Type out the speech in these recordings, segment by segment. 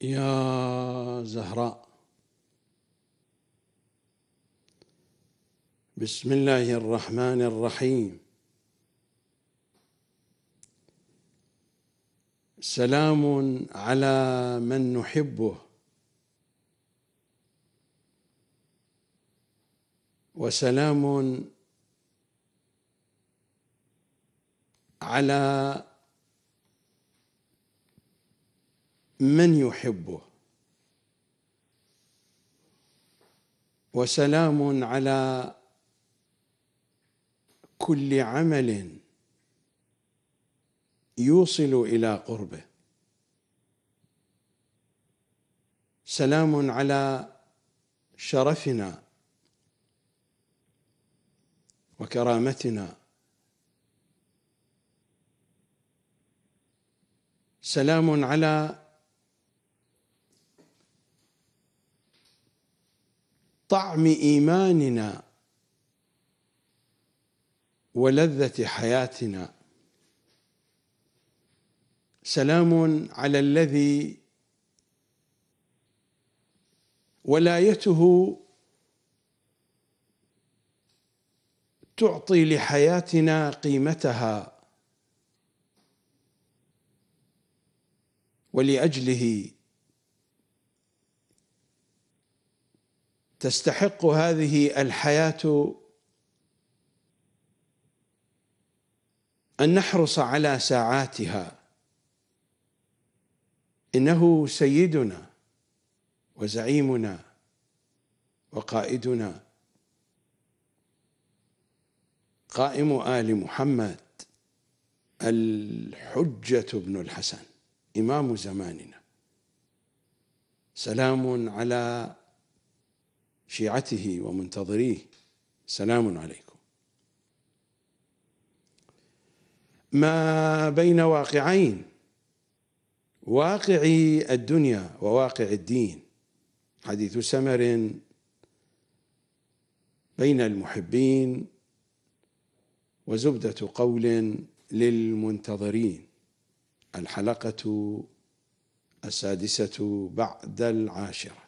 يا زهراء بسم الله الرحمن الرحيم سلام على من نحبه وسلام على من يحبه وسلام على كل عمل يوصل الى قربه سلام على شرفنا وكرامتنا سلام على طعم إيماننا ولذة حياتنا سلام على الذي ولايته تعطي لحياتنا قيمتها ولاجله تستحق هذه الحياه ان نحرص على ساعاتها انه سيدنا وزعيمنا وقائدنا قائم ال محمد الحجه بن الحسن امام زماننا سلام على شيعته ومنتظريه سلام عليكم ما بين واقعين واقع الدنيا وواقع الدين حديث سمر بين المحبين وزبدة قول للمنتظرين الحلقة السادسة بعد العاشرة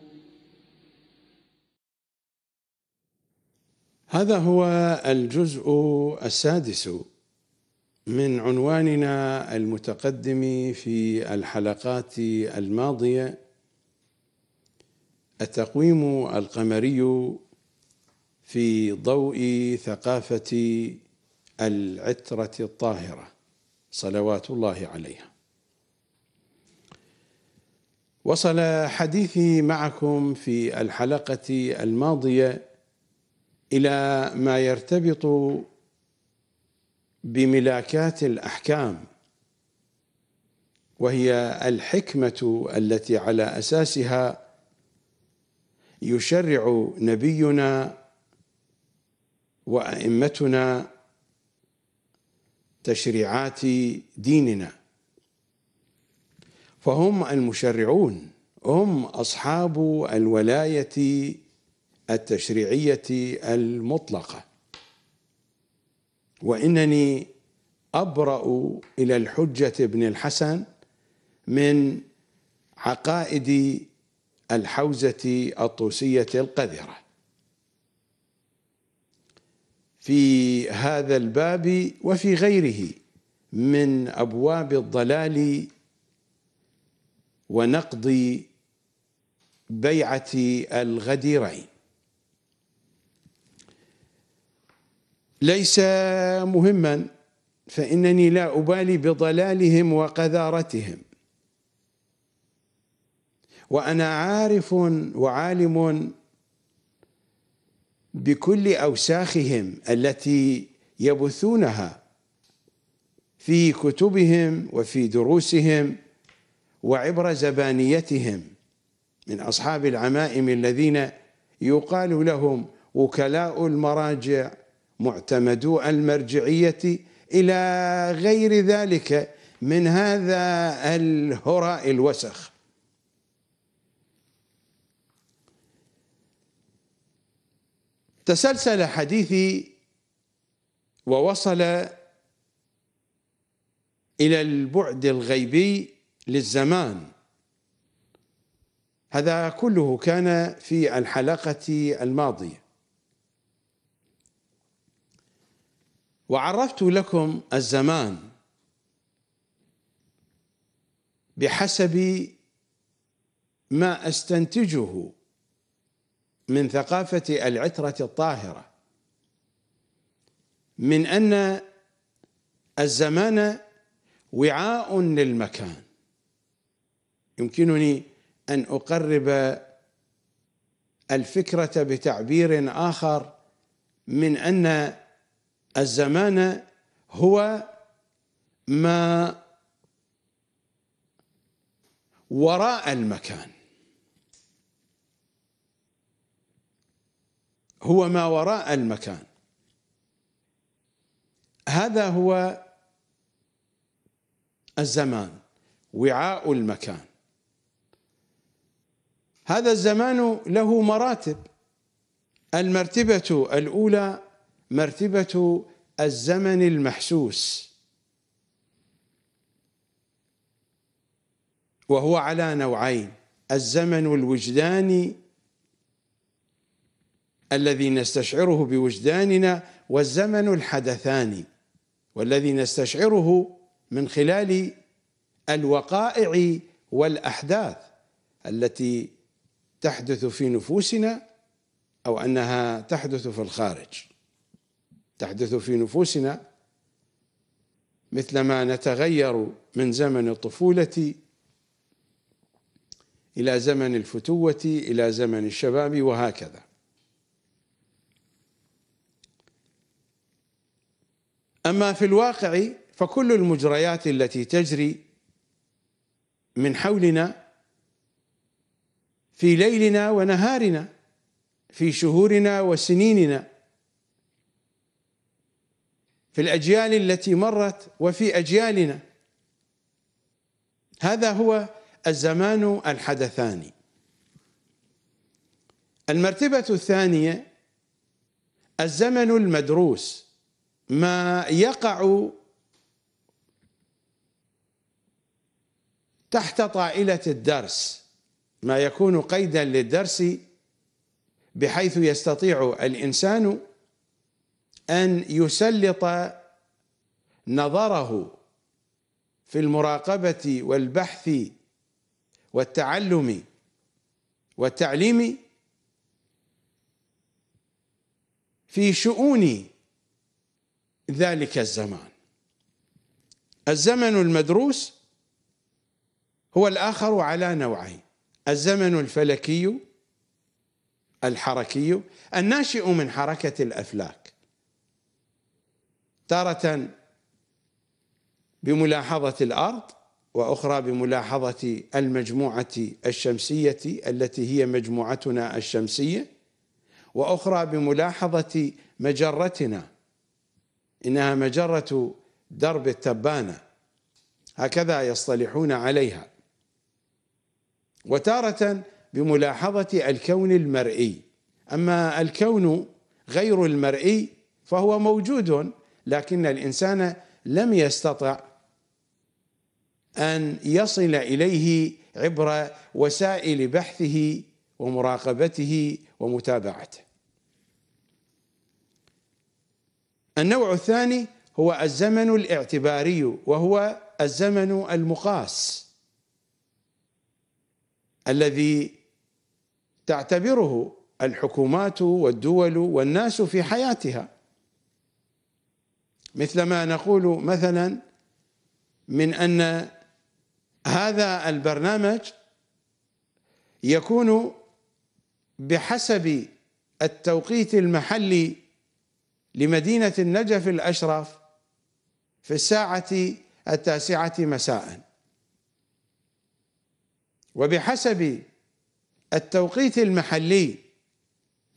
هذا هو الجزء السادس من عنواننا المتقدم في الحلقات الماضيه التقويم القمري في ضوء ثقافه العتره الطاهره صلوات الله عليها وصل حديثي معكم في الحلقه الماضيه الى ما يرتبط بملاكات الاحكام وهي الحكمه التي على اساسها يشرع نبينا وائمتنا تشريعات ديننا فهم المشرعون هم اصحاب الولايه التشريعيه المطلقه وانني ابرا الى الحجه بن الحسن من عقائد الحوزه الطوسيه القذره في هذا الباب وفي غيره من ابواب الضلال ونقض بيعه الغديرين ليس مهما فانني لا ابالي بضلالهم وقذارتهم وانا عارف وعالم بكل اوساخهم التي يبثونها في كتبهم وفي دروسهم وعبر زبانيتهم من اصحاب العمائم الذين يقال لهم وكلاء المراجع معتمدو المرجعية إلى غير ذلك من هذا الهراء الوسخ تسلسل حديثي ووصل إلى البعد الغيبي للزمان هذا كله كان في الحلقة الماضية وعرفت لكم الزمان بحسب ما استنتجه من ثقافه العتره الطاهره من ان الزمان وعاء للمكان يمكنني ان اقرب الفكره بتعبير اخر من ان الزمان هو ما وراء المكان هو ما وراء المكان هذا هو الزمان وعاء المكان هذا الزمان له مراتب المرتبة الأولى مرتبة الزمن المحسوس وهو على نوعين الزمن الوجداني الذي نستشعره بوجداننا والزمن الحدثاني والذي نستشعره من خلال الوقائع والأحداث التي تحدث في نفوسنا أو أنها تحدث في الخارج تحدث في نفوسنا مثلما نتغير من زمن الطفولة إلى زمن الفتوة إلى زمن الشباب وهكذا أما في الواقع فكل المجريات التي تجري من حولنا في ليلنا ونهارنا في شهورنا وسنيننا في الاجيال التي مرت وفي اجيالنا هذا هو الزمان الحدثاني المرتبه الثانيه الزمن المدروس ما يقع تحت طائله الدرس ما يكون قيدا للدرس بحيث يستطيع الانسان ان يسلط نظره في المراقبه والبحث والتعلم والتعليم في شؤون ذلك الزمان الزمن المدروس هو الاخر على نوعين الزمن الفلكي الحركي الناشئ من حركه الافلاك تارة بملاحظة الأرض وأخرى بملاحظة المجموعة الشمسية التي هي مجموعتنا الشمسية وأخرى بملاحظة مجرتنا إنها مجرة درب التبانة هكذا يصطلحون عليها وتارة بملاحظة الكون المرئي أما الكون غير المرئي فهو موجود لكن الانسان لم يستطع ان يصل اليه عبر وسائل بحثه ومراقبته ومتابعته. النوع الثاني هو الزمن الاعتباري وهو الزمن المقاس الذي تعتبره الحكومات والدول والناس في حياتها مثل ما نقول مثلا من ان هذا البرنامج يكون بحسب التوقيت المحلي لمدينة النجف الأشرف في الساعة التاسعة مساء وبحسب التوقيت المحلي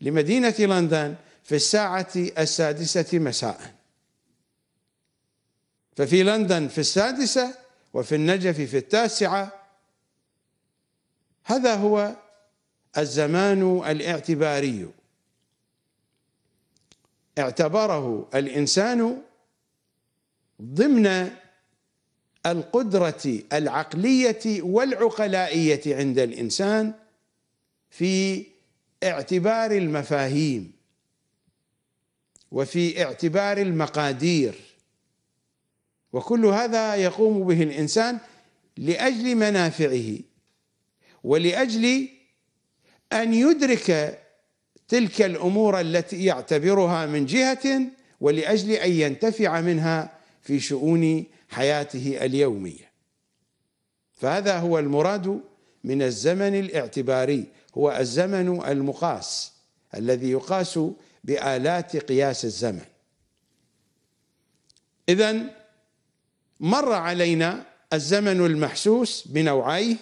لمدينة لندن في الساعة السادسة مساءً ففي لندن في السادسة وفي النجف في التاسعة هذا هو الزمان الاعتباري اعتبره الإنسان ضمن القدرة العقلية والعقلائية عند الإنسان في اعتبار المفاهيم وفي اعتبار المقادير وكل هذا يقوم به الانسان لاجل منافعه ولاجل ان يدرك تلك الامور التي يعتبرها من جهه ولاجل ان ينتفع منها في شؤون حياته اليوميه فهذا هو المراد من الزمن الاعتباري هو الزمن المقاس الذي يقاس بآلات قياس الزمن إذا مر علينا الزمن المحسوس بنوعيه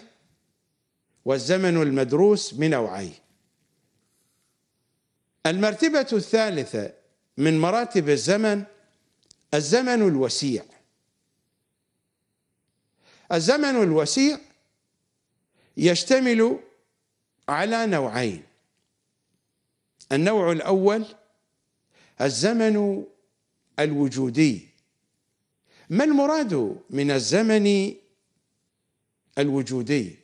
والزمن المدروس بنوعيه المرتبة الثالثة من مراتب الزمن الزمن الوسيع الزمن الوسيع يشتمل على نوعين النوع الأول الزمن الوجودي ما المراد من الزمن الوجودي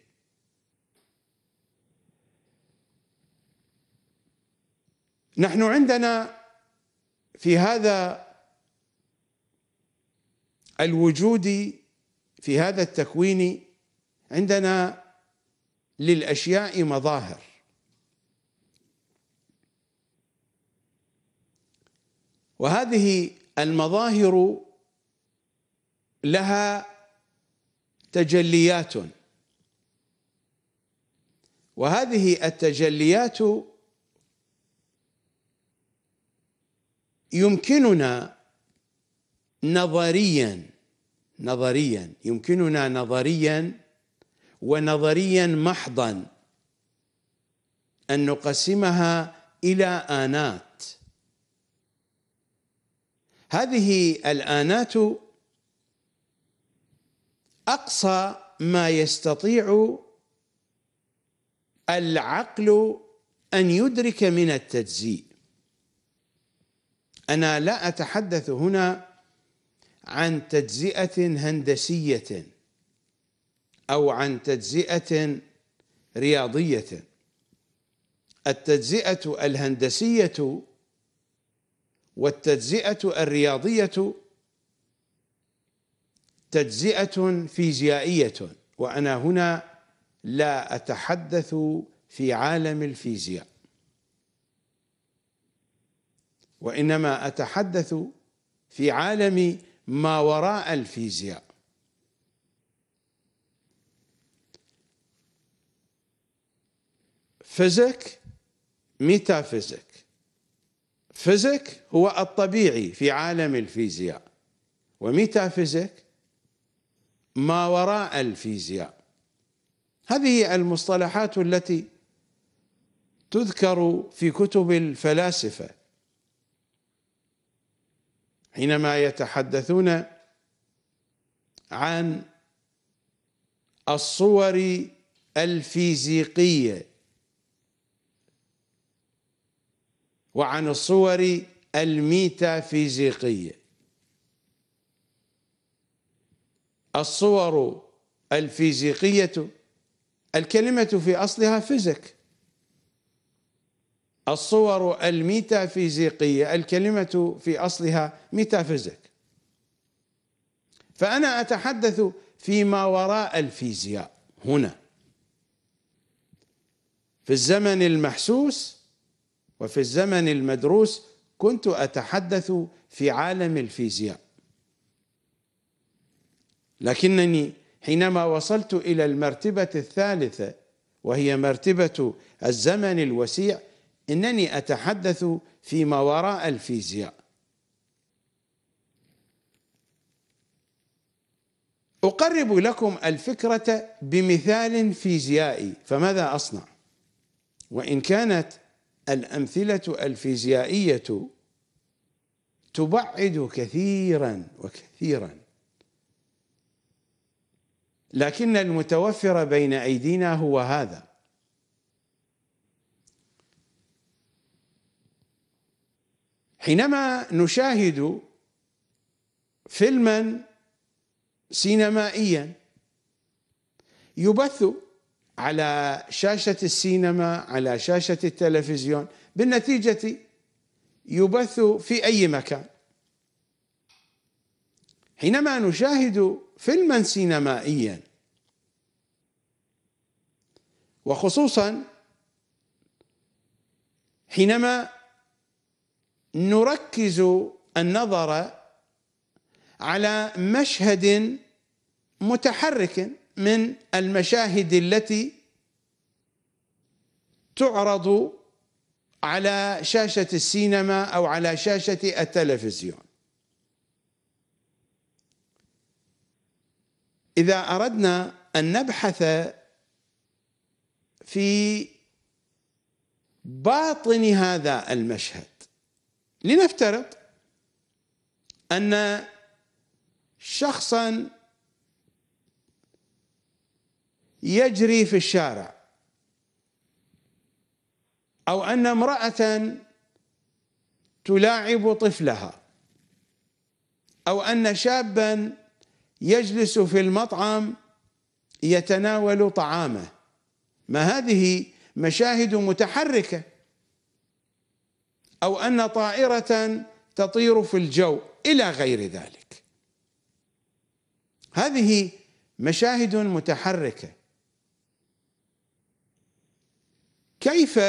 نحن عندنا في هذا الوجود في هذا التكوين عندنا للاشياء مظاهر وهذه المظاهر لها تجليات وهذه التجليات يمكننا نظريا نظريا يمكننا نظريا ونظريا محضا ان نقسمها الى انات هذه الانات اقصى ما يستطيع العقل ان يدرك من التجزيء انا لا اتحدث هنا عن تجزئه هندسيه او عن تجزئه رياضيه التجزئه الهندسيه والتجزئه الرياضيه تجزئة فيزيائية وأنا هنا لا أتحدث في عالم الفيزياء وإنما أتحدث في عالم ما وراء الفيزياء فيزيك ميتافيزيك فيزيك هو الطبيعي في عالم الفيزياء وميتافيزيك ما وراء الفيزياء هذه المصطلحات التي تذكر في كتب الفلاسفه حينما يتحدثون عن الصور الفيزيقيه وعن الصور الميتافيزيقيه الصور الفيزيقية الكلمة في أصلها فيزيك الصور الميتافيزيقية الكلمة في أصلها ميتافيزيك فأنا أتحدث فيما وراء الفيزياء هنا في الزمن المحسوس وفي الزمن المدروس كنت أتحدث في عالم الفيزياء لكنني حينما وصلت إلى المرتبة الثالثة وهي مرتبة الزمن الوسيع إنني أتحدث فيما وراء الفيزياء أقرب لكم الفكرة بمثال فيزيائي فماذا أصنع؟ وإن كانت الأمثلة الفيزيائية تبعد كثيرا وكثيرا لكن المتوفر بين ايدينا هو هذا حينما نشاهد فيلما سينمائيا يبث على شاشه السينما على شاشه التلفزيون بالنتيجه يبث في اي مكان حينما نشاهد فيلما سينمائيا وخصوصا حينما نركز النظر على مشهد متحرك من المشاهد التي تعرض على شاشه السينما او على شاشه التلفزيون اذا اردنا ان نبحث في باطن هذا المشهد لنفترض ان شخصا يجري في الشارع او ان امراه تلاعب طفلها او ان شابا يجلس في المطعم يتناول طعامه ما هذه مشاهد متحركه او ان طائره تطير في الجو الى غير ذلك هذه مشاهد متحركه كيف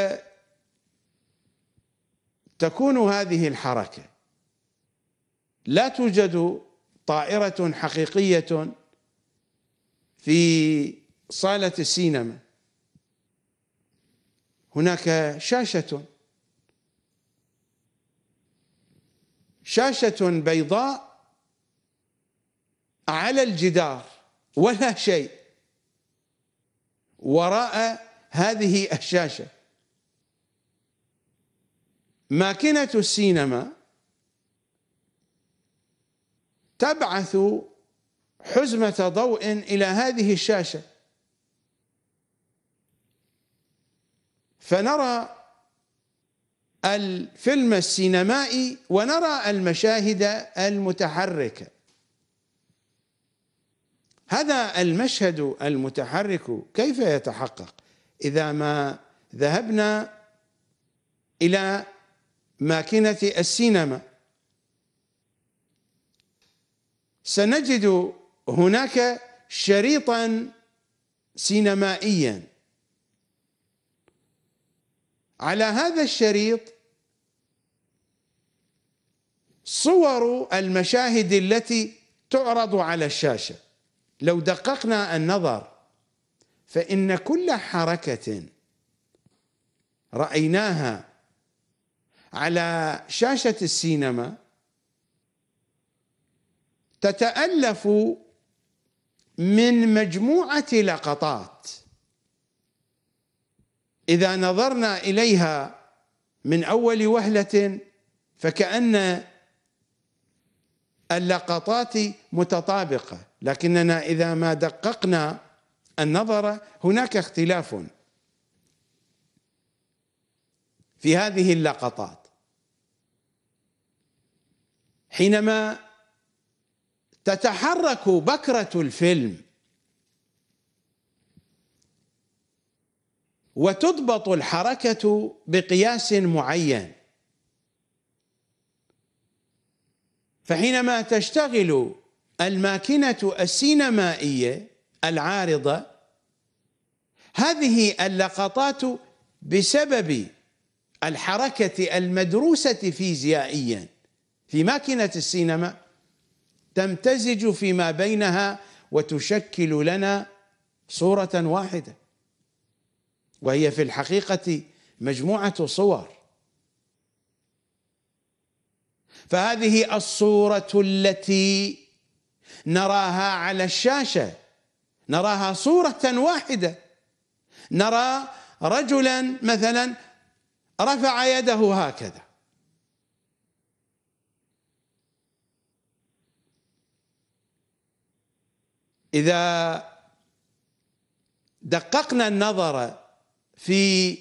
تكون هذه الحركه لا توجد طائرة حقيقية في صالة السينما هناك شاشة شاشة بيضاء على الجدار ولا شيء وراء هذه الشاشة ماكنة السينما تبعث حزمة ضوء إلى هذه الشاشة فنرى الفيلم السينمائي ونرى المشاهد المتحركة هذا المشهد المتحرك كيف يتحقق إذا ما ذهبنا إلى ماكنة السينما سنجد هناك شريطا سينمائيا على هذا الشريط صور المشاهد التي تعرض على الشاشه لو دققنا النظر فان كل حركه رايناها على شاشه السينما تتالف من مجموعه لقطات اذا نظرنا اليها من اول وهله فكان اللقطات متطابقه لكننا اذا ما دققنا النظر هناك اختلاف في هذه اللقطات حينما تتحرك بكرة الفيلم وتضبط الحركة بقياس معين فحينما تشتغل الماكنة السينمائية العارضة هذه اللقطات بسبب الحركة المدروسة فيزيائيا في ماكنة السينما تمتزج فيما بينها وتشكل لنا صورة واحدة وهي في الحقيقة مجموعة صور فهذه الصورة التي نراها على الشاشة نراها صورة واحدة نرى رجلا مثلا رفع يده هكذا اذا دققنا النظر في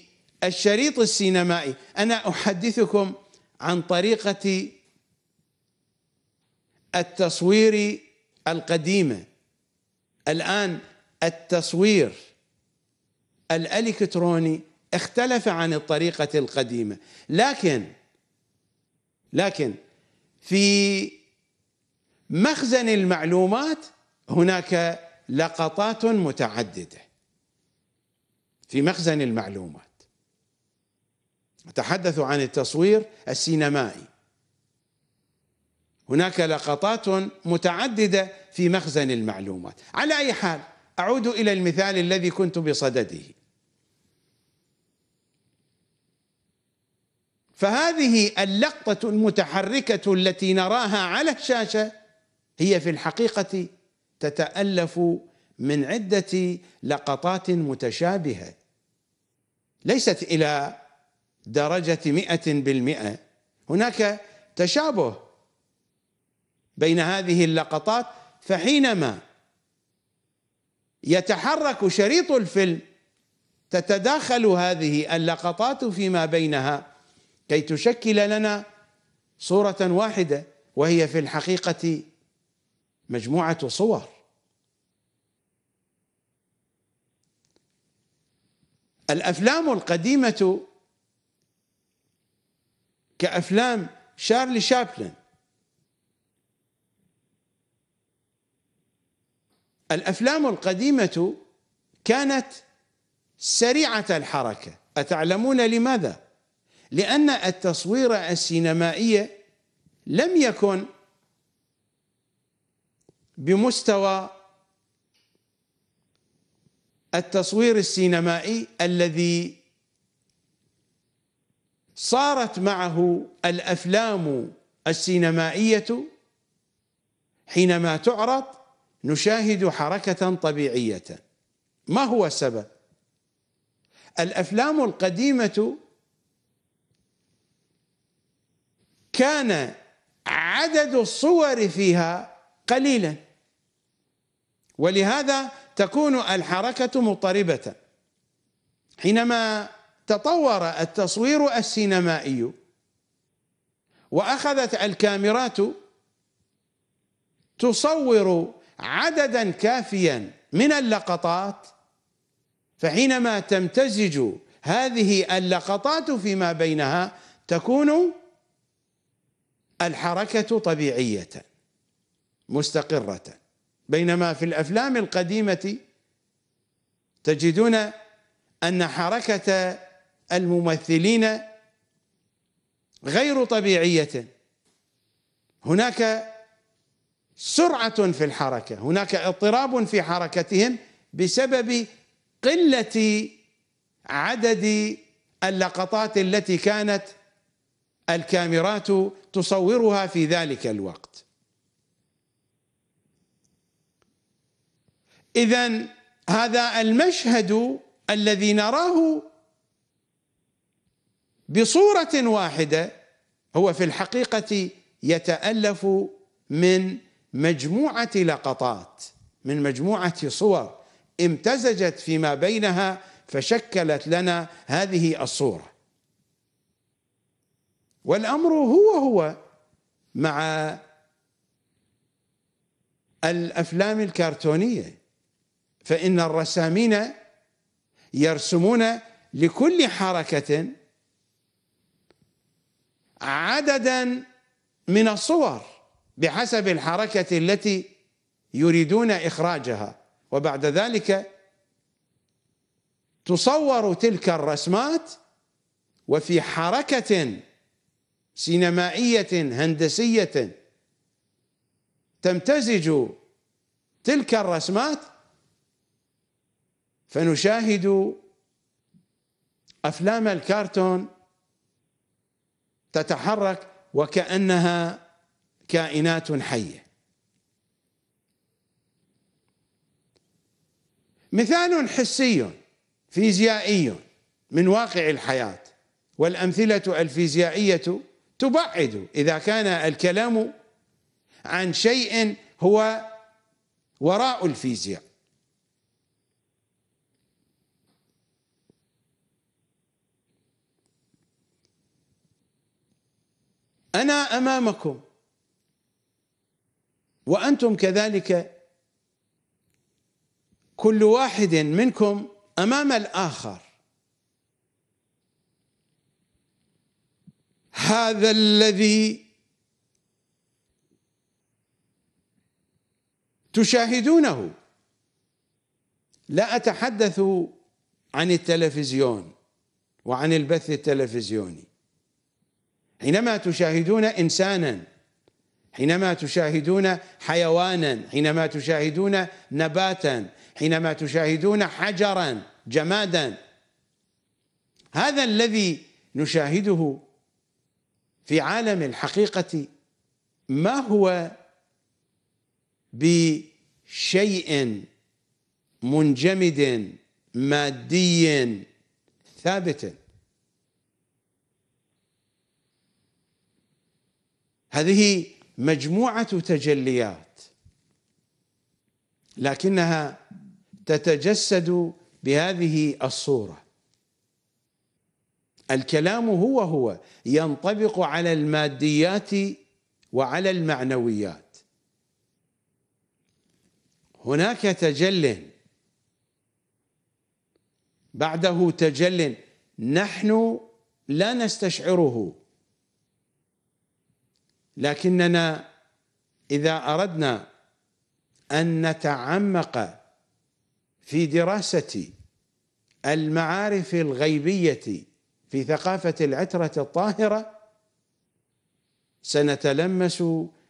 الشريط السينمائي انا احدثكم عن طريقه التصوير القديمه الان التصوير الالكتروني اختلف عن الطريقه القديمه لكن لكن في مخزن المعلومات هناك لقطات متعدده في مخزن المعلومات اتحدث عن التصوير السينمائي هناك لقطات متعدده في مخزن المعلومات على اي حال اعود الى المثال الذي كنت بصدده فهذه اللقطه المتحركه التي نراها على الشاشه هي في الحقيقه تتالف من عده لقطات متشابهه ليست الى درجه مئه بالمئه هناك تشابه بين هذه اللقطات فحينما يتحرك شريط الفيلم تتداخل هذه اللقطات فيما بينها كي تشكل لنا صوره واحده وهي في الحقيقه مجموعة صور الأفلام القديمة كأفلام شارلي شابلن الافلام القديمه كانت سريعه الحركه اتعلمون لماذا لان التصوير السينمائي لم يكن بمستوى التصوير السينمائي الذي صارت معه الافلام السينمائيه حينما تعرض نشاهد حركه طبيعيه ما هو السبب الافلام القديمه كان عدد الصور فيها قليلا ولهذا تكون الحركة مضطربة حينما تطور التصوير السينمائي وأخذت الكاميرات تصور عددا كافيا من اللقطات فحينما تمتزج هذه اللقطات فيما بينها تكون الحركة طبيعية مستقرة بينما في الافلام القديمه تجدون ان حركه الممثلين غير طبيعيه هناك سرعه في الحركه هناك اضطراب في حركتهم بسبب قله عدد اللقطات التي كانت الكاميرات تصورها في ذلك الوقت اذا هذا المشهد الذي نراه بصوره واحده هو في الحقيقه يتالف من مجموعه لقطات من مجموعه صور امتزجت فيما بينها فشكلت لنا هذه الصوره والامر هو هو مع الافلام الكرتونيه فإن الرسامين يرسمون لكل حركة عددا من الصور بحسب الحركة التي يريدون إخراجها وبعد ذلك تصور تلك الرسمات وفي حركة سينمائية هندسية تمتزج تلك الرسمات فنشاهد افلام الكارتون تتحرك وكانها كائنات حيه مثال حسي فيزيائي من واقع الحياه والامثله الفيزيائيه تبعد اذا كان الكلام عن شيء هو وراء الفيزياء انا امامكم وانتم كذلك كل واحد منكم امام الاخر هذا الذي تشاهدونه لا اتحدث عن التلفزيون وعن البث التلفزيوني حينما تشاهدون إنسانا حينما تشاهدون حيوانا حينما تشاهدون نباتا حينما تشاهدون حجرا جمادا هذا الذي نشاهده في عالم الحقيقة ما هو بشيء منجمد مادي ثابت هذه مجموعه تجليات لكنها تتجسد بهذه الصوره الكلام هو هو ينطبق على الماديات وعلى المعنويات هناك تجل بعده تجل نحن لا نستشعره لكننا إذا أردنا أن نتعمق في دراسة المعارف الغيبية في ثقافة العترة الطاهرة سنتلمس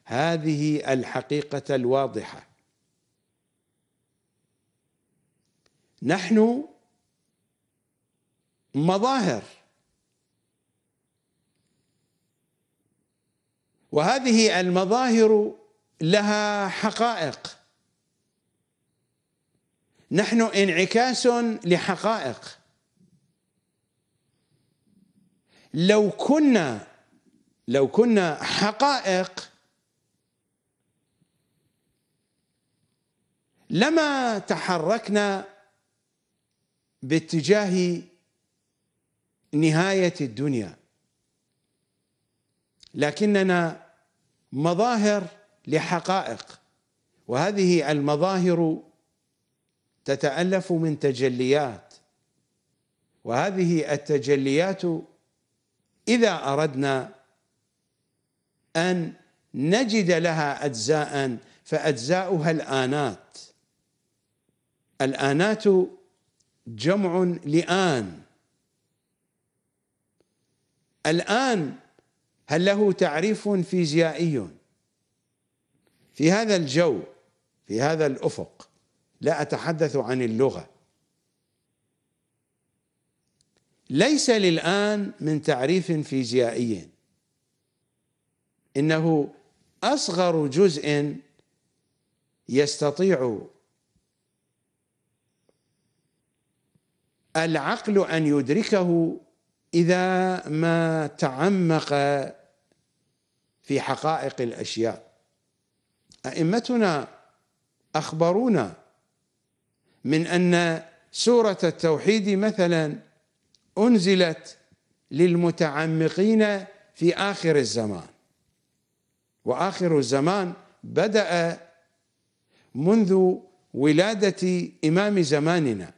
هذه الحقيقة الواضحة نحن مظاهر وهذه المظاهر لها حقائق نحن انعكاس لحقائق لو كنا لو كنا حقائق لما تحركنا باتجاه نهايه الدنيا لكننا مظاهر لحقائق وهذه المظاهر تتالف من تجليات وهذه التجليات اذا اردنا ان نجد لها اجزاء فاجزاؤها الانات الانات جمع لان الان هل له تعريف فيزيائي في هذا الجو في هذا الافق لا اتحدث عن اللغه ليس للان من تعريف فيزيائي انه اصغر جزء يستطيع العقل ان يدركه اذا ما تعمق في حقائق الاشياء ائمتنا اخبرونا من ان سوره التوحيد مثلا انزلت للمتعمقين في اخر الزمان واخر الزمان بدا منذ ولاده امام زماننا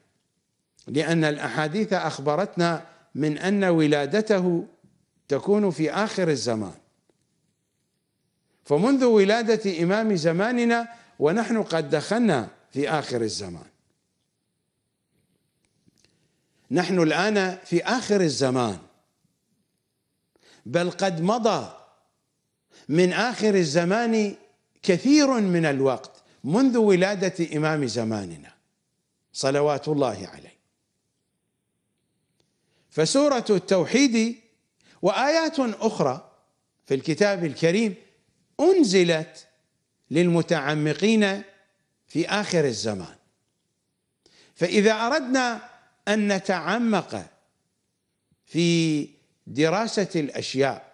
لان الاحاديث اخبرتنا من ان ولادته تكون في اخر الزمان فمنذ ولادة إمام زماننا ونحن قد دخلنا في آخر الزمان نحن الآن في آخر الزمان بل قد مضى من آخر الزمان كثير من الوقت منذ ولادة إمام زماننا صلوات الله عليه فسورة التوحيد وآيات أخرى في الكتاب الكريم أنزلت للمتعمقين في آخر الزمان فإذا أردنا أن نتعمق في دراسة الأشياء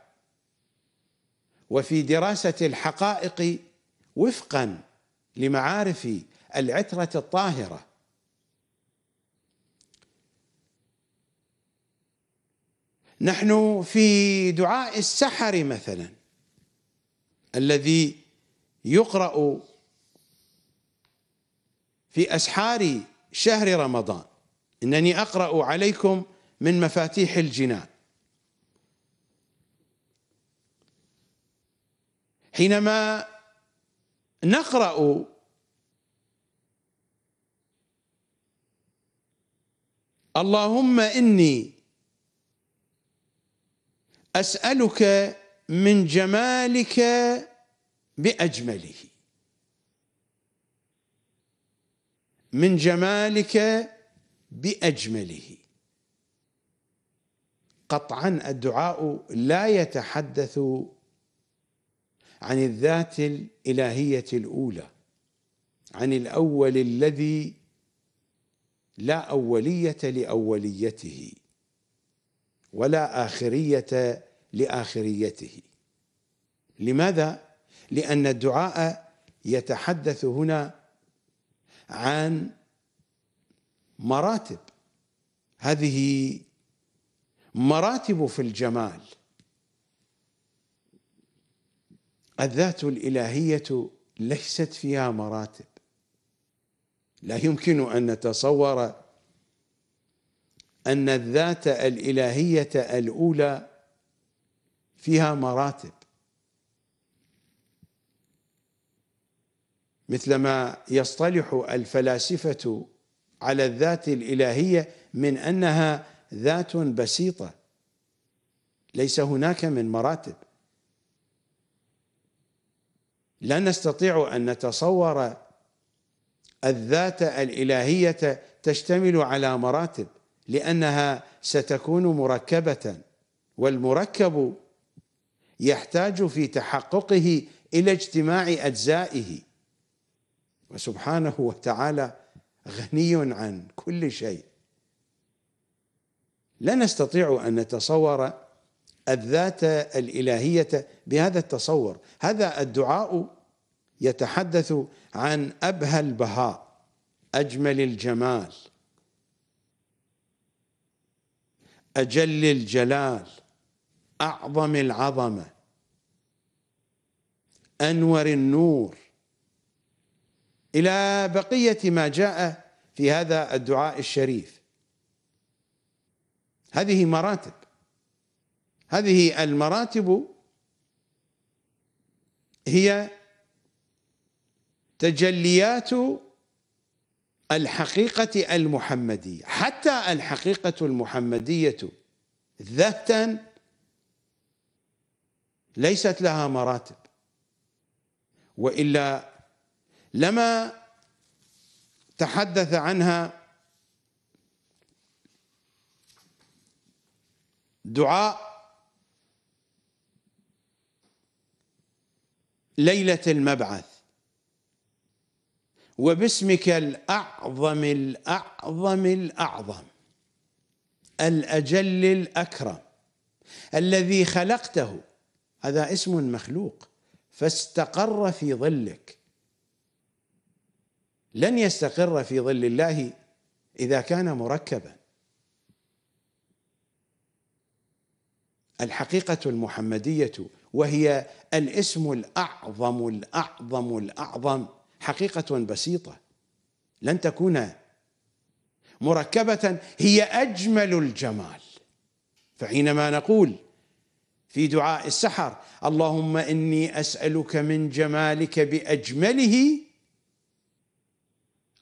وفي دراسة الحقائق وفقا لمعارف العترة الطاهرة نحن في دعاء السحر مثلا الذي يقرأ في أسحار شهر رمضان إنني أقرأ عليكم من مفاتيح الجنان حينما نقرأ اللهم إني أسألك من جمالك باجمله من جمالك باجمله قطعا الدعاء لا يتحدث عن الذات الالهيه الاولى عن الاول الذي لا اوليه لاوليته ولا اخريه لاخريته لماذا لان الدعاء يتحدث هنا عن مراتب هذه مراتب في الجمال الذات الالهيه ليست فيها مراتب لا يمكن ان نتصور ان الذات الالهيه الاولى فيها مراتب مثلما يصطلح الفلاسفة على الذات الإلهية من أنها ذات بسيطة ليس هناك من مراتب لا نستطيع أن نتصور الذات الإلهية تشتمل على مراتب لأنها ستكون مركبة والمركب يحتاج في تحققه الى اجتماع اجزائه وسبحانه وتعالى غني عن كل شيء لا نستطيع ان نتصور الذات الالهيه بهذا التصور هذا الدعاء يتحدث عن ابهى البهاء اجمل الجمال اجل الجلال اعظم العظمه انور النور الى بقيه ما جاء في هذا الدعاء الشريف هذه مراتب هذه المراتب هي تجليات الحقيقه المحمديه حتى الحقيقه المحمديه ذاتا ليست لها مراتب والا لما تحدث عنها دعاء ليله المبعث وباسمك الاعظم الاعظم الاعظم الاجل الاكرم الذي خلقته هذا اسم مخلوق فاستقر في ظلك لن يستقر في ظل الله اذا كان مركبا الحقيقه المحمديه وهي الاسم الاعظم الاعظم الاعظم حقيقه بسيطه لن تكون مركبه هي اجمل الجمال فحينما نقول في دعاء السحر اللهم اني اسالك من جمالك باجمله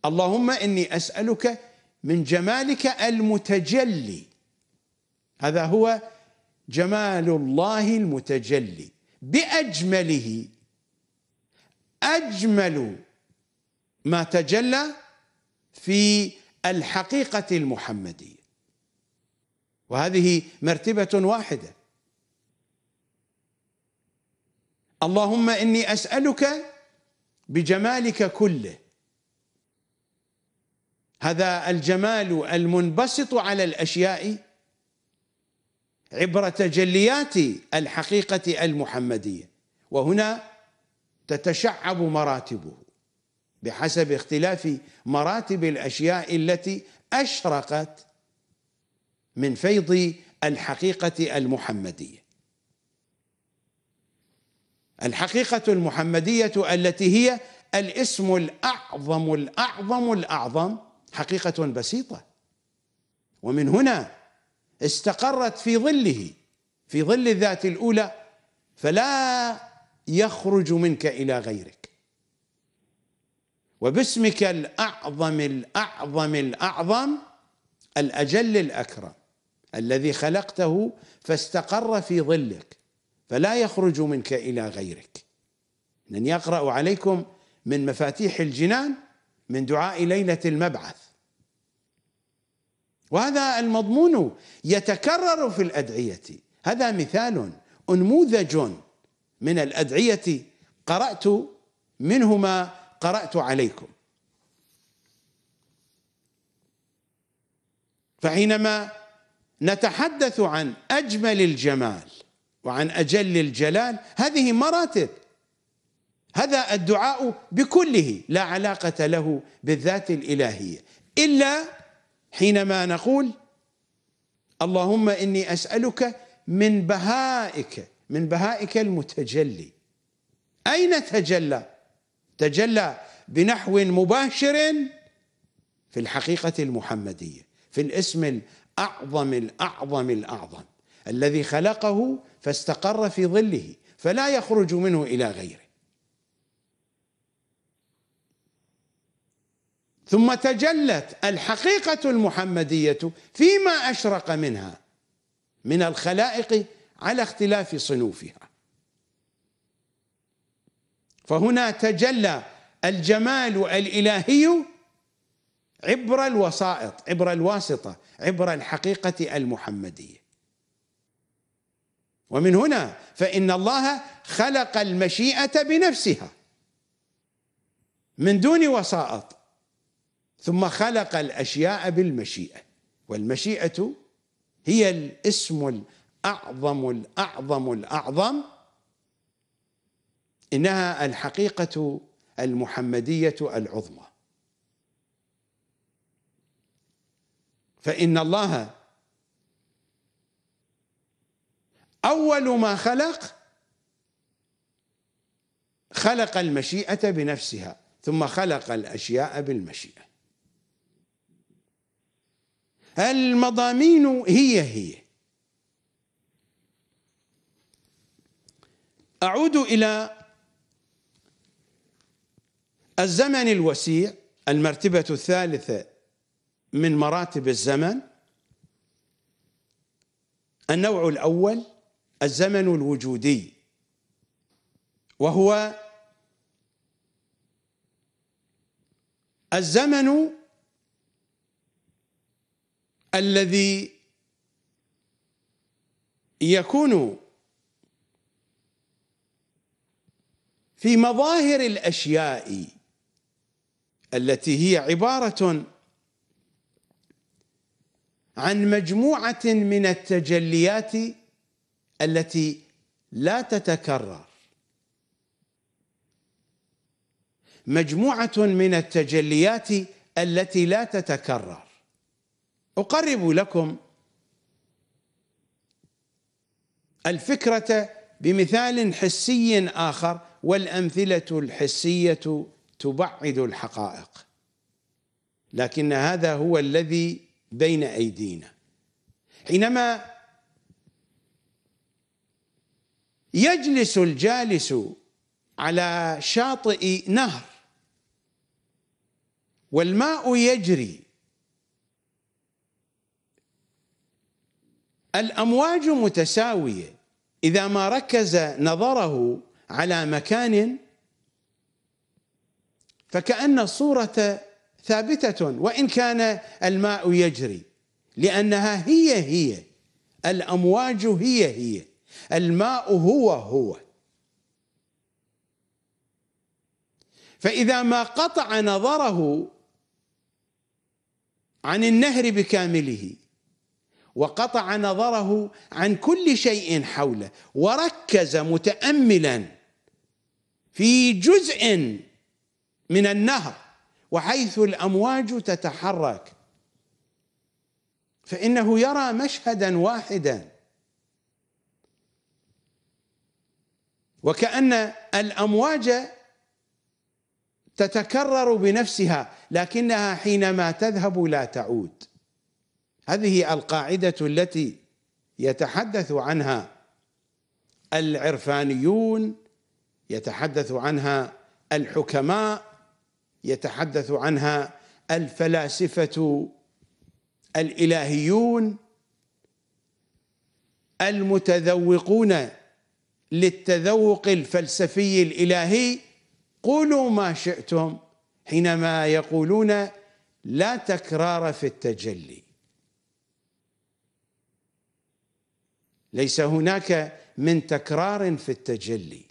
اللهم اني اسالك من جمالك المتجلي هذا هو جمال الله المتجلي باجمله اجمل ما تجلى في الحقيقه المحمديه وهذه مرتبه واحده اللهم إني أسألك بجمالك كله هذا الجمال المنبسط على الأشياء عبر تجليات الحقيقة المحمدية وهنا تتشعب مراتبه بحسب اختلاف مراتب الأشياء التي أشرقت من فيض الحقيقة المحمدية الحقيقة المحمدية التي هي الاسم الأعظم الأعظم الأعظم حقيقة بسيطة ومن هنا استقرت في ظله في ظل الذات الأولى فلا يخرج منك إلى غيرك وباسمك الأعظم الأعظم الأعظم الأجل الأكرم الذي خلقته فاستقر في ظلك فلا يخرج منك إلى غيرك من يقرأ عليكم من مفاتيح الجنان من دعاء ليلة المبعث وهذا المضمون يتكرر في الأدعية هذا مثال أنموذج من الأدعية قرأت منه ما قرأت عليكم فحينما نتحدث عن أجمل الجمال وعن أجل الجلال هذه مراتب هذا الدعاء بكله لا علاقة له بالذات الإلهية إلا حينما نقول اللهم إني أسألك من بهائك من بهائك المتجلي أين تجلى؟ تجلى بنحو مباشر في الحقيقة المحمدية في الاسم الأعظم الأعظم الأعظم الذي خلقه فاستقر في ظله فلا يخرج منه الى غيره ثم تجلت الحقيقه المحمديه فيما اشرق منها من الخلائق على اختلاف صنوفها فهنا تجلى الجمال الالهي عبر الوسائط عبر الواسطه عبر الحقيقه المحمديه ومن هنا فإن الله خلق المشيئة بنفسها من دون وسائط ثم خلق الأشياء بالمشيئة والمشيئة هي الاسم الأعظم الأعظم الأعظم إنها الحقيقة المحمدية العظمى فإن الله أول ما خلق خلق المشيئة بنفسها ثم خلق الأشياء بالمشيئة المضامين هي هي أعود إلى الزمن الوسيع المرتبة الثالثة من مراتب الزمن النوع الأول الزمن الوجودي وهو الزمن الذي يكون في مظاهر الاشياء التي هي عباره عن مجموعه من التجليات التي لا تتكرر مجموعه من التجليات التي لا تتكرر اقرب لكم الفكره بمثال حسي اخر والامثله الحسيه تبعد الحقائق لكن هذا هو الذي بين ايدينا حينما يجلس الجالس على شاطئ نهر والماء يجري الامواج متساويه اذا ما ركز نظره على مكان فكأن الصورة ثابتة وإن كان الماء يجري لأنها هي هي الأمواج هي هي الماء هو هو فإذا ما قطع نظره عن النهر بكامله وقطع نظره عن كل شيء حوله وركز متأملا في جزء من النهر وحيث الأمواج تتحرك فإنه يرى مشهدا واحدا وكأن الأمواج تتكرر بنفسها لكنها حينما تذهب لا تعود هذه القاعدة التي يتحدث عنها العرفانيون يتحدث عنها الحكماء يتحدث عنها الفلاسفة الإلهيون المتذوقون للتذوق الفلسفي الالهي قولوا ما شئتم حينما يقولون لا تكرار في التجلي ليس هناك من تكرار في التجلي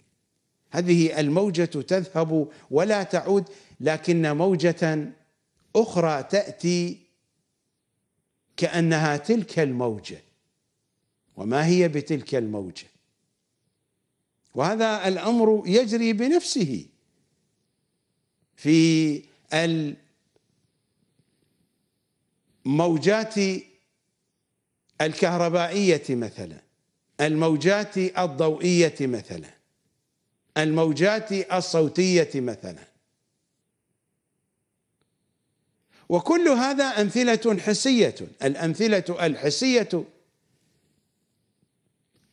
هذه الموجه تذهب ولا تعود لكن موجه اخرى تاتي كانها تلك الموجه وما هي بتلك الموجه وهذا الامر يجري بنفسه في الموجات الكهربائيه مثلا الموجات الضوئيه مثلا الموجات الصوتيه مثلا وكل هذا امثله حسيه الامثله الحسيه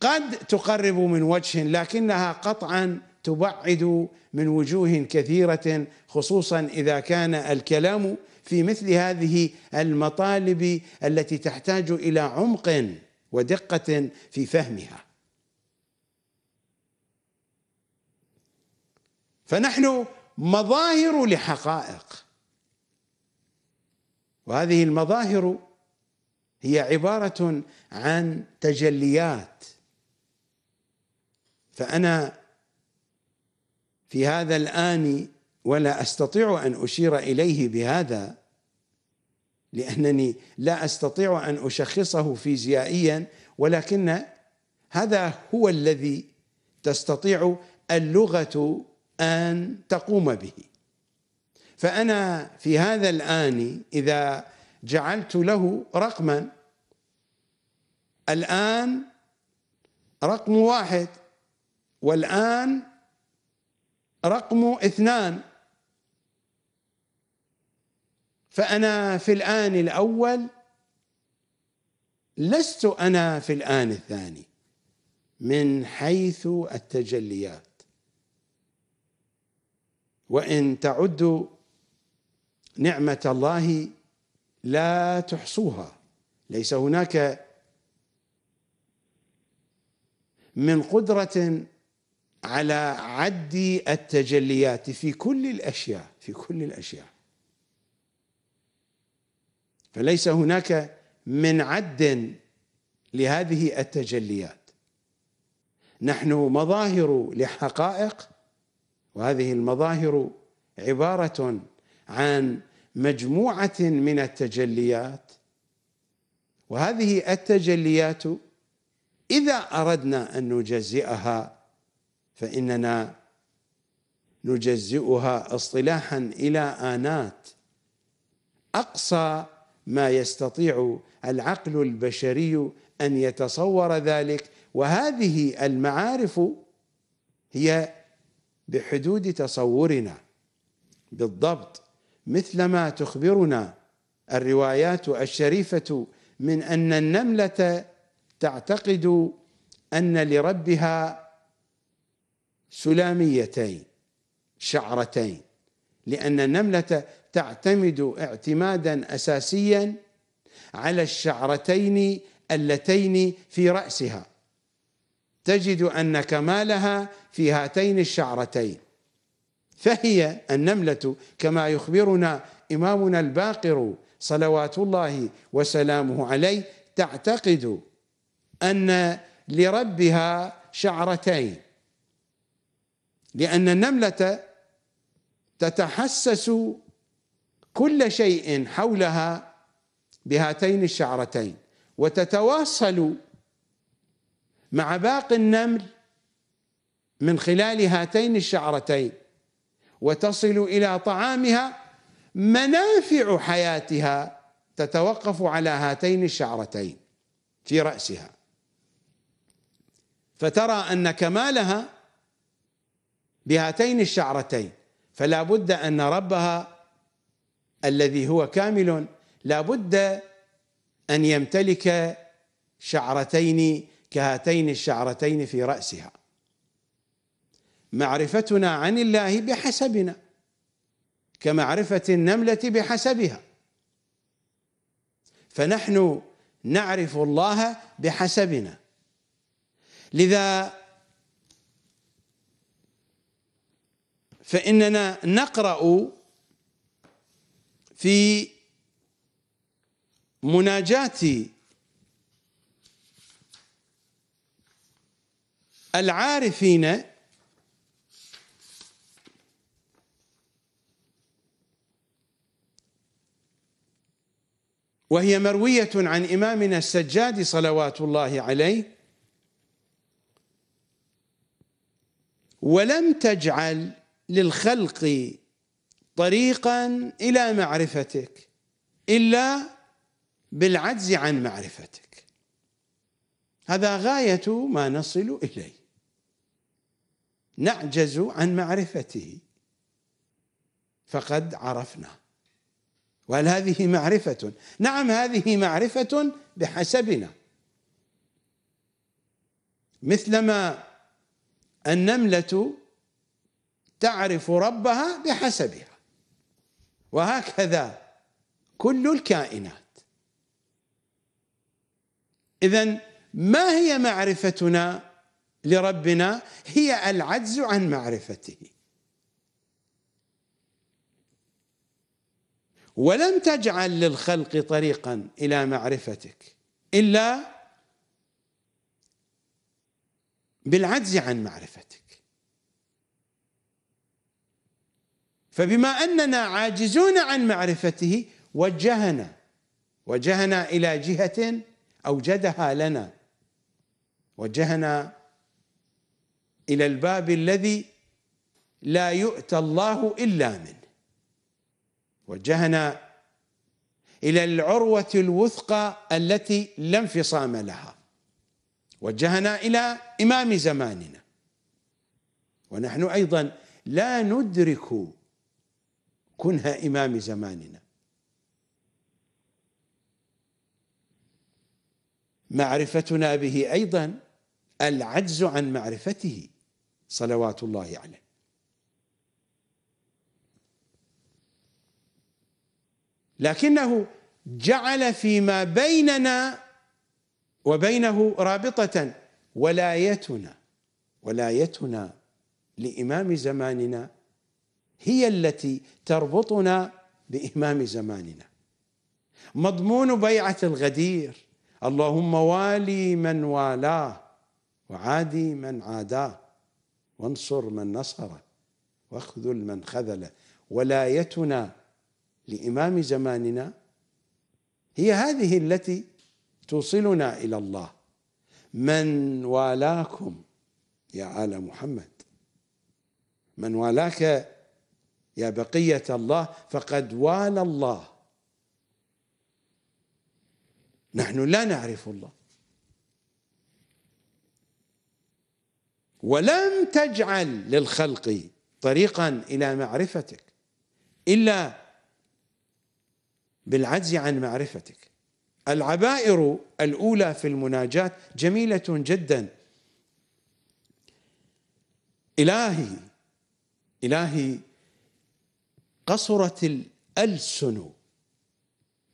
قد تقرب من وجه لكنها قطعا تبعد من وجوه كثيره خصوصا اذا كان الكلام في مثل هذه المطالب التي تحتاج الى عمق ودقه في فهمها فنحن مظاهر لحقائق وهذه المظاهر هي عباره عن تجليات فأنا في هذا الآن ولا أستطيع أن أشير إليه بهذا لأنني لا أستطيع أن أشخصه فيزيائيا ولكن هذا هو الذي تستطيع اللغة أن تقوم به فأنا في هذا الآن إذا جعلت له رقما الآن رقم واحد والآن رقم اثنان فأنا في الآن الأول لست أنا في الآن الثاني من حيث التجليات وإن تعدوا نعمة الله لا تحصوها ليس هناك من قدرة على عد التجليات في كل الاشياء في كل الاشياء فليس هناك من عد لهذه التجليات نحن مظاهر لحقائق وهذه المظاهر عباره عن مجموعه من التجليات وهذه التجليات اذا اردنا ان نجزئها فإننا نجزئها اصطلاحا إلى آنات أقصى ما يستطيع العقل البشري أن يتصور ذلك وهذه المعارف هي بحدود تصورنا بالضبط مثلما تخبرنا الروايات الشريفة من أن النملة تعتقد أن لربها سلاميتين شعرتين لأن النملة تعتمد اعتمادا أساسيا على الشعرتين اللتين في رأسها تجد أن كمالها في هاتين الشعرتين فهي النملة كما يخبرنا إمامنا الباقر صلوات الله وسلامه عليه تعتقد أن لربها شعرتين لأن النملة تتحسس كل شيء حولها بهاتين الشعرتين وتتواصل مع باقي النمل من خلال هاتين الشعرتين وتصل الى طعامها منافع حياتها تتوقف على هاتين الشعرتين في راسها فترى ان كمالها بهاتين الشعرتين فلا بد ان ربها الذي هو كامل لا بد ان يمتلك شعرتين كهاتين الشعرتين في راسها معرفتنا عن الله بحسبنا كمعرفه النمله بحسبها فنحن نعرف الله بحسبنا لذا فإننا نقرأ في مناجاة العارفين وهي مروية عن إمامنا السجاد صلوات الله عليه ولم تجعل للخلق طريقا إلى معرفتك إلا بالعجز عن معرفتك هذا غاية ما نصل إليه نعجز عن معرفته فقد عرفناه وهل هذه معرفة نعم هذه معرفة بحسبنا مثلما النملة تعرف ربها بحسبها وهكذا كل الكائنات إذا ما هي معرفتنا لربنا هي العجز عن معرفته ولم تجعل للخلق طريقا إلى معرفتك إلا بالعجز عن معرفتك فبما اننا عاجزون عن معرفته وجهنا وجهنا الى جهه اوجدها لنا وجهنا الى الباب الذي لا يؤتى الله الا منه وجهنا الى العروه الوثقى التي لا انفصام لها وجهنا الى امام زماننا ونحن ايضا لا ندرك كنها إمام زماننا معرفتنا به أيضا العجز عن معرفته صلوات الله عليه لكنه جعل فيما بيننا وبينه رابطة ولايتنا ولايتنا لإمام زماننا هي التي تربطنا بامام زماننا مضمون بيعه الغدير اللهم والي من والاه وعادي من عاداه وانصر من نصره واخذل من خذله ولايتنا لامام زماننا هي هذه التي توصلنا الى الله من والاكم يا ال محمد من والاك يا بقية الله فقد والى الله نحن لا نعرف الله ولم تجعل للخلق طريقا إلى معرفتك إلا بالعجز عن معرفتك العبائر الأولى في المناجاة جميلة جدا إلهي إلهي قصرت الألسن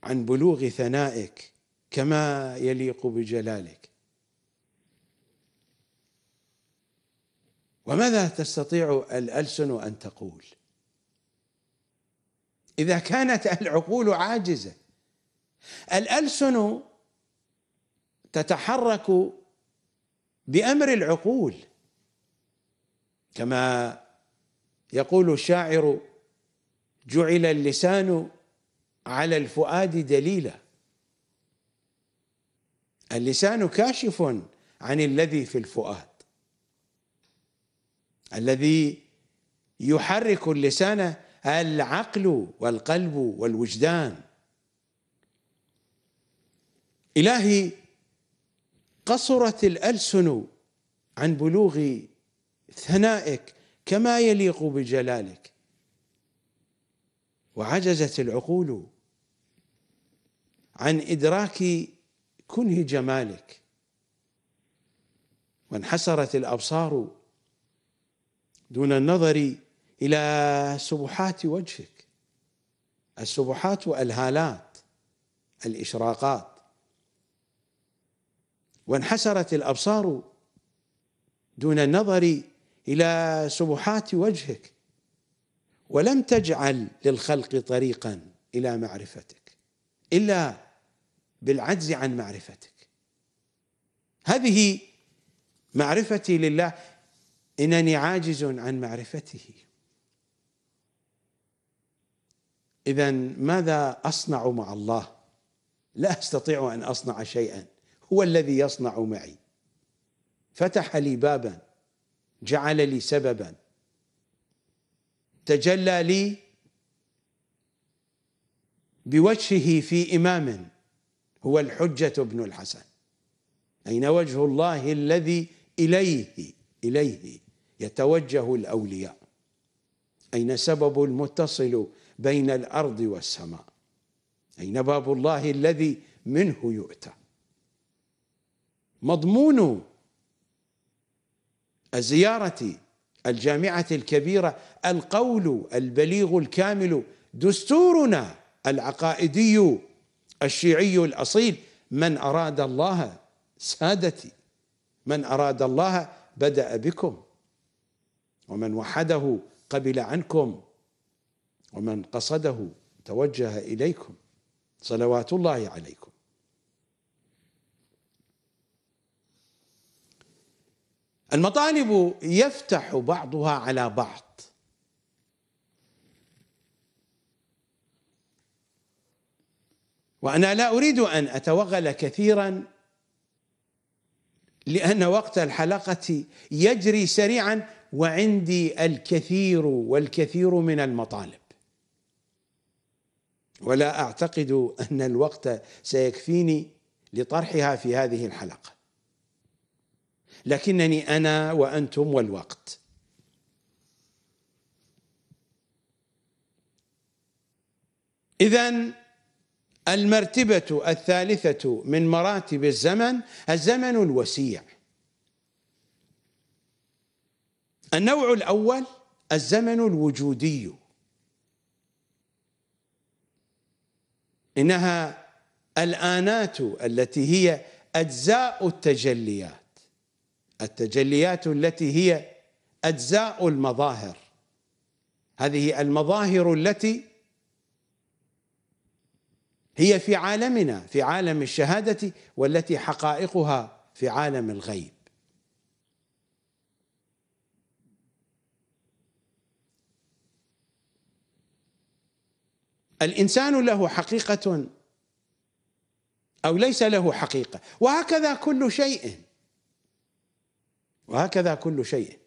عن بلوغ ثنائك كما يليق بجلالك وماذا تستطيع الألسن أن تقول إذا كانت العقول عاجزة الألسن تتحرك بأمر العقول كما يقول الشاعر جعل اللسان على الفؤاد دليلا اللسان كاشف عن الذي في الفؤاد الذي يحرك اللسان العقل والقلب والوجدان إلهي قصرت الألسن عن بلوغ ثنائك كما يليق بجلالك وعجزت العقول عن إدراك كنه جمالك وانحسرت الأبصار دون النظر إلى سبحات وجهك السبحات الهالات الإشراقات وانحسرت الأبصار دون النظر إلى سبحات وجهك ولم تجعل للخلق طريقا الى معرفتك الا بالعجز عن معرفتك هذه معرفتي لله انني عاجز عن معرفته اذا ماذا اصنع مع الله لا استطيع ان اصنع شيئا هو الذي يصنع معي فتح لي بابا جعل لي سببا تجلى لي بوجهه في إمام هو الحجة بن الحسن أين وجه الله الذي إليه إليه يتوجه الأولياء أين سبب المتصل بين الأرض والسماء أين باب الله الذي منه يؤتى مضمون الزيارة الجامعة الكبيرة القول البليغ الكامل دستورنا العقائدي الشيعي الأصيل من أراد الله سادتي من أراد الله بدأ بكم ومن وحده قبل عنكم ومن قصده توجه إليكم صلوات الله عليكم المطالب يفتح بعضها على بعض وانا لا اريد ان اتوغل كثيرا لان وقت الحلقه يجري سريعا وعندي الكثير والكثير من المطالب ولا اعتقد ان الوقت سيكفيني لطرحها في هذه الحلقه لكنني انا وانتم والوقت اذا المرتبه الثالثه من مراتب الزمن الزمن الوسيع النوع الاول الزمن الوجودي انها الانات التي هي اجزاء التجليات التجليات التي هي اجزاء المظاهر هذه المظاهر التي هي في عالمنا في عالم الشهاده والتي حقائقها في عالم الغيب الانسان له حقيقه او ليس له حقيقه وهكذا كل شيء وهكذا كل شيء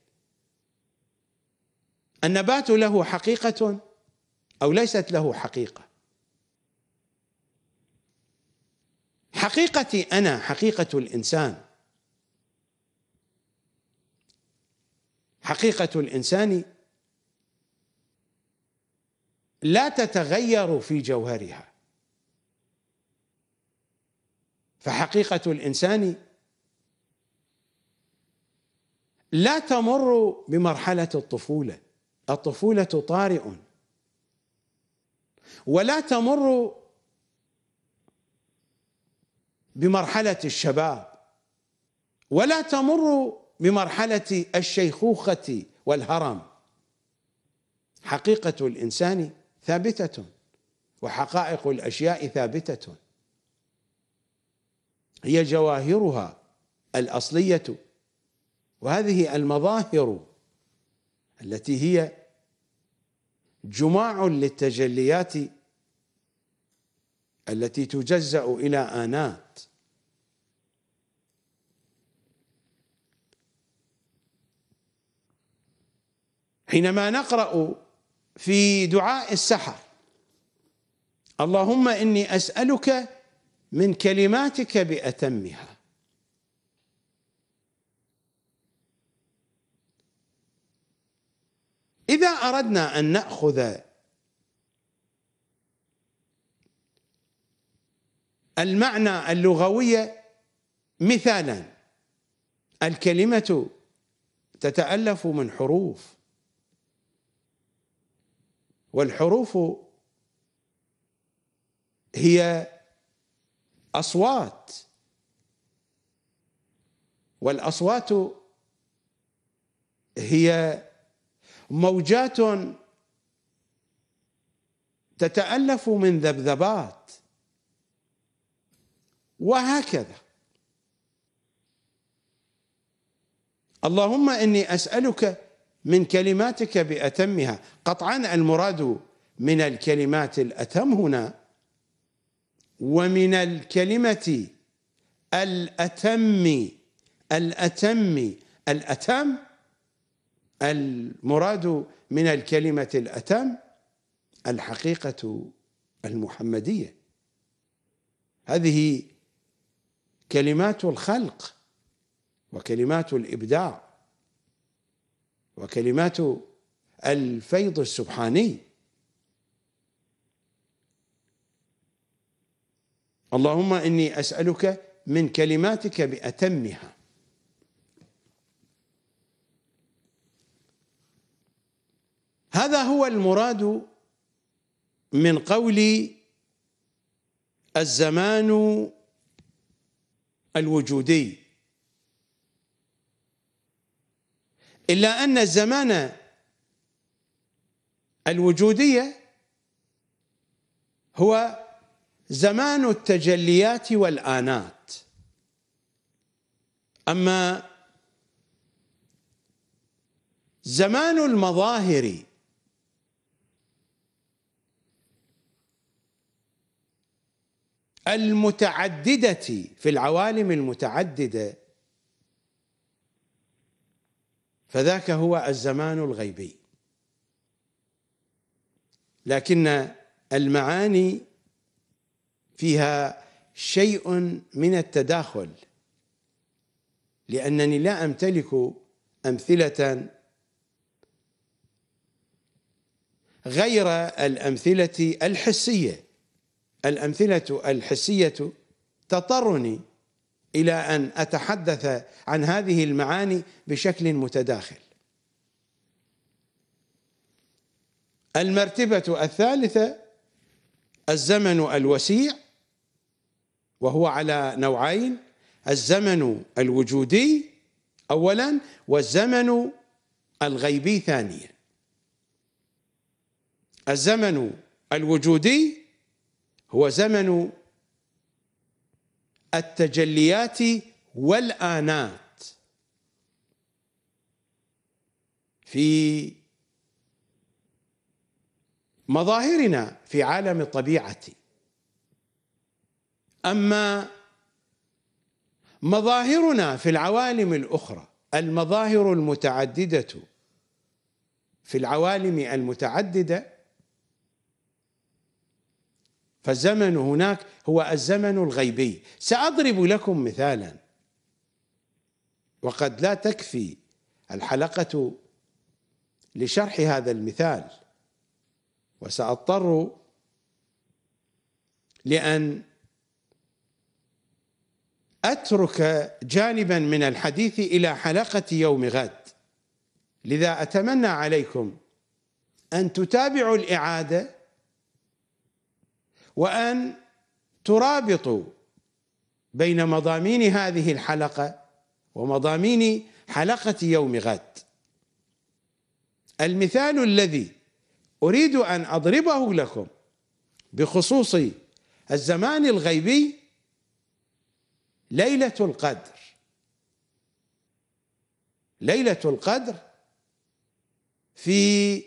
النبات له حقيقة أو ليست له حقيقة حقيقتي أنا حقيقة الإنسان حقيقة الإنسان لا تتغير في جوهرها فحقيقة الإنسان لا تمر بمرحله الطفوله الطفوله طارئ ولا تمر بمرحله الشباب ولا تمر بمرحله الشيخوخه والهرم حقيقه الانسان ثابته وحقائق الاشياء ثابته هي جواهرها الاصليه وهذه المظاهر التي هي جماع للتجليات التي تجزأ إلى آنات حينما نقرأ في دعاء السحر اللهم إني أسألك من كلماتك بأتمها اذا اردنا ان ناخذ المعنى اللغوي مثالا الكلمه تتالف من حروف والحروف هي اصوات والاصوات هي موجات تتالف من ذبذبات وهكذا اللهم اني اسالك من كلماتك باتمها قطعا المراد من الكلمات الاتم هنا ومن الكلمه الاتم الاتم الاتم المراد من الكلمة الأتم الحقيقة المحمدية هذه كلمات الخلق وكلمات الإبداع وكلمات الفيض السبحاني اللهم إني أسألك من كلماتك بأتمها هذا هو المراد من قول الزمان الوجودي إلا أن الزمان الوجودية هو زمان التجليات والآنات أما زمان المظاهر المتعددة في العوالم المتعددة فذاك هو الزمان الغيبي لكن المعاني فيها شيء من التداخل لأنني لا أمتلك أمثلة غير الأمثلة الحسية الأمثلة الحسية تضطرني إلى أن أتحدث عن هذه المعاني بشكل متداخل المرتبة الثالثة الزمن الوسيع وهو على نوعين الزمن الوجودي أولا والزمن الغيبي ثانيا الزمن الوجودي هو زمن التجليات والآنات في مظاهرنا في عالم الطبيعة أما مظاهرنا في العوالم الأخرى المظاهر المتعددة في العوالم المتعددة فالزمن هناك هو الزمن الغيبي سأضرب لكم مثالا وقد لا تكفي الحلقة لشرح هذا المثال وسأضطر لأن أترك جانبا من الحديث إلى حلقة يوم غد لذا أتمنى عليكم أن تتابعوا الإعادة وان ترابطوا بين مضامين هذه الحلقه ومضامين حلقه يوم غد المثال الذي اريد ان اضربه لكم بخصوص الزمان الغيبي ليله القدر ليله القدر في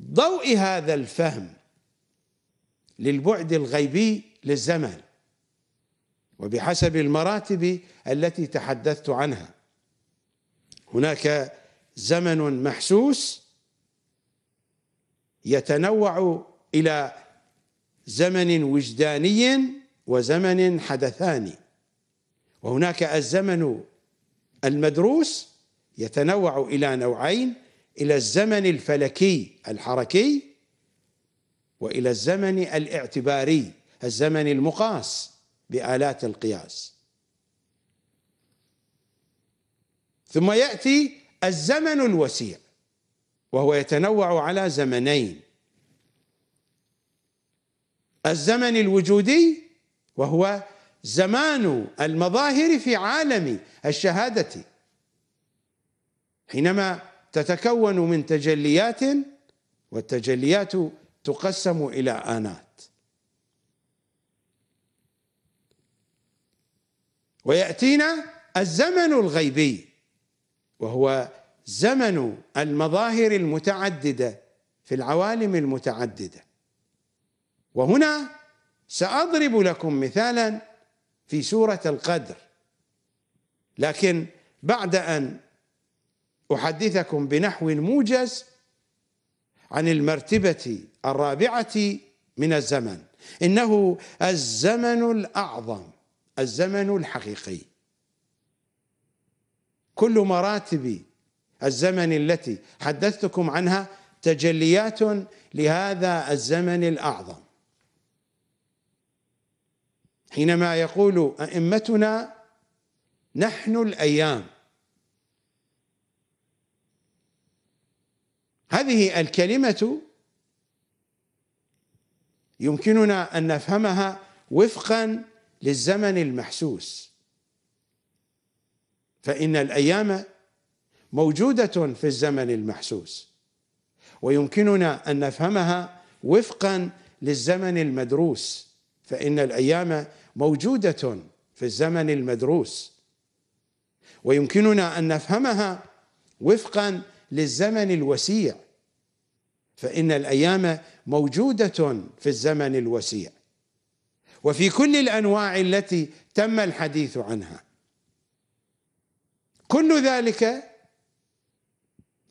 ضوء هذا الفهم للبعد الغيبي للزمن وبحسب المراتب التي تحدثت عنها هناك زمن محسوس يتنوع الى زمن وجداني وزمن حدثاني وهناك الزمن المدروس يتنوع الى نوعين الى الزمن الفلكي الحركي والى الزمن الاعتباري الزمن المقاس بالات القياس ثم ياتي الزمن الوسيع وهو يتنوع على زمنين الزمن الوجودي وهو زمان المظاهر في عالم الشهاده حينما تتكون من تجليات والتجليات تقسم إلى آنات ويأتينا الزمن الغيبي وهو زمن المظاهر المتعددة في العوالم المتعددة وهنا سأضرب لكم مثالا في سورة القدر لكن بعد أن أحدثكم بنحو موجز عن المرتبة الرابعة من الزمن إنه الزمن الأعظم الزمن الحقيقي كل مراتب الزمن التي حدثتكم عنها تجليات لهذا الزمن الأعظم حينما يقول أئمتنا نحن الأيام هذه الكلمة يمكننا أن نفهمها وفقا للزمن المحسوس فإن الأيام موجودة في الزمن المحسوس ويمكننا أن نفهمها وفقا للزمن المدروس فإن الأيام موجودة في الزمن المدروس ويمكننا أن نفهمها وفقا للزمن الوسيع فإن الأيام موجودة في الزمن الوسيع وفي كل الأنواع التي تم الحديث عنها كل ذلك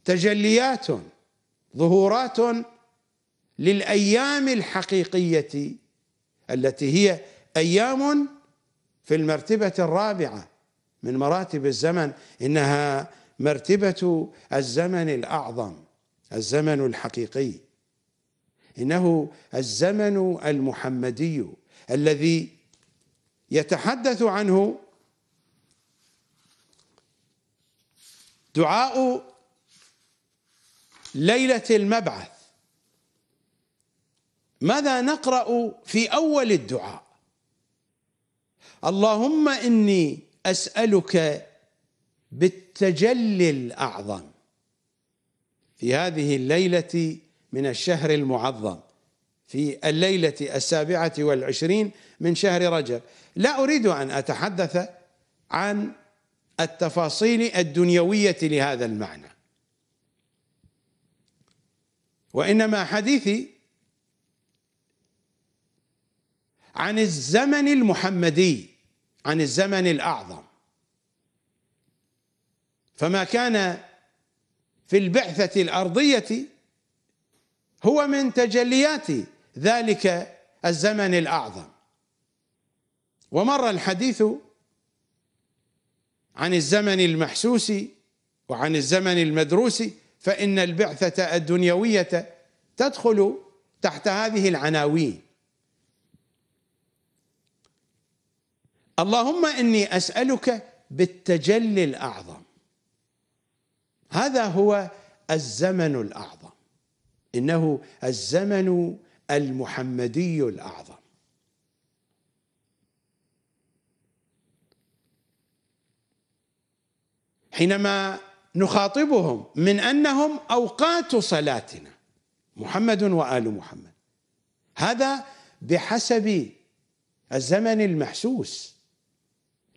تجليات ظهورات للأيام الحقيقية التي هي أيام في المرتبة الرابعة من مراتب الزمن إنها مرتبة الزمن الأعظم الزمن الحقيقي إنه الزمن المحمدي الذي يتحدث عنه دعاء ليلة المبعث ماذا نقرأ في أول الدعاء اللهم إني أسألك بالتجلي الاعظم في هذه الليله من الشهر المعظم في الليله السابعه والعشرين من شهر رجب لا اريد ان اتحدث عن التفاصيل الدنيويه لهذا المعنى وانما حديثي عن الزمن المحمدي عن الزمن الاعظم فما كان في البعثة الأرضية هو من تجليات ذلك الزمن الأعظم ومر الحديث عن الزمن المحسوس وعن الزمن المدروس فإن البعثة الدنيوية تدخل تحت هذه العناوين اللهم إني أسألك بالتجلي الأعظم هذا هو الزمن الاعظم انه الزمن المحمدي الاعظم حينما نخاطبهم من انهم اوقات صلاتنا محمد وال محمد هذا بحسب الزمن المحسوس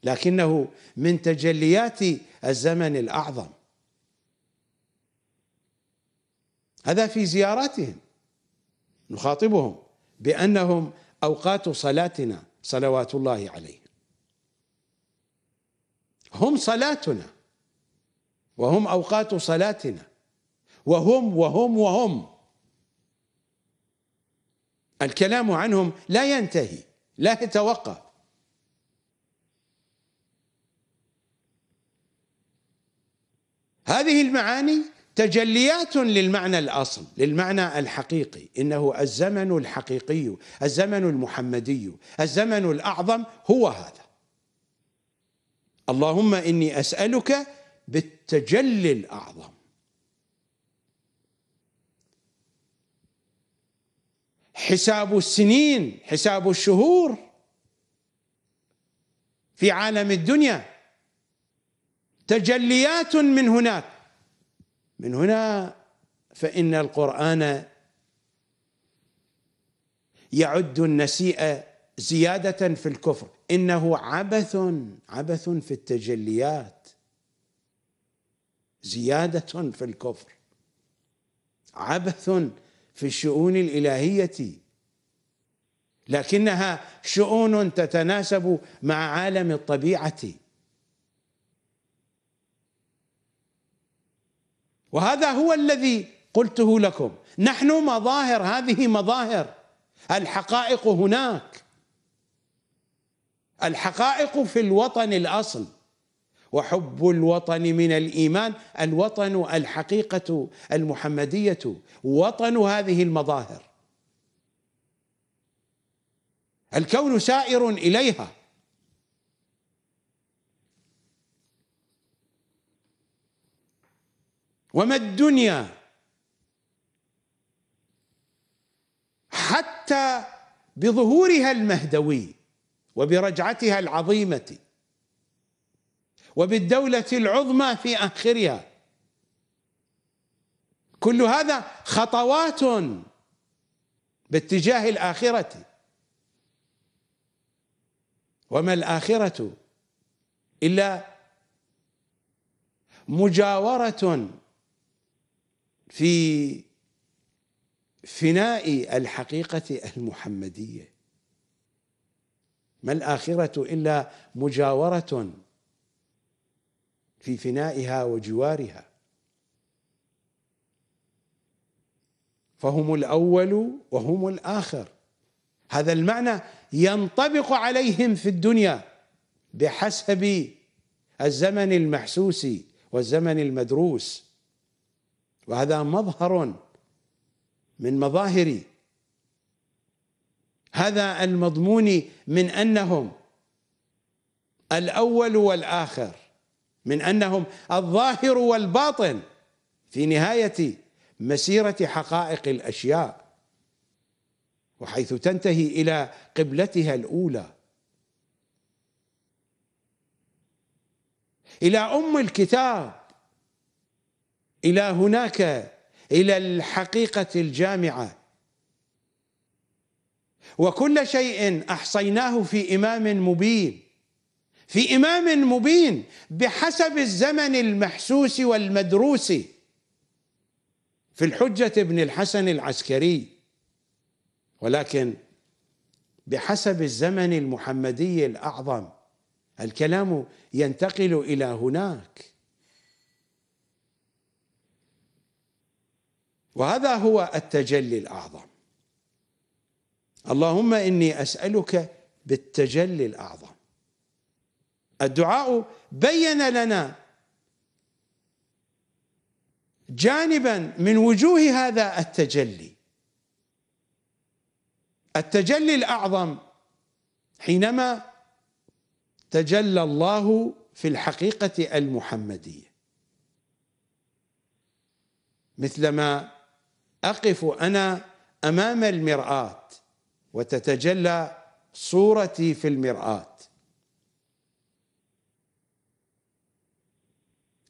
لكنه من تجليات الزمن الاعظم هذا في زياراتهم نخاطبهم بأنهم أوقات صلاتنا صلوات الله عليهم هم صلاتنا وهم أوقات صلاتنا وهم وهم وهم الكلام عنهم لا ينتهي لا يتوقف هذه المعاني تجليات للمعنى الاصل للمعنى الحقيقي انه الزمن الحقيقي الزمن المحمدي الزمن الاعظم هو هذا اللهم اني اسالك بالتجلي الاعظم حساب السنين حساب الشهور في عالم الدنيا تجليات من هناك من هنا فإن القرآن يعد النسيء زيادة في الكفر إنه عبث عبث في التجليات زيادة في الكفر عبث في الشؤون الإلهية لكنها شؤون تتناسب مع عالم الطبيعه وهذا هو الذي قلته لكم نحن مظاهر هذه مظاهر الحقائق هناك الحقائق في الوطن الاصل وحب الوطن من الايمان الوطن الحقيقه المحمديه وطن هذه المظاهر الكون سائر اليها وما الدنيا حتى بظهورها المهدوي وبرجعتها العظيمه وبالدوله العظمى في اخرها كل هذا خطوات باتجاه الاخره وما الاخره الا مجاوره في فناء الحقيقة المحمدية ما الآخرة إلا مجاورة في فنائها وجوارها فهم الأول وهم الآخر هذا المعنى ينطبق عليهم في الدنيا بحسب الزمن المحسوس والزمن المدروس وهذا مظهر من مظاهر هذا المضمون من انهم الاول والاخر من انهم الظاهر والباطن في نهايه مسيره حقائق الاشياء وحيث تنتهي الى قبلتها الاولى الى ام الكتاب الى هناك الى الحقيقه الجامعه وكل شيء احصيناه في امام مبين في امام مبين بحسب الزمن المحسوس والمدروس في الحجه ابن الحسن العسكري ولكن بحسب الزمن المحمدي الاعظم الكلام ينتقل الى هناك وهذا هو التجلي الاعظم اللهم اني اسالك بالتجلي الاعظم الدعاء بين لنا جانبا من وجوه هذا التجلي التجلي الاعظم حينما تجلى الله في الحقيقه المحمديه مثلما اقف انا امام المراه وتتجلى صورتي في المراه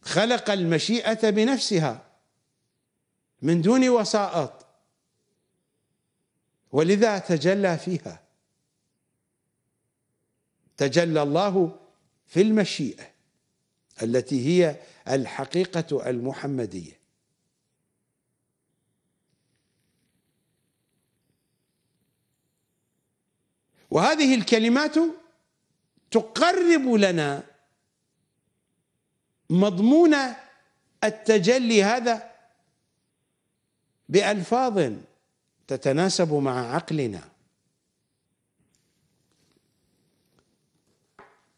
خلق المشيئه بنفسها من دون وسائط ولذا تجلى فيها تجلى الله في المشيئه التي هي الحقيقه المحمديه وهذه الكلمات تقرب لنا مضمون التجلي هذا بألفاظ تتناسب مع عقلنا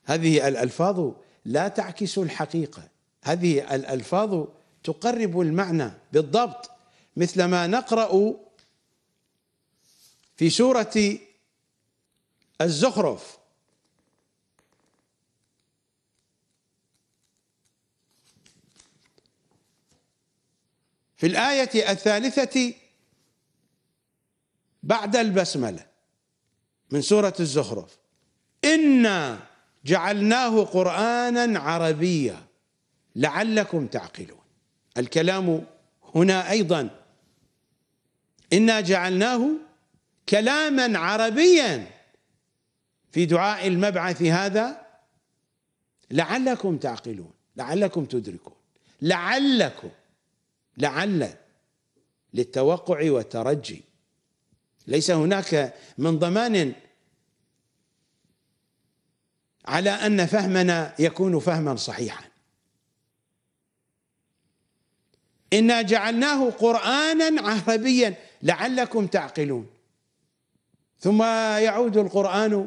هذه الألفاظ لا تعكس الحقيقة هذه الألفاظ تقرب المعنى بالضبط مثلما نقرأ في سورة الزخرف في الآية الثالثة بعد البسملة من سورة الزخرف إنا جعلناه قرآنا عربيا لعلكم تعقلون الكلام هنا أيضا إنا جعلناه كلاما عربيا في دعاء المبعث هذا لعلكم تعقلون لعلكم تدركون لعلكم لعل للتوقع والترجي ليس هناك من ضمان على ان فهمنا يكون فهما صحيحا انا جعلناه قرانا عربيا لعلكم تعقلون ثم يعود القران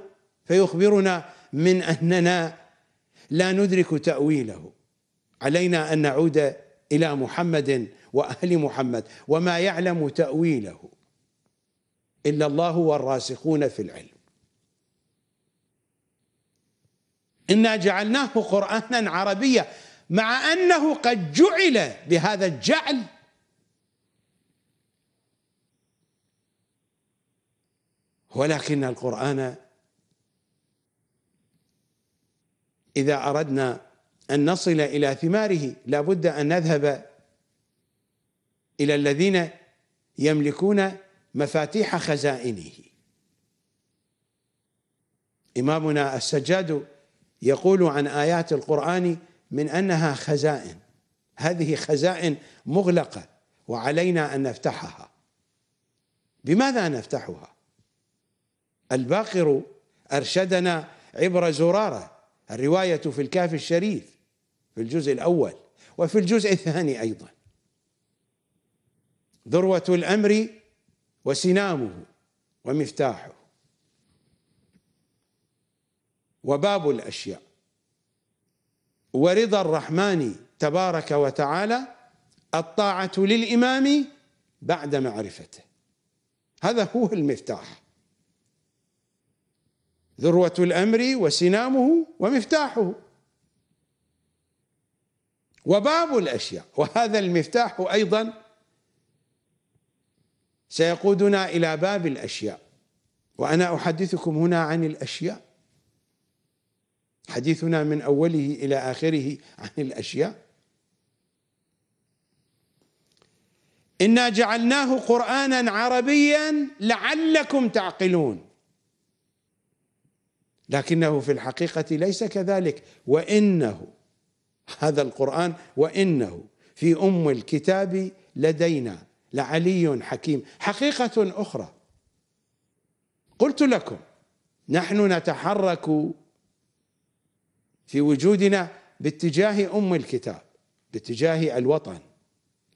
فيخبرنا من اننا لا ندرك تاويله علينا ان نعود الى محمد واهل محمد وما يعلم تاويله الا الله والراسخون في العلم انا جعلناه قرانا عربيا مع انه قد جعل بهذا الجعل ولكن القران إذا أردنا أن نصل إلى ثماره لا بد أن نذهب إلى الذين يملكون مفاتيح خزائنه إمامنا السجاد يقول عن آيات القرآن من أنها خزائن هذه خزائن مغلقة وعلينا أن نفتحها بماذا نفتحها؟ الباقر أرشدنا عبر زرارة الرواية في الكهف الشريف في الجزء الأول وفي الجزء الثاني أيضا ذروة الأمر وسنامه ومفتاحه وباب الأشياء ورضا الرحمن تبارك وتعالى الطاعة للإمام بعد معرفته هذا هو المفتاح ذروة الأمر وسنامه ومفتاحه وباب الأشياء وهذا المفتاح أيضا سيقودنا إلى باب الأشياء وأنا أحدثكم هنا عن الأشياء حديثنا من أوله إلى آخره عن الأشياء إنا جعلناه قرآنا عربيا لعلكم تعقلون لكنه في الحقيقة ليس كذلك وإنه هذا القرآن وإنه في أم الكتاب لدينا لعلي حكيم حقيقة أخرى قلت لكم نحن نتحرك في وجودنا باتجاه أم الكتاب باتجاه الوطن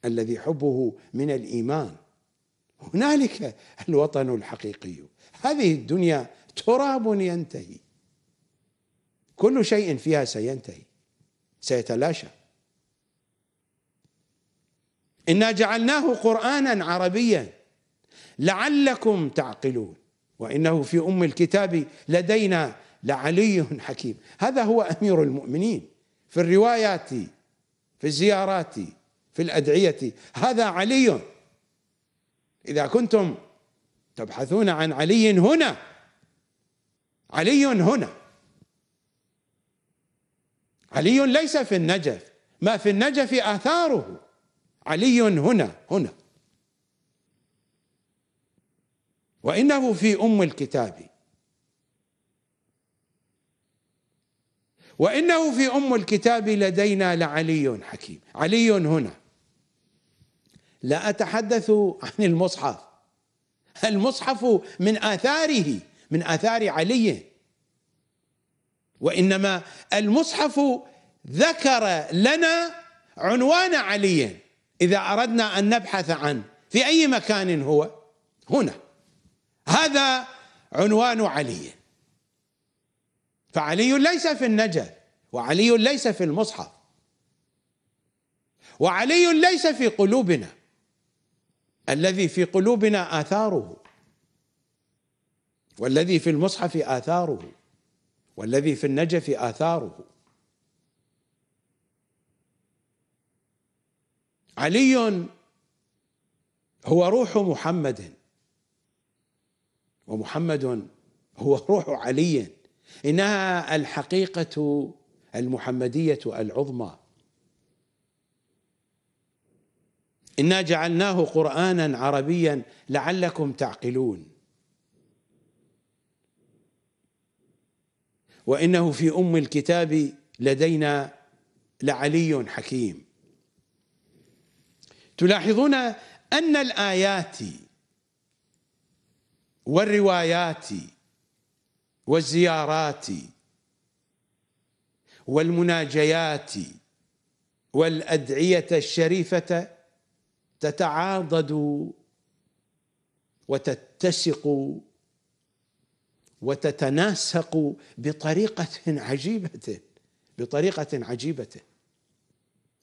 الذي حبه من الإيمان هنالك الوطن الحقيقي هذه الدنيا تراب ينتهي كل شيء فيها سينتهي سيتلاشى انا جعلناه قرانا عربيا لعلكم تعقلون وانه في ام الكتاب لدينا لعلي حكيم هذا هو امير المؤمنين في الروايات في الزيارات في الادعيه هذا علي اذا كنتم تبحثون عن علي هنا علي هنا علي ليس في النجف ما في النجف آثاره علي هنا هنا وإنه في أم الكتاب وإنه في أم الكتاب لدينا لعلي حكيم علي هنا لا أتحدث عن المصحف المصحف من آثاره من اثار علي وانما المصحف ذكر لنا عنوان علي اذا اردنا ان نبحث عنه في اي مكان هو هنا هذا عنوان علي فعلي ليس في النجف وعلي ليس في المصحف وعلي ليس في قلوبنا الذي في قلوبنا اثاره والذي في المصحف آثاره والذي في النجف آثاره علي هو روح محمد ومحمد هو روح علي انها الحقيقه المحمديه العظمى انا جعلناه قرانا عربيا لعلكم تعقلون وإنه في أم الكتاب لدينا لعلي حكيم تلاحظون أن الآيات والروايات والزيارات والمناجيات والأدعية الشريفة تتعاضد وتتسق وتتناسق بطريقة عجيبة بطريقة عجيبة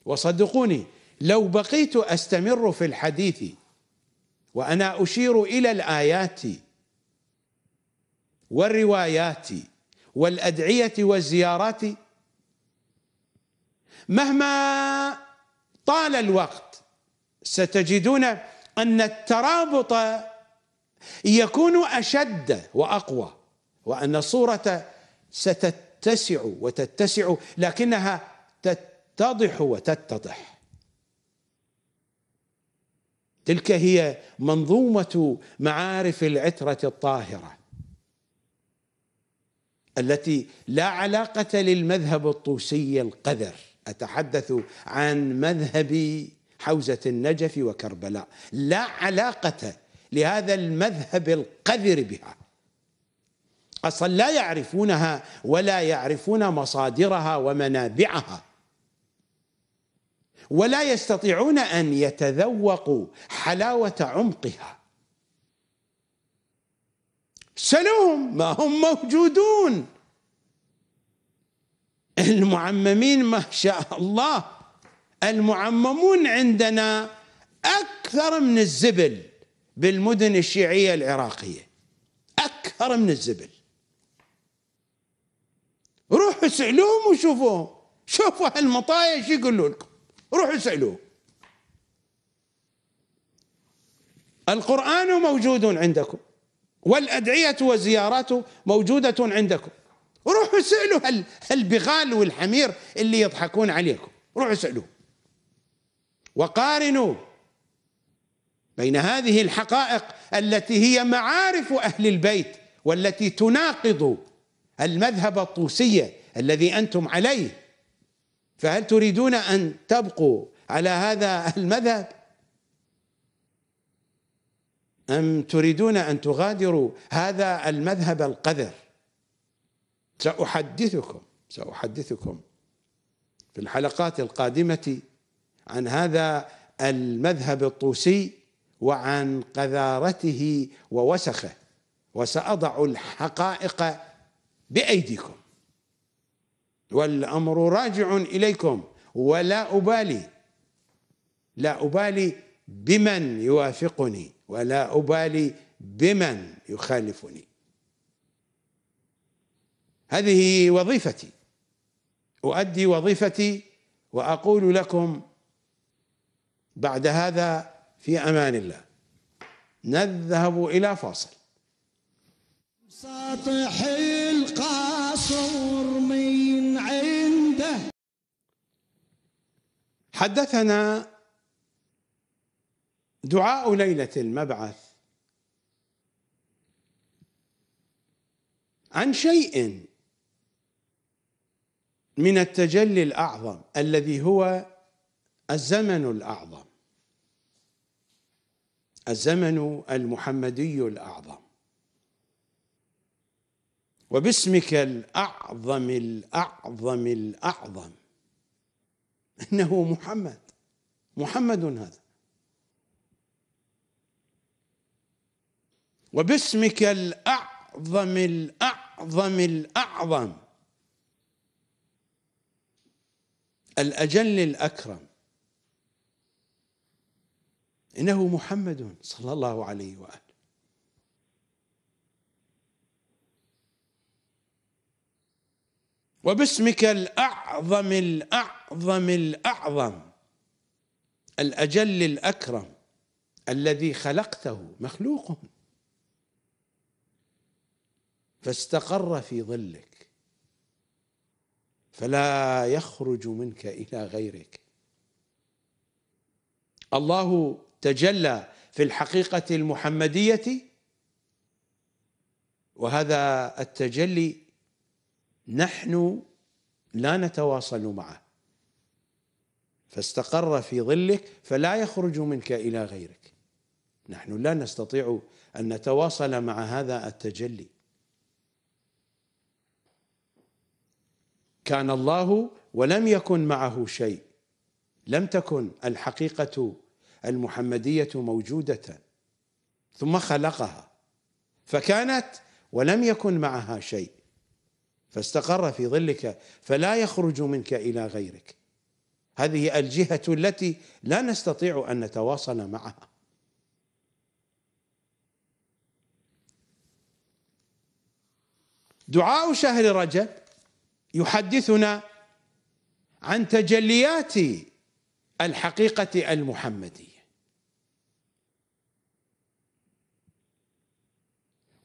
وصدقوني لو بقيت أستمر في الحديث وأنا أشير إلى الآيات والروايات والأدعية والزيارات مهما طال الوقت ستجدون أن الترابط يكون أشد وأقوى وأن الصورة ستتسع وتتسع لكنها تتضح وتتضح تلك هي منظومة معارف العترة الطاهرة التي لا علاقة للمذهب الطوسي القذر أتحدث عن مذهب حوزة النجف وكربلاء لا علاقة لهذا المذهب القذر بها اصلا لا يعرفونها ولا يعرفون مصادرها ومنابعها ولا يستطيعون ان يتذوقوا حلاوه عمقها سلوهم ما هم موجودون المعممين ما شاء الله المعممون عندنا اكثر من الزبل بالمدن الشيعيه العراقيه اكثر من الزبل روحوا اسألوهم وشوفوهم شوفوا هالمطايا شو يقولوا لكم روحوا اسالوهم القرآن موجود عندكم والأدعية والزيارات موجودة عندكم روحوا اسألوا هالبغال والحمير اللي يضحكون عليكم روحوا اسألوه وقارنوا بين هذه الحقائق التي هي معارف أهل البيت والتي تناقض المذهب الطوسية الذي أنتم عليه فهل تريدون أن تبقوا على هذا المذهب أم تريدون أن تغادروا هذا المذهب القذر سأحدثكم سأحدثكم في الحلقات القادمة عن هذا المذهب الطوسي وعن قذارته ووسخه وسأضع الحقائق بأيديكم والأمر راجع إليكم ولا أبالي لا أبالي بمن يوافقني ولا أبالي بمن يخالفني هذه وظيفتي أؤدي وظيفتي وأقول لكم بعد هذا في أمان الله نذهب إلى فاصل سطح القصر من عنده حدثنا دعاء ليلة المبعث عن شيء من التجلي الأعظم الذي هو الزمن الأعظم الزمن المحمدي الأعظم وباسمك الأعظم الأعظم الأعظم إنه محمد محمد هذا وباسمك الأعظم الأعظم الأعظم الأجل الأكرم إنه محمد صلى الله عليه وآله وباسمك الأعظم الأعظم الأعظم الأجل الأكرم الذي خلقته مخلوق فاستقر في ظلك فلا يخرج منك إلى غيرك الله تجلى في الحقيقة المحمدية وهذا التجلي نحن لا نتواصل معه فاستقر في ظلك فلا يخرج منك الى غيرك نحن لا نستطيع ان نتواصل مع هذا التجلي كان الله ولم يكن معه شيء لم تكن الحقيقه المحمديه موجوده ثم خلقها فكانت ولم يكن معها شيء فاستقر في ظلك فلا يخرج منك الى غيرك هذه الجهه التي لا نستطيع ان نتواصل معها دعاء شهر رجب يحدثنا عن تجليات الحقيقه المحمديه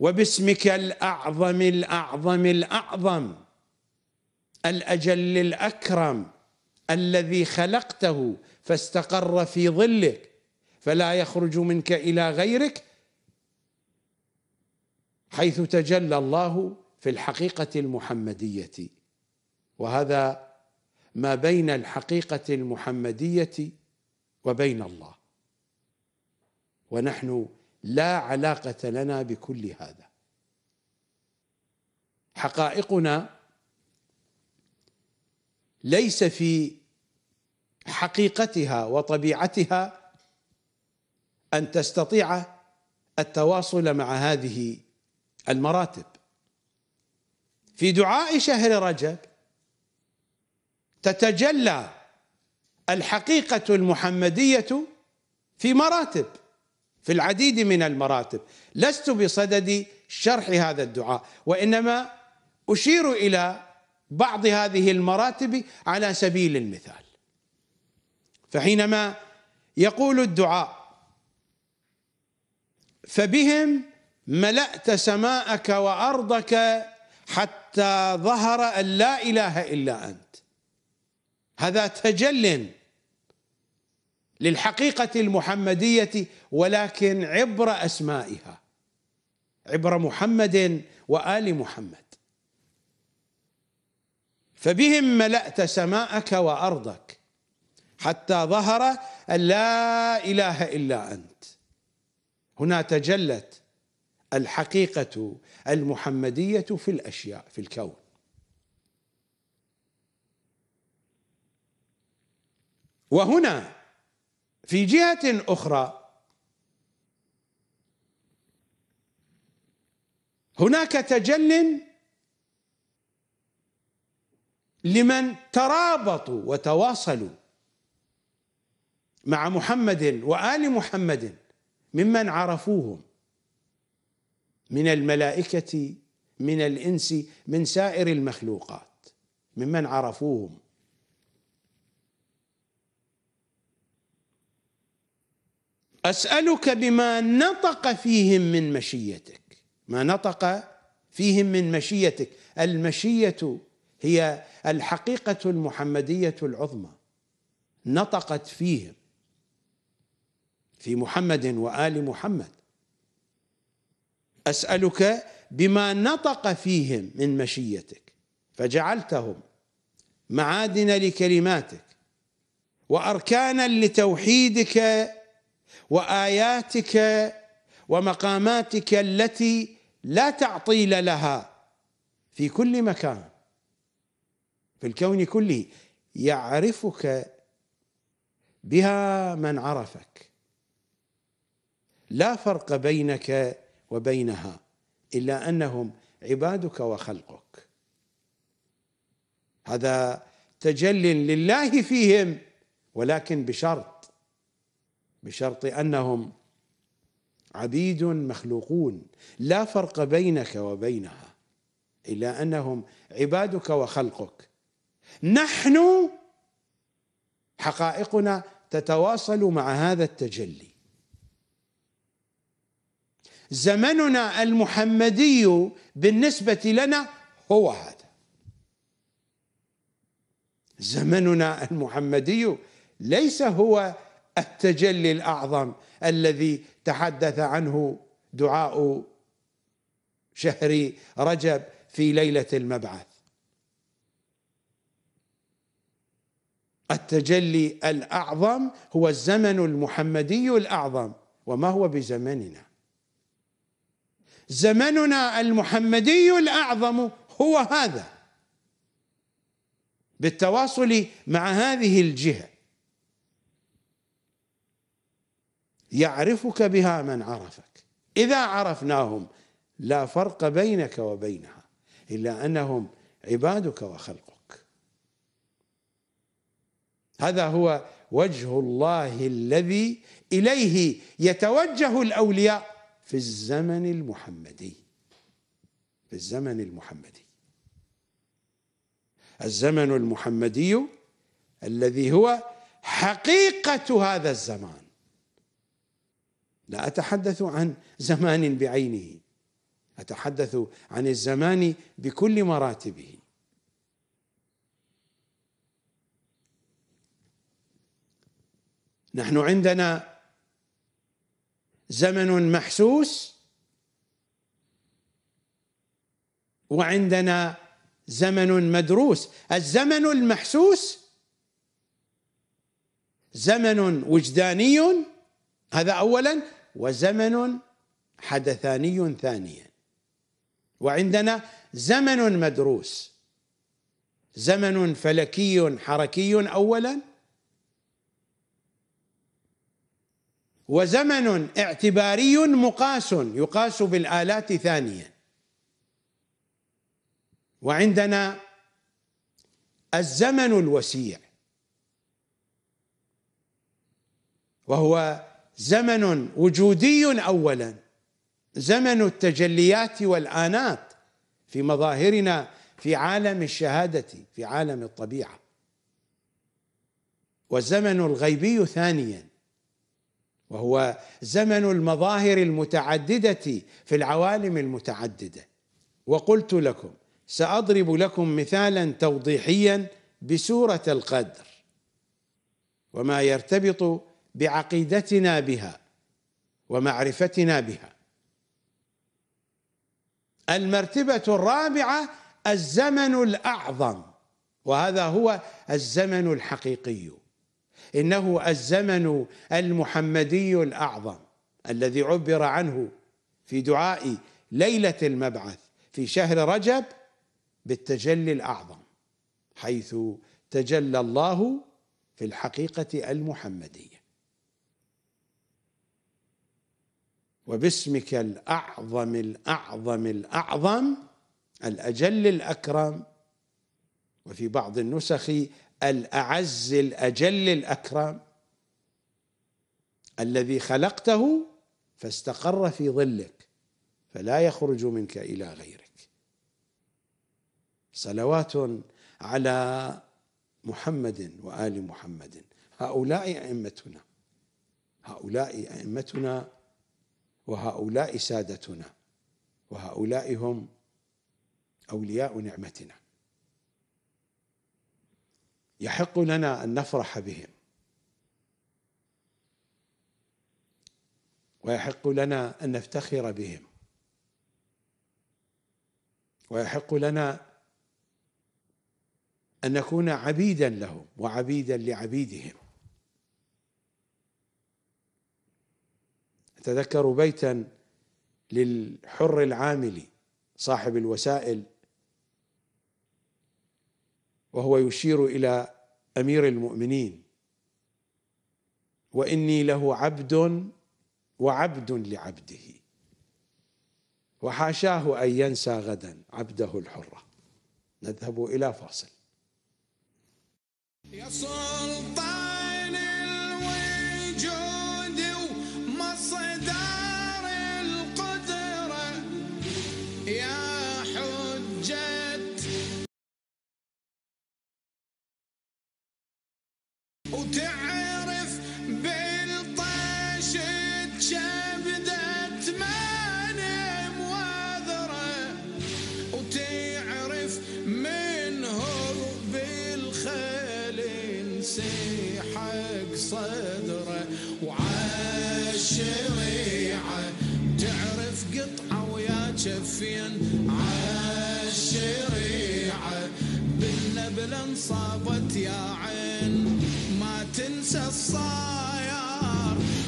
وباسمك الاعظم الاعظم الاعظم الاجل الاكرم الذي خلقته فاستقر في ظلك فلا يخرج منك الى غيرك حيث تجلى الله في الحقيقه المحمديه وهذا ما بين الحقيقه المحمديه وبين الله ونحن لا علاقة لنا بكل هذا حقائقنا ليس في حقيقتها وطبيعتها أن تستطيع التواصل مع هذه المراتب في دعاء شهر رجب تتجلى الحقيقة المحمدية في مراتب في العديد من المراتب لست بصدد شرح هذا الدعاء وانما اشير الى بعض هذه المراتب على سبيل المثال فحينما يقول الدعاء فبهم ملأت سماءك وأرضك حتى ظهر أن لا إله إلا أنت هذا تجل للحقيقة المحمدية ولكن عبر أسمائها عبر محمد وآل محمد فبهم ملأت سماءك وأرضك حتى ظهر أن لا إله إلا أنت هنا تجلت الحقيقة المحمدية في الأشياء في الكون وهنا في جهة أخرى هناك تجل لمن ترابطوا وتواصلوا مع محمد وآل محمد ممن عرفوهم من الملائكة من الإنس من سائر المخلوقات ممن عرفوهم أسألك بما نطق فيهم من مشيتك ما نطق فيهم من مشيتك المشية هي الحقيقة المحمدية العظمى نطقت فيهم في محمد وآل محمد أسألك بما نطق فيهم من مشيتك فجعلتهم معادن لكلماتك وأركانا لتوحيدك واياتك ومقاماتك التي لا تعطيل لها في كل مكان في الكون كله يعرفك بها من عرفك لا فرق بينك وبينها الا انهم عبادك وخلقك هذا تجل لله فيهم ولكن بشرط بشرط انهم عبيد مخلوقون لا فرق بينك وبينها الا انهم عبادك وخلقك نحن حقائقنا تتواصل مع هذا التجلي زمننا المحمدي بالنسبه لنا هو هذا زمننا المحمدي ليس هو التجلي الاعظم الذي تحدث عنه دعاء شهر رجب في ليله المبعث التجلي الاعظم هو الزمن المحمدي الاعظم وما هو بزمننا زمننا المحمدي الاعظم هو هذا بالتواصل مع هذه الجهه يعرفك بها من عرفك إذا عرفناهم لا فرق بينك وبينها إلا أنهم عبادك وخلقك هذا هو وجه الله الذي إليه يتوجه الأولياء في الزمن المحمدي في الزمن المحمدي الزمن المحمدي الذي هو حقيقة هذا الزمان لا أتحدث عن زمان بعينه أتحدث عن الزمان بكل مراتبه نحن عندنا زمن محسوس وعندنا زمن مدروس الزمن المحسوس زمن وجداني هذا اولا وزمن حدثاني ثانيا وعندنا زمن مدروس زمن فلكي حركي اولا وزمن اعتباري مقاس يقاس بالآلات ثانيا وعندنا الزمن الوسيع وهو زمن وجودي اولا زمن التجليات والانات في مظاهرنا في عالم الشهاده في عالم الطبيعه والزمن الغيبي ثانيا وهو زمن المظاهر المتعدده في العوالم المتعدده وقلت لكم ساضرب لكم مثالا توضيحيا بسوره القدر وما يرتبط بعقيدتنا بها ومعرفتنا بها المرتبة الرابعة الزمن الأعظم وهذا هو الزمن الحقيقي إنه الزمن المحمدي الأعظم الذي عبر عنه في دعاء ليلة المبعث في شهر رجب بالتجلي الأعظم حيث تجلى الله في الحقيقة المحمدية وباسمك الاعظم الاعظم الاعظم الاجل الاكرم وفي بعض النسخ الاعز الاجل الاكرم الذي خلقته فاستقر في ظلك فلا يخرج منك الى غيرك صلوات على محمد وال محمد هؤلاء ائمتنا هؤلاء ائمتنا وهؤلاء سادتنا وهؤلاء هم أولياء نعمتنا يحق لنا أن نفرح بهم ويحق لنا أن نفتخر بهم ويحق لنا أن نكون عبيدا لهم وعبيدا لعبيدهم أتذكر بيتا للحر العامل صاحب الوسائل وهو يشير إلى أمير المؤمنين وإني له عبد وعبد لعبده وحاشاه أن ينسى غدا عبده الحرة نذهب إلى فاصل يا سلطان تعرف بالطش تشبدت مانم واذره وتعرف من هو بالخيل نسيحك صدره وعالشريعه تعرف قطعه ويا جفين عالشريعه بالنبل انصابت يا تنسى الصاير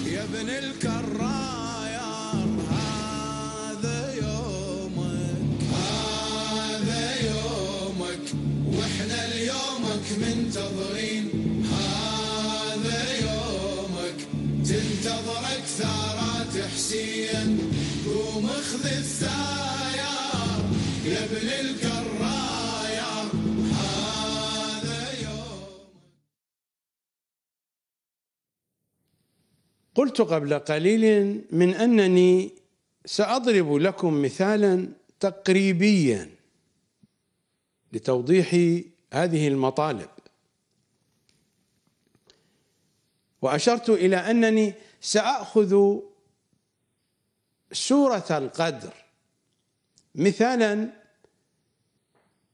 يا ابن الكراير هذا يومك هذا يومك واحنا ليومك منتظرين هذا يومك تنتظر اكثارات حسين قوم اخذ الساير يا ابن الكراير قلت قبل قليل من انني ساضرب لكم مثالا تقريبيا لتوضيح هذه المطالب واشرت الى انني ساخذ سوره القدر مثالا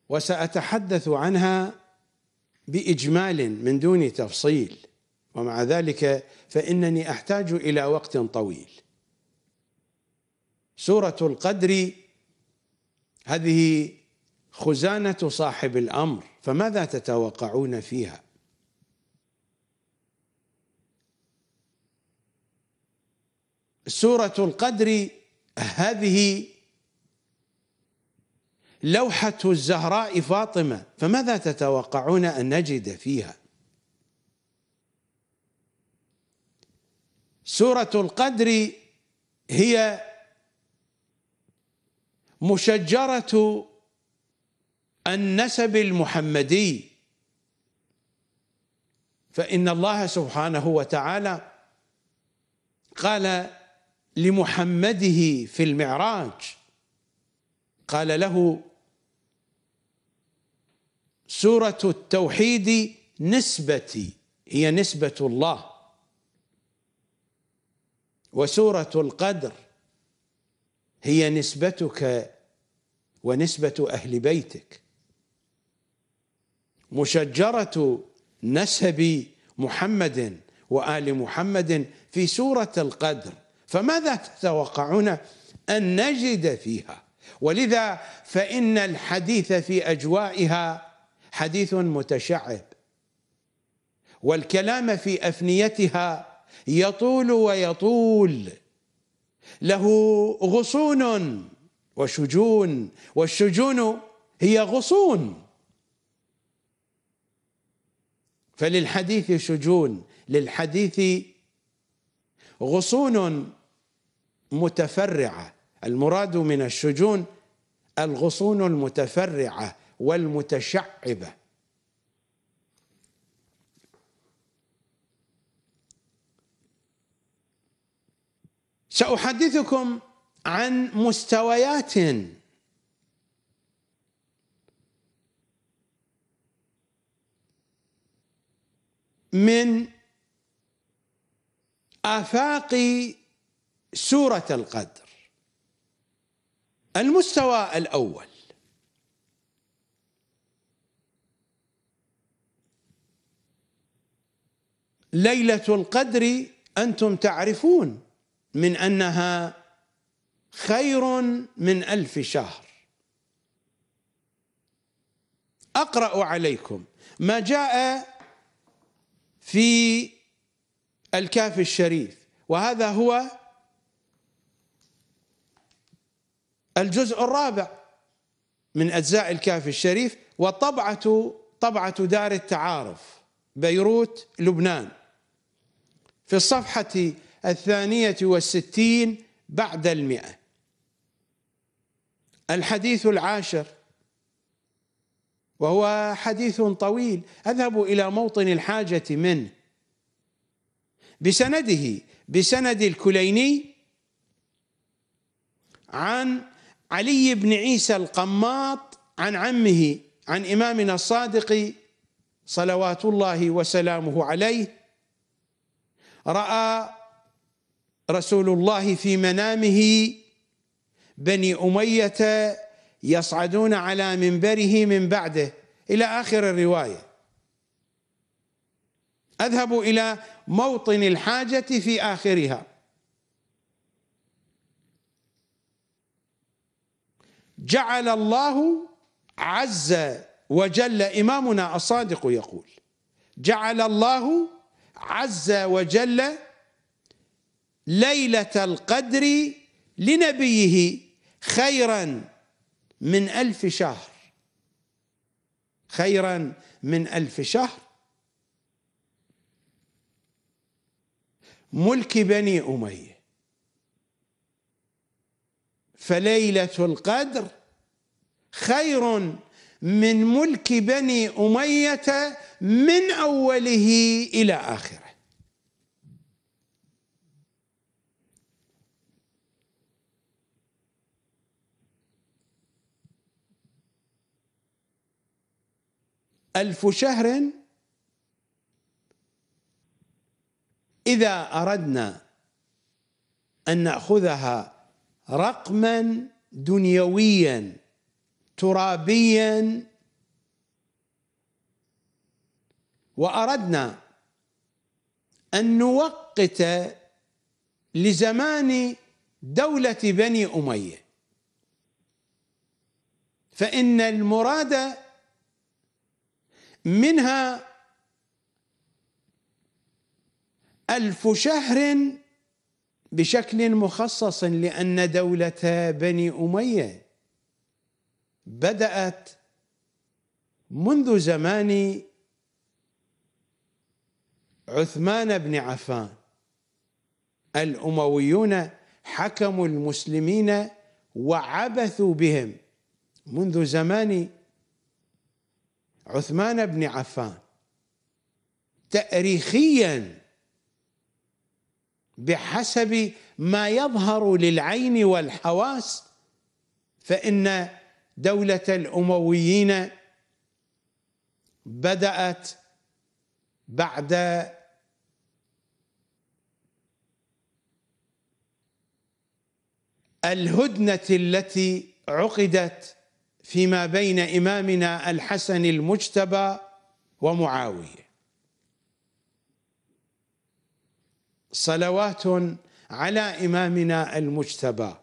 وساتحدث عنها باجمال من دون تفصيل ومع ذلك فإنني أحتاج إلى وقت طويل سورة القدر هذه خزانة صاحب الأمر فماذا تتوقعون فيها سورة القدر هذه لوحة الزهراء فاطمة فماذا تتوقعون أن نجد فيها سورة القدر هي مشجرة النسب المحمدي فإن الله سبحانه وتعالى قال لمحمده في المعراج قال له سورة التوحيد نسبتي هي نسبة الله وسوره القدر هي نسبتك ونسبه اهل بيتك مشجره نسب محمد وال محمد في سوره القدر فماذا تتوقعون ان نجد فيها ولذا فان الحديث في اجوائها حديث متشعب والكلام في افنيتها يطول ويطول له غصون وشجون والشجون هي غصون فللحديث شجون للحديث غصون متفرعه المراد من الشجون الغصون المتفرعه والمتشعبه ساحدثكم عن مستويات من افاق سوره القدر المستوى الاول ليله القدر انتم تعرفون من أنها خير من ألف شهر أقرأ عليكم ما جاء في الكافي الشريف وهذا هو الجزء الرابع من أجزاء الكافي الشريف وطبعة طبعة دار التعارف بيروت لبنان في الصفحة الثانية والستين بعد المئة الحديث العاشر وهو حديث طويل أذهب إلى موطن الحاجة منه بسنده بسند الكليني عن علي بن عيسى القماط عن عمه عن إمامنا الصادق صلوات الله وسلامه عليه رأى رسول الله في منامه بني أمية يصعدون على منبره من بعده إلى آخر الرواية أذهبوا إلى موطن الحاجة في آخرها جعل الله عز وجل إمامنا الصادق يقول جعل الله عز وجل ليلة القدر لنبيه خيرا من ألف شهر خيرا من ألف شهر ملك بني أمية فليلة القدر خير من ملك بني أمية من أوله إلى آخره ألف شهر إذا أردنا أن نأخذها رقما دنيويا ترابيا وأردنا أن نوقت لزمان دولة بني أمية فإن المراد منها ألف شهر بشكل مخصص لأن دولة بني أمية بدأت منذ زمان عثمان بن عفان الأمويون حكموا المسلمين وعبثوا بهم منذ زمان عثمان بن عفان تاريخيا بحسب ما يظهر للعين والحواس فان دوله الامويين بدات بعد الهدنه التي عقدت فيما بين إمامنا الحسن المجتبى ومعاوية صلوات على إمامنا المجتبى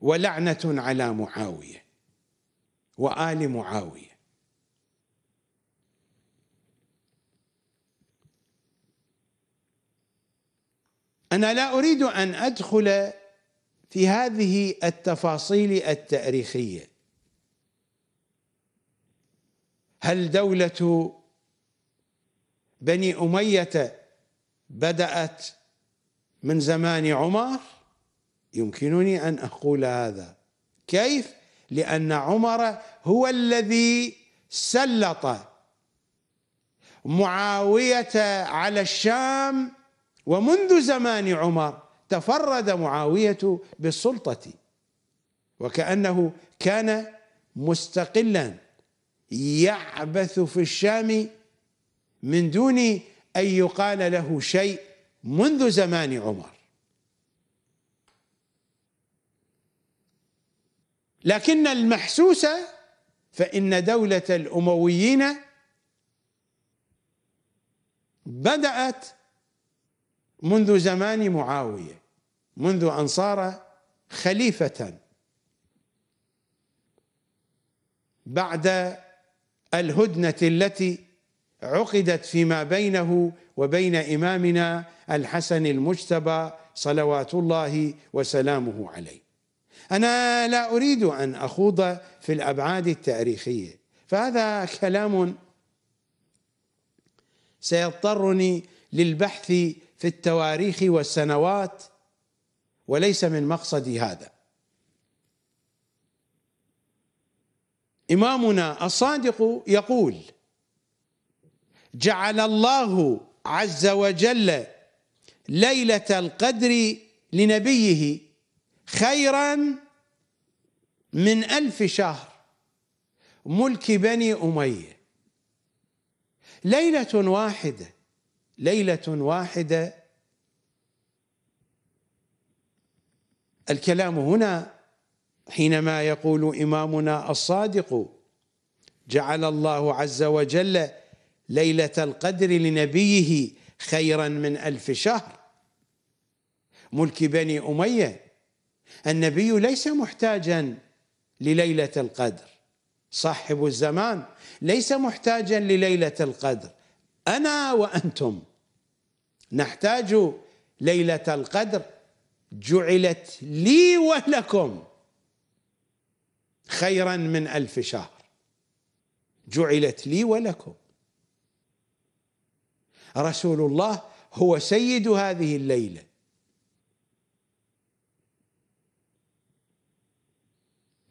ولعنة على معاوية وآل معاوية أنا لا أريد أن أدخل في هذه التفاصيل التاريخية هل دولة بني أمية بدأت من زمان عمر يمكنني أن أقول هذا كيف؟ لأن عمر هو الذي سلط معاوية على الشام ومنذ زمان عمر تفرد معاوية بالسلطة وكأنه كان مستقلاً يعبث في الشام من دون أن يقال له شيء منذ زمان عمر لكن المحسوس فإن دولة الأمويين بدأت منذ زمان معاوية منذ أن صار خليفة بعد الهدنه التي عقدت فيما بينه وبين امامنا الحسن المجتبى صلوات الله وسلامه عليه. انا لا اريد ان اخوض في الابعاد التاريخيه فهذا كلام سيضطرني للبحث في التواريخ والسنوات وليس من مقصدي هذا إمامنا الصادق يقول جعل الله عز وجل ليلة القدر لنبيه خيرا من ألف شهر ملك بني أمية ليلة واحدة ليلة واحدة الكلام هنا حينما يقول إمامنا الصادق جعل الله عز وجل ليلة القدر لنبيه خيرا من ألف شهر ملك بني أمية النبي ليس محتاجا لليلة القدر صاحب الزمان ليس محتاجا لليلة القدر أنا وأنتم نحتاج ليلة القدر جعلت لي ولكم خيرا من ألف شهر جعلت لي ولكم رسول الله هو سيد هذه الليله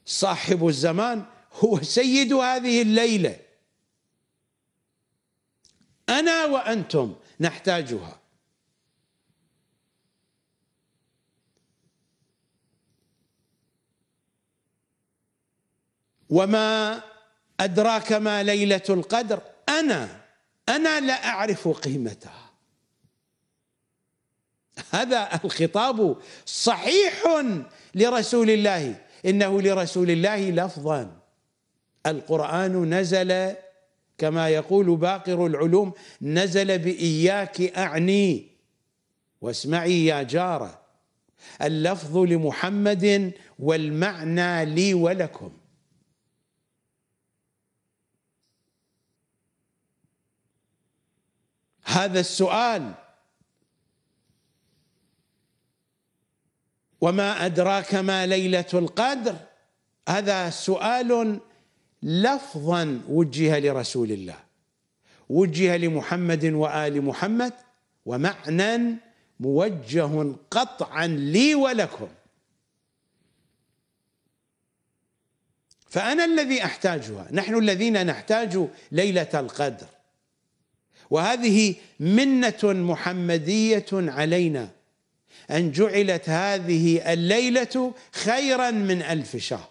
صاحب الزمان هو سيد هذه الليله انا وانتم نحتاجها وما أدراك ما ليلة القدر أنا أنا لا أعرف قيمتها هذا الخطاب صحيح لرسول الله إنه لرسول الله لفظا القرآن نزل كما يقول باقر العلوم نزل بإياك أعني واسمعي يا جارة اللفظ لمحمد والمعنى لي ولكم هذا السؤال وما ادراك ما ليله القدر هذا سؤال لفظا وجه لرسول الله وجه لمحمد وال محمد ومعنى موجه قطعا لي ولكم فانا الذي احتاجها نحن الذين نحتاج ليله القدر وهذه منة محمدية علينا أن جعلت هذه الليلة خيرا من ألف شهر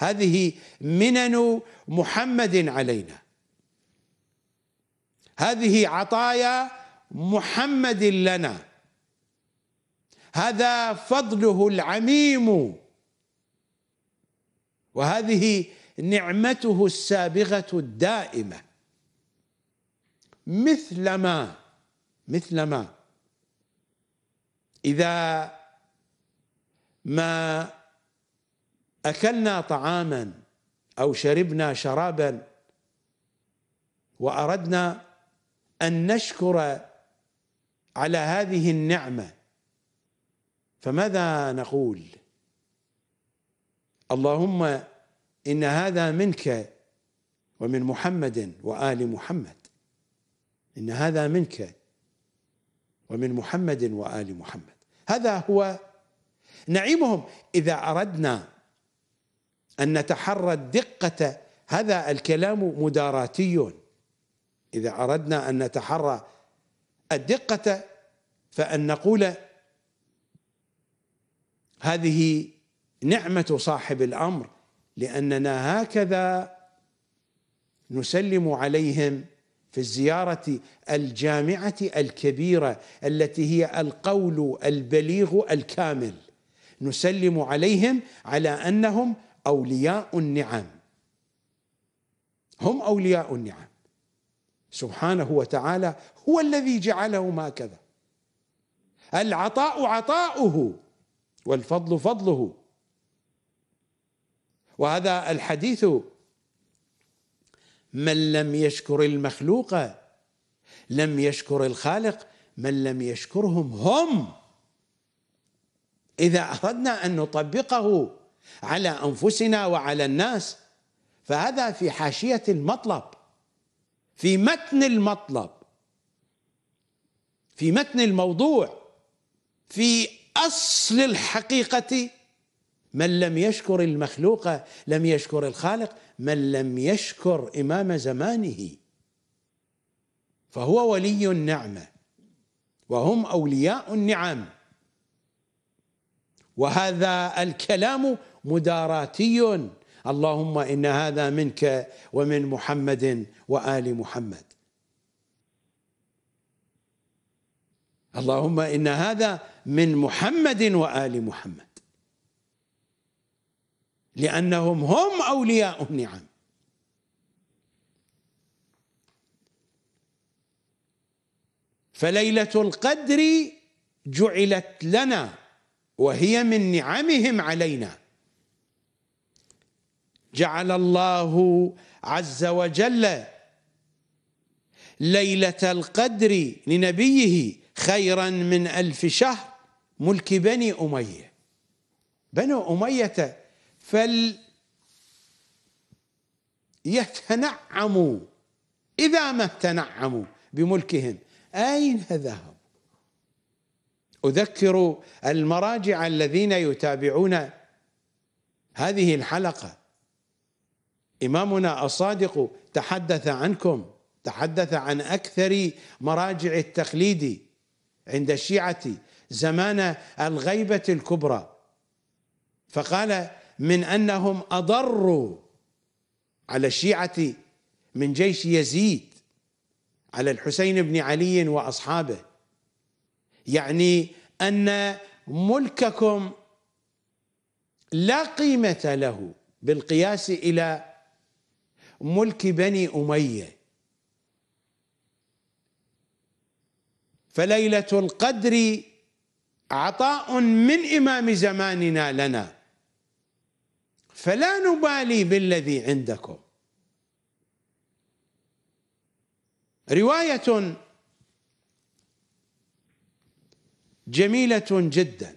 هذه منن محمد علينا هذه عطايا محمد لنا هذا فضله العميم وهذه نعمته السابغه الدائمه مثلما مثلما إذا ما أكلنا طعاما أو شربنا شرابا وأردنا أن نشكر على هذه النعمة فماذا نقول اللهم إن هذا منك ومن محمد وآل محمد إن هذا منك ومن محمد وآل محمد هذا هو نعيمهم إذا أردنا أن نتحرى الدقة هذا الكلام مداراتي إذا أردنا أن نتحرى الدقة فأن نقول هذه نعمة صاحب الأمر لأننا هكذا نسلم عليهم في الزيارة الجامعة الكبيرة التي هي القول البليغ الكامل نسلم عليهم على أنهم أولياء النعم هم أولياء النعم سبحانه وتعالى هو الذي جعلهم هكذا العطاء عطاؤه والفضل فضله وهذا الحديث من لم يشكر المخلوق لم يشكر الخالق من لم يشكرهم هم اذا اردنا ان نطبقه على انفسنا وعلى الناس فهذا في حاشيه المطلب في متن المطلب في متن الموضوع في اصل الحقيقه من لم يشكر المخلوق لم يشكر الخالق من لم يشكر إمام زمانه فهو ولي النعمة وهم أولياء النعم وهذا الكلام مداراتي اللهم إن هذا منك ومن محمد وآل محمد اللهم إن هذا من محمد وآل محمد لأنهم هم أولياء النعم فليلة القدر جعلت لنا وهي من نعمهم علينا جعل الله عز وجل ليلة القدر لنبيه خيرا من ألف شهر ملك بني أمية بنو أمية فل يتنعموا إذا ما تنعموا بملكهم أين ذهبوا أذكر المراجع الذين يتابعون هذه الحلقة إمامنا الصادق تحدث عنكم تحدث عن أكثر مراجع التقليد عند الشيعة زمان الغيبة الكبرى فقال من انهم اضروا على الشيعه من جيش يزيد على الحسين بن علي واصحابه يعني ان ملككم لا قيمه له بالقياس الى ملك بني اميه فليله القدر عطاء من امام زماننا لنا فلا نبالي بالذي عندكم روايه جميله جدا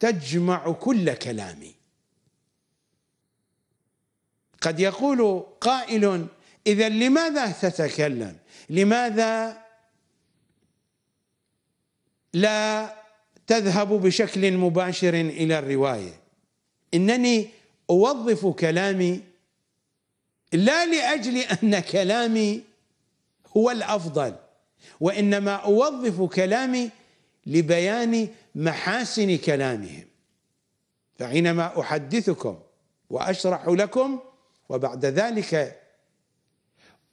تجمع كل كلامي قد يقول قائل اذا لماذا تتكلم لماذا لا تذهب بشكل مباشر الى الروايه انني أوظف كلامي لا لأجل أن كلامي هو الأفضل وإنما أوظف كلامي لبيان محاسن كلامهم فحينما أحدثكم وأشرح لكم وبعد ذلك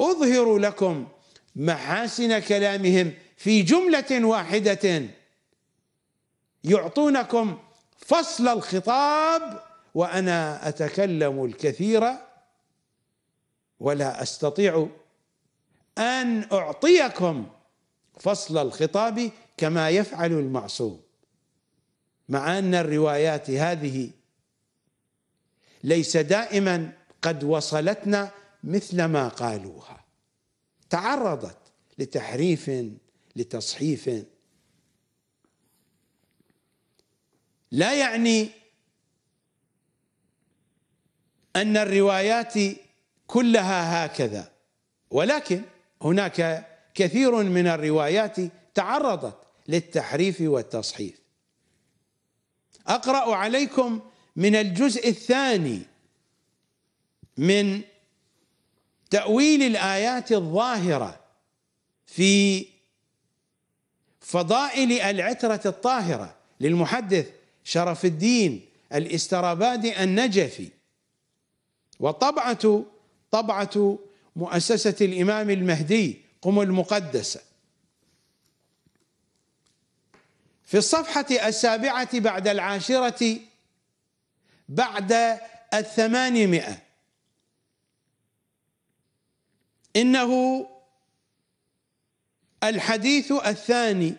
أظهر لكم محاسن كلامهم في جملة واحدة يعطونكم فصل الخطاب وانا اتكلم الكثير ولا استطيع ان اعطيكم فصل الخطاب كما يفعل المعصوم مع ان الروايات هذه ليس دائما قد وصلتنا مثل ما قالوها تعرضت لتحريف لتصحيف لا يعني أن الروايات كلها هكذا ولكن هناك كثير من الروايات تعرضت للتحريف والتصحيف أقرأ عليكم من الجزء الثاني من تأويل الآيات الظاهرة في فضائل العترة الطاهرة للمحدث شرف الدين الاسترابادي النجفي وطبعة طبعة مؤسسة الإمام المهدي قم المقدسة في الصفحة السابعة بعد العاشرة بعد الثمانمائة إنه الحديث الثاني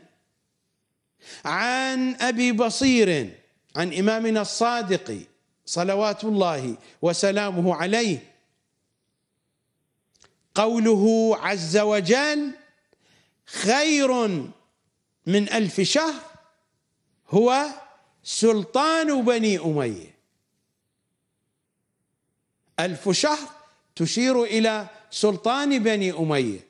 عن أبي بصير عن إمامنا الصادق صلوات الله وسلامه عليه قوله عز وجل خير من ألف شهر هو سلطان بني أمية ألف شهر تشير إلى سلطان بني أمية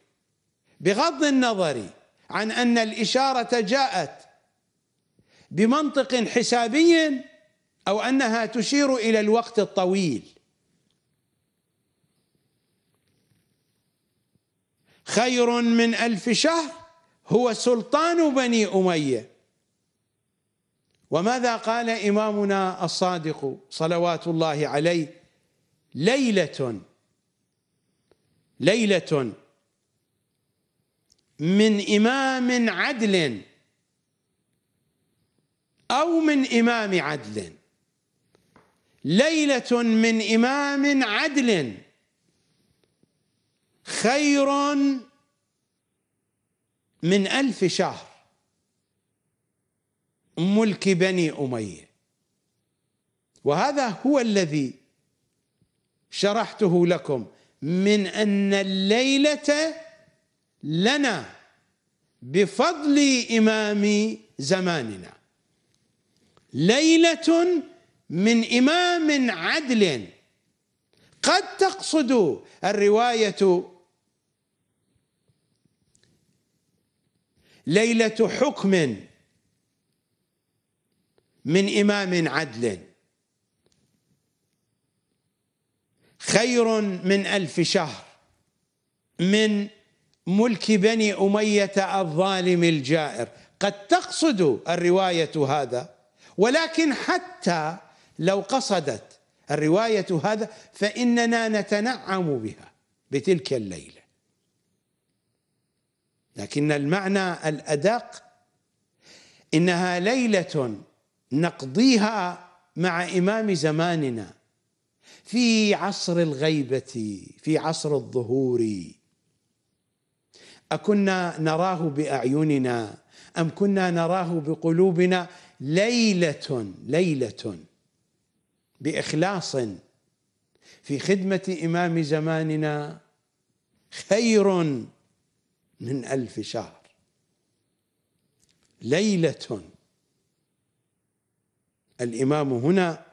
بغض النظر عن أن الإشارة جاءت بمنطق حسابي أو أنها تشير إلى الوقت الطويل خير من ألف شهر هو سلطان بني أمية وماذا قال إمامنا الصادق صلوات الله عليه ليلة ليلة من إمام عدل أو من إمام عدل ليلة من إمام عدل خير من ألف شهر ملك بني أمية وهذا هو الذي شرحته لكم من أن الليلة لنا بفضل إمام زماننا ليلة من إمام عدل قد تقصد الرواية ليلة حكم من إمام عدل خير من ألف شهر من ملك بني أمية الظالم الجائر قد تقصد الرواية هذا ولكن حتى لو قصدت الرواية هذا فإننا نتنعم بها بتلك الليلة لكن المعنى الأدق إنها ليلة نقضيها مع إمام زماننا في عصر الغيبة في عصر الظهور أكنا نراه بأعيننا أم كنا نراه بقلوبنا ليلة ليلة باخلاص في خدمه امام زماننا خير من الف شهر ليله الامام هنا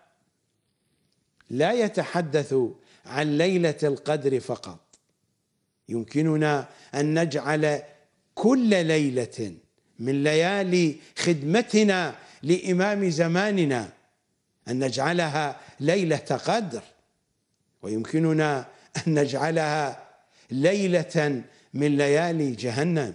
لا يتحدث عن ليله القدر فقط يمكننا ان نجعل كل ليله من ليالي خدمتنا لامام زماننا أن نجعلها ليلة قدر ويمكننا أن نجعلها ليلة من ليالي جهنم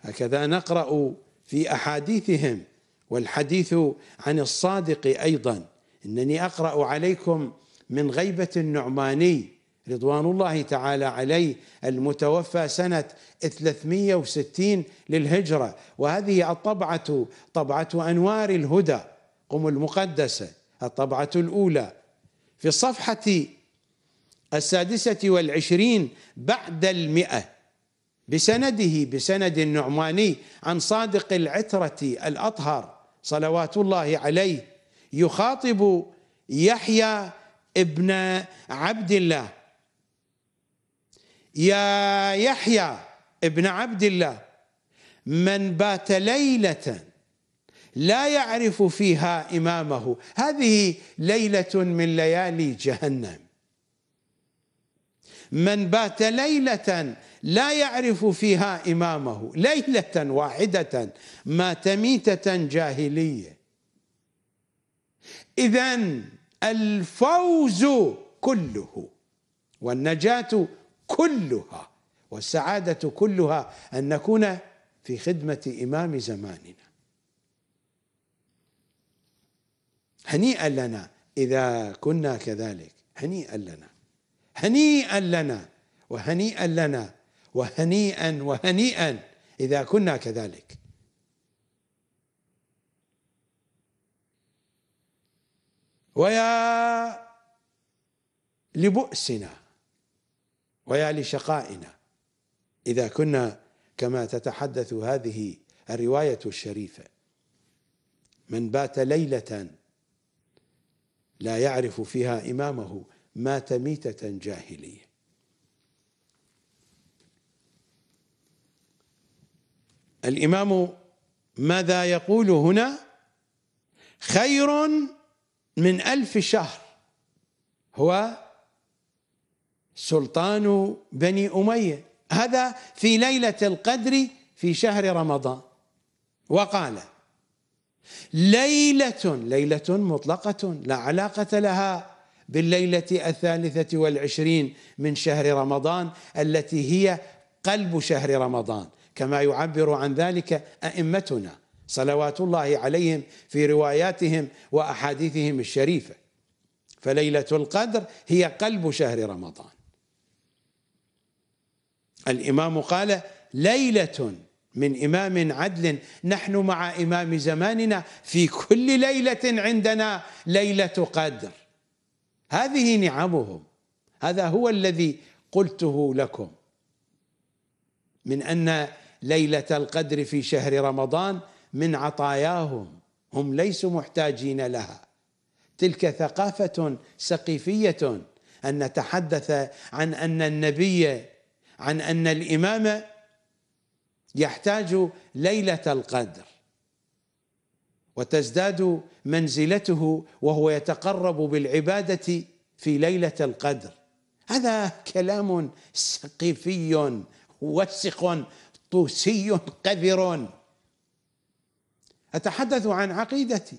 هكذا نقرأ في أحاديثهم والحديث عن الصادق أيضا إنني أقرأ عليكم من غيبة النعماني رضوان الله تعالى عليه المتوفى سنة 360 للهجرة وهذه الطبعة طبعة أنوار الهدى قم المقدسة الطبعة الأولى في الصفحة السادسة والعشرين بعد المئة بسنده بسند النعماني عن صادق العترة الأطهر صلوات الله عليه يخاطب يحيى ابن عبد الله يا يحيى ابن عبد الله من بات ليلة لا يعرف فيها إمامه هذه ليلة من ليالي جهنم من بات ليلة لا يعرف فيها إمامه ليلة واحدة مات ميتة جاهلية إذا الفوز كله والنجاة كلها والسعادة كلها أن نكون في خدمة إمام زماننا هنيئا لنا إذا كنا كذلك هنيئا لنا هنيئا لنا وهنيئا لنا وهنيئا وهنيئا إذا كنا كذلك ويا لبؤسنا ويا لشقائنا إذا كنا كما تتحدث هذه الرواية الشريفة من بات ليلة لا يعرف فيها إمامه مات ميتة جاهلية الإمام ماذا يقول هنا خير من ألف شهر هو سلطان بني أمية هذا في ليلة القدر في شهر رمضان وقال ليلة ليلة مطلقة لا علاقة لها بالليلة الثالثة والعشرين من شهر رمضان التي هي قلب شهر رمضان كما يعبر عن ذلك أئمتنا صلوات الله عليهم في رواياتهم وأحاديثهم الشريفة فليلة القدر هي قلب شهر رمضان الإمام قال ليلة من إمام عدل نحن مع إمام زماننا في كل ليلة عندنا ليلة قدر هذه نعمهم هذا هو الذي قلته لكم من أن ليلة القدر في شهر رمضان من عطاياهم هم ليسوا محتاجين لها تلك ثقافة سقيفية أن نتحدث عن أن النبي عن أن الإمام يحتاج ليلة القدر وتزداد منزلته وهو يتقرب بالعبادة في ليلة القدر هذا كلام سقيفي وسخ طوسي قذر أتحدث عن عقيدتي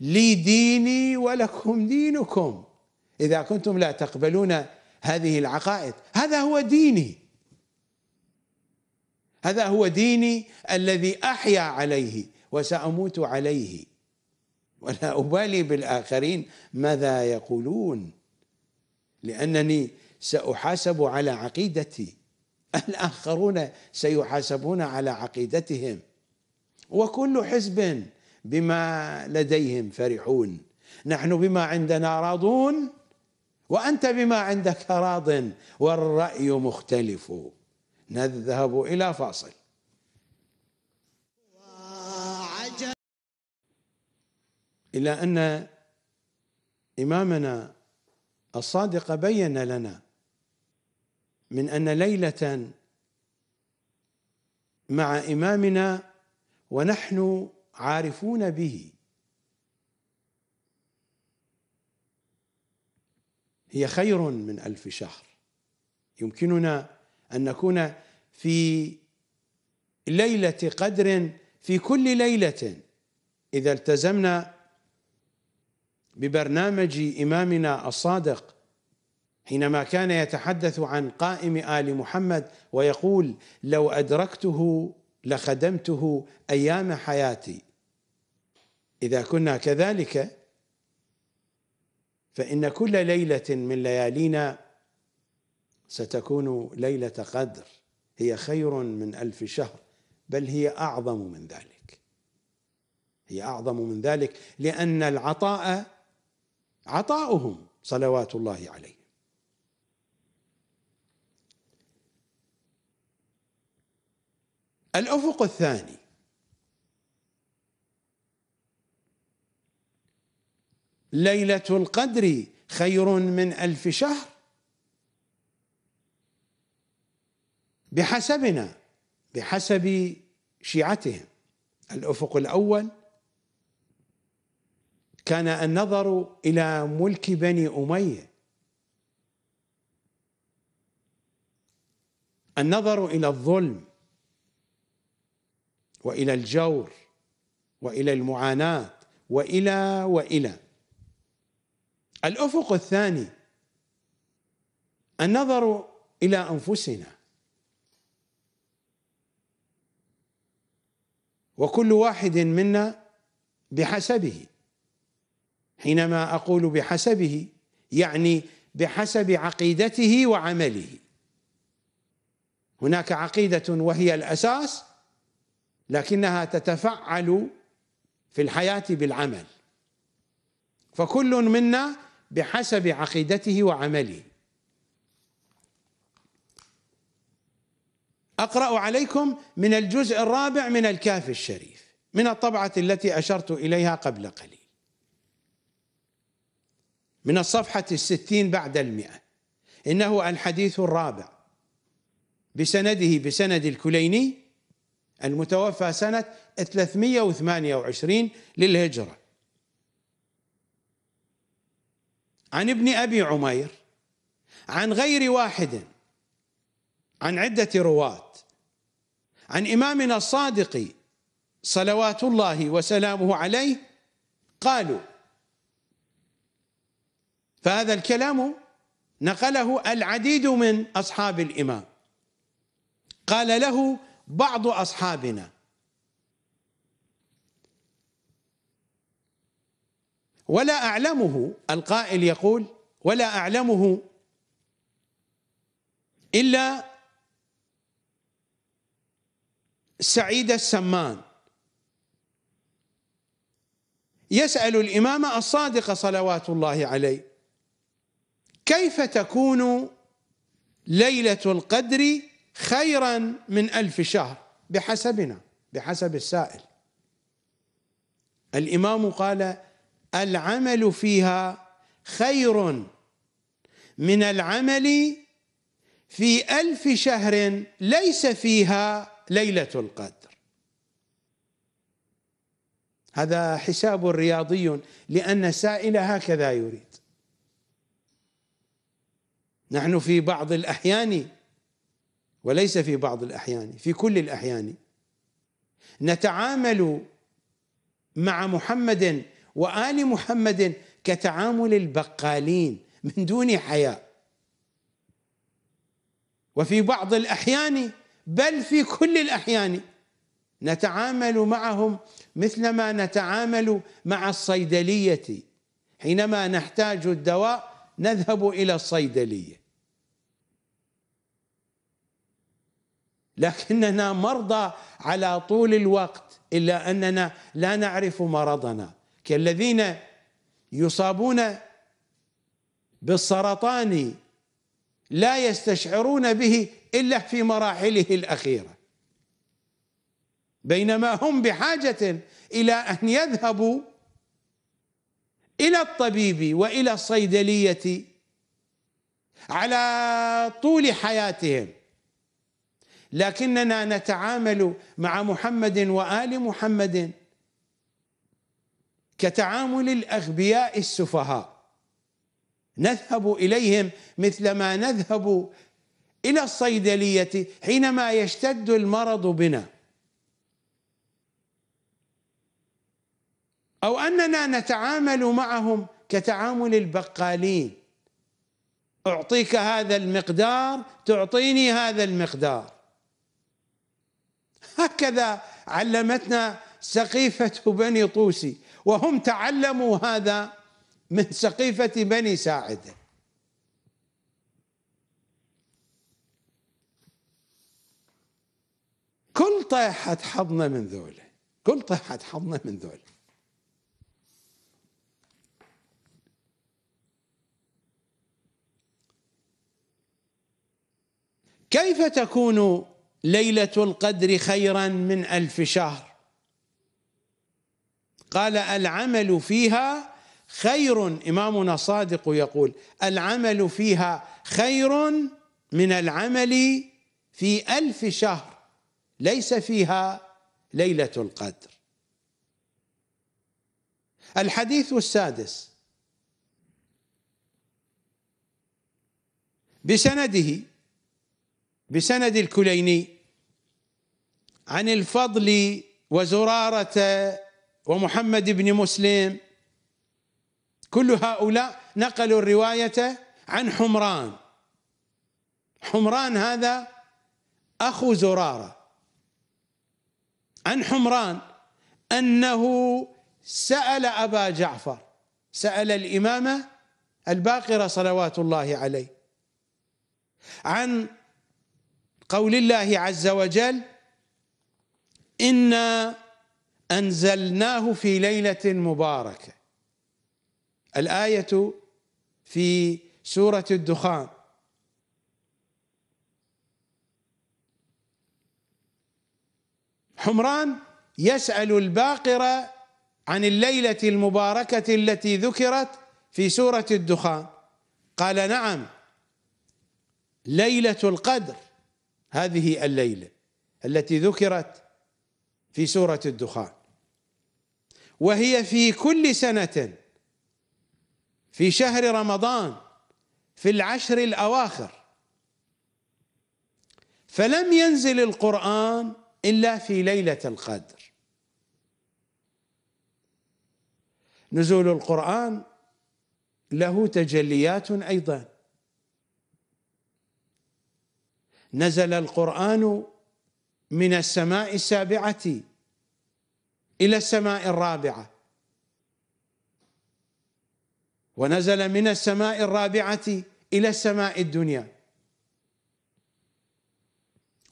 لي ديني ولكم دينكم إذا كنتم لا تقبلون هذه العقائد هذا هو ديني هذا هو ديني الذي احيا عليه وساموت عليه ولا ابالي بالاخرين ماذا يقولون لانني ساحاسب على عقيدتي الاخرون سيحاسبون على عقيدتهم وكل حزب بما لديهم فرحون نحن بما عندنا راضون وأنت بما عندك راض والرأي مختلف نذهب إلى فاصل إلى أن إمامنا الصادق بين لنا من أن ليلة مع إمامنا ونحن عارفون به هي خير من ألف شهر يمكننا أن نكون في ليلة قدر في كل ليلة إذا التزمنا ببرنامج إمامنا الصادق حينما كان يتحدث عن قائم آل محمد ويقول لو أدركته لخدمته أيام حياتي إذا كنا كذلك فإن كل ليلة من ليالينا ستكون ليلة قدر هي خير من ألف شهر بل هي أعظم من ذلك هي أعظم من ذلك لأن العطاء عطاؤهم صلوات الله عليهم الأفق الثاني ليلة القدر خير من ألف شهر بحسبنا بحسب شيعتهم الأفق الأول كان النظر إلى ملك بني أمية النظر إلى الظلم والى الجور والى المعاناه والى والى الافق الثاني النظر الى انفسنا وكل واحد منا بحسبه حينما اقول بحسبه يعني بحسب عقيدته وعمله هناك عقيده وهي الاساس لكنها تتفعل في الحياه بالعمل فكل منا بحسب عقيدته وعمله اقرا عليكم من الجزء الرابع من الكاف الشريف من الطبعه التي اشرت اليها قبل قليل من الصفحه الستين بعد المئه انه الحديث الرابع بسنده بسند الكليني المتوفى سنه 328 للهجره عن ابن أبي عمير عن غير واحد عن عدة رواة عن إمامنا الصادق صلوات الله وسلامه عليه قالوا فهذا الكلام نقله العديد من أصحاب الإمام قال له بعض أصحابنا ولا أعلمه القائل يقول ولا أعلمه إلا سعيد السمان يسأل الإمام الصادق صلوات الله عليه كيف تكون ليلة القدر خيرا من ألف شهر بحسبنا بحسب السائل الإمام قال العمل فيها خير من العمل في ألف شهر ليس فيها ليلة القدر هذا حساب رياضي لأن السائل هكذا يريد نحن في بعض الأحيان وليس في بعض الأحيان في كل الأحيان نتعامل مع محمد وآل محمد كتعامل البقالين من دون حياء وفي بعض الأحيان بل في كل الأحيان نتعامل معهم مثلما نتعامل مع الصيدلية حينما نحتاج الدواء نذهب إلى الصيدلية لكننا مرضى على طول الوقت إلا أننا لا نعرف مرضنا كالذين يصابون بالسرطان لا يستشعرون به الا في مراحله الاخيره بينما هم بحاجه الى ان يذهبوا الى الطبيب والى الصيدليه على طول حياتهم لكننا نتعامل مع محمد وال محمد كتعامل الاغبياء السفهاء نذهب اليهم مثلما نذهب الى الصيدليه حينما يشتد المرض بنا او اننا نتعامل معهم كتعامل البقالين اعطيك هذا المقدار تعطيني هذا المقدار هكذا علمتنا سقيفه بني طوسي وهم تعلموا هذا من سقيفة بني ساعده كل طيحة حظنا من ذوله كل طيحة حظنا من ذوله كيف تكون ليلة القدر خيرا من ألف شهر قال العمل فيها خير إمامنا صادق يقول العمل فيها خير من العمل في ألف شهر ليس فيها ليلة القدر الحديث السادس بسنده بسند الكليني عن الفضل وزرارة ومحمد بن مسلم كل هؤلاء نقلوا الرواية عن حمران حمران هذا أخو زرارة عن حمران أنه سأل أبا جعفر سأل الإمام الباقر صلوات الله عليه عن قول الله عز وجل إِنَّا أنزلناه في ليلة مباركة الآية في سورة الدخان حمران يسأل الباقرة عن الليلة المباركة التي ذكرت في سورة الدخان قال نعم ليلة القدر هذه الليلة التي ذكرت في سورة الدخان وهي في كل سنة في شهر رمضان في العشر الأواخر فلم ينزل القرآن إلا في ليلة القدر نزول القرآن له تجليات أيضا نزل القرآن من السماء السابعة إلى السماء الرابعة ونزل من السماء الرابعة إلى السماء الدنيا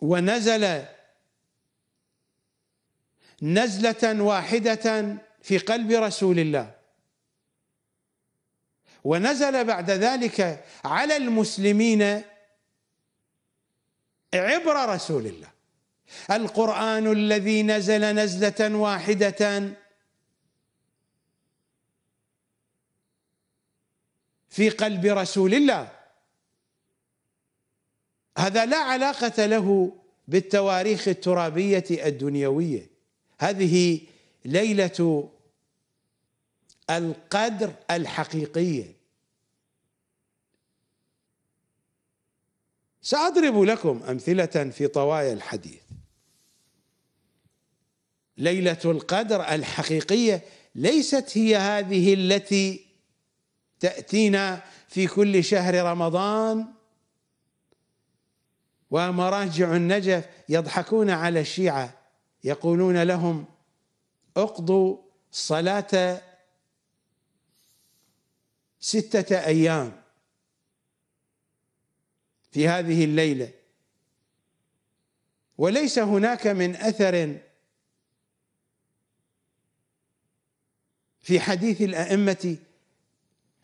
ونزل نزلة واحدة في قلب رسول الله ونزل بعد ذلك على المسلمين عبر رسول الله القرآن الذي نزل نزلة واحدة في قلب رسول الله هذا لا علاقة له بالتواريخ الترابية الدنيوية هذه ليلة القدر الحقيقية سأضرب لكم أمثلة في طوايا الحديث ليلة القدر الحقيقية ليست هي هذه التي تأتينا في كل شهر رمضان ومراجع النجف يضحكون على الشيعة يقولون لهم اقضوا صلاة ستة أيام في هذه الليلة وليس هناك من أثر في حديث الائمه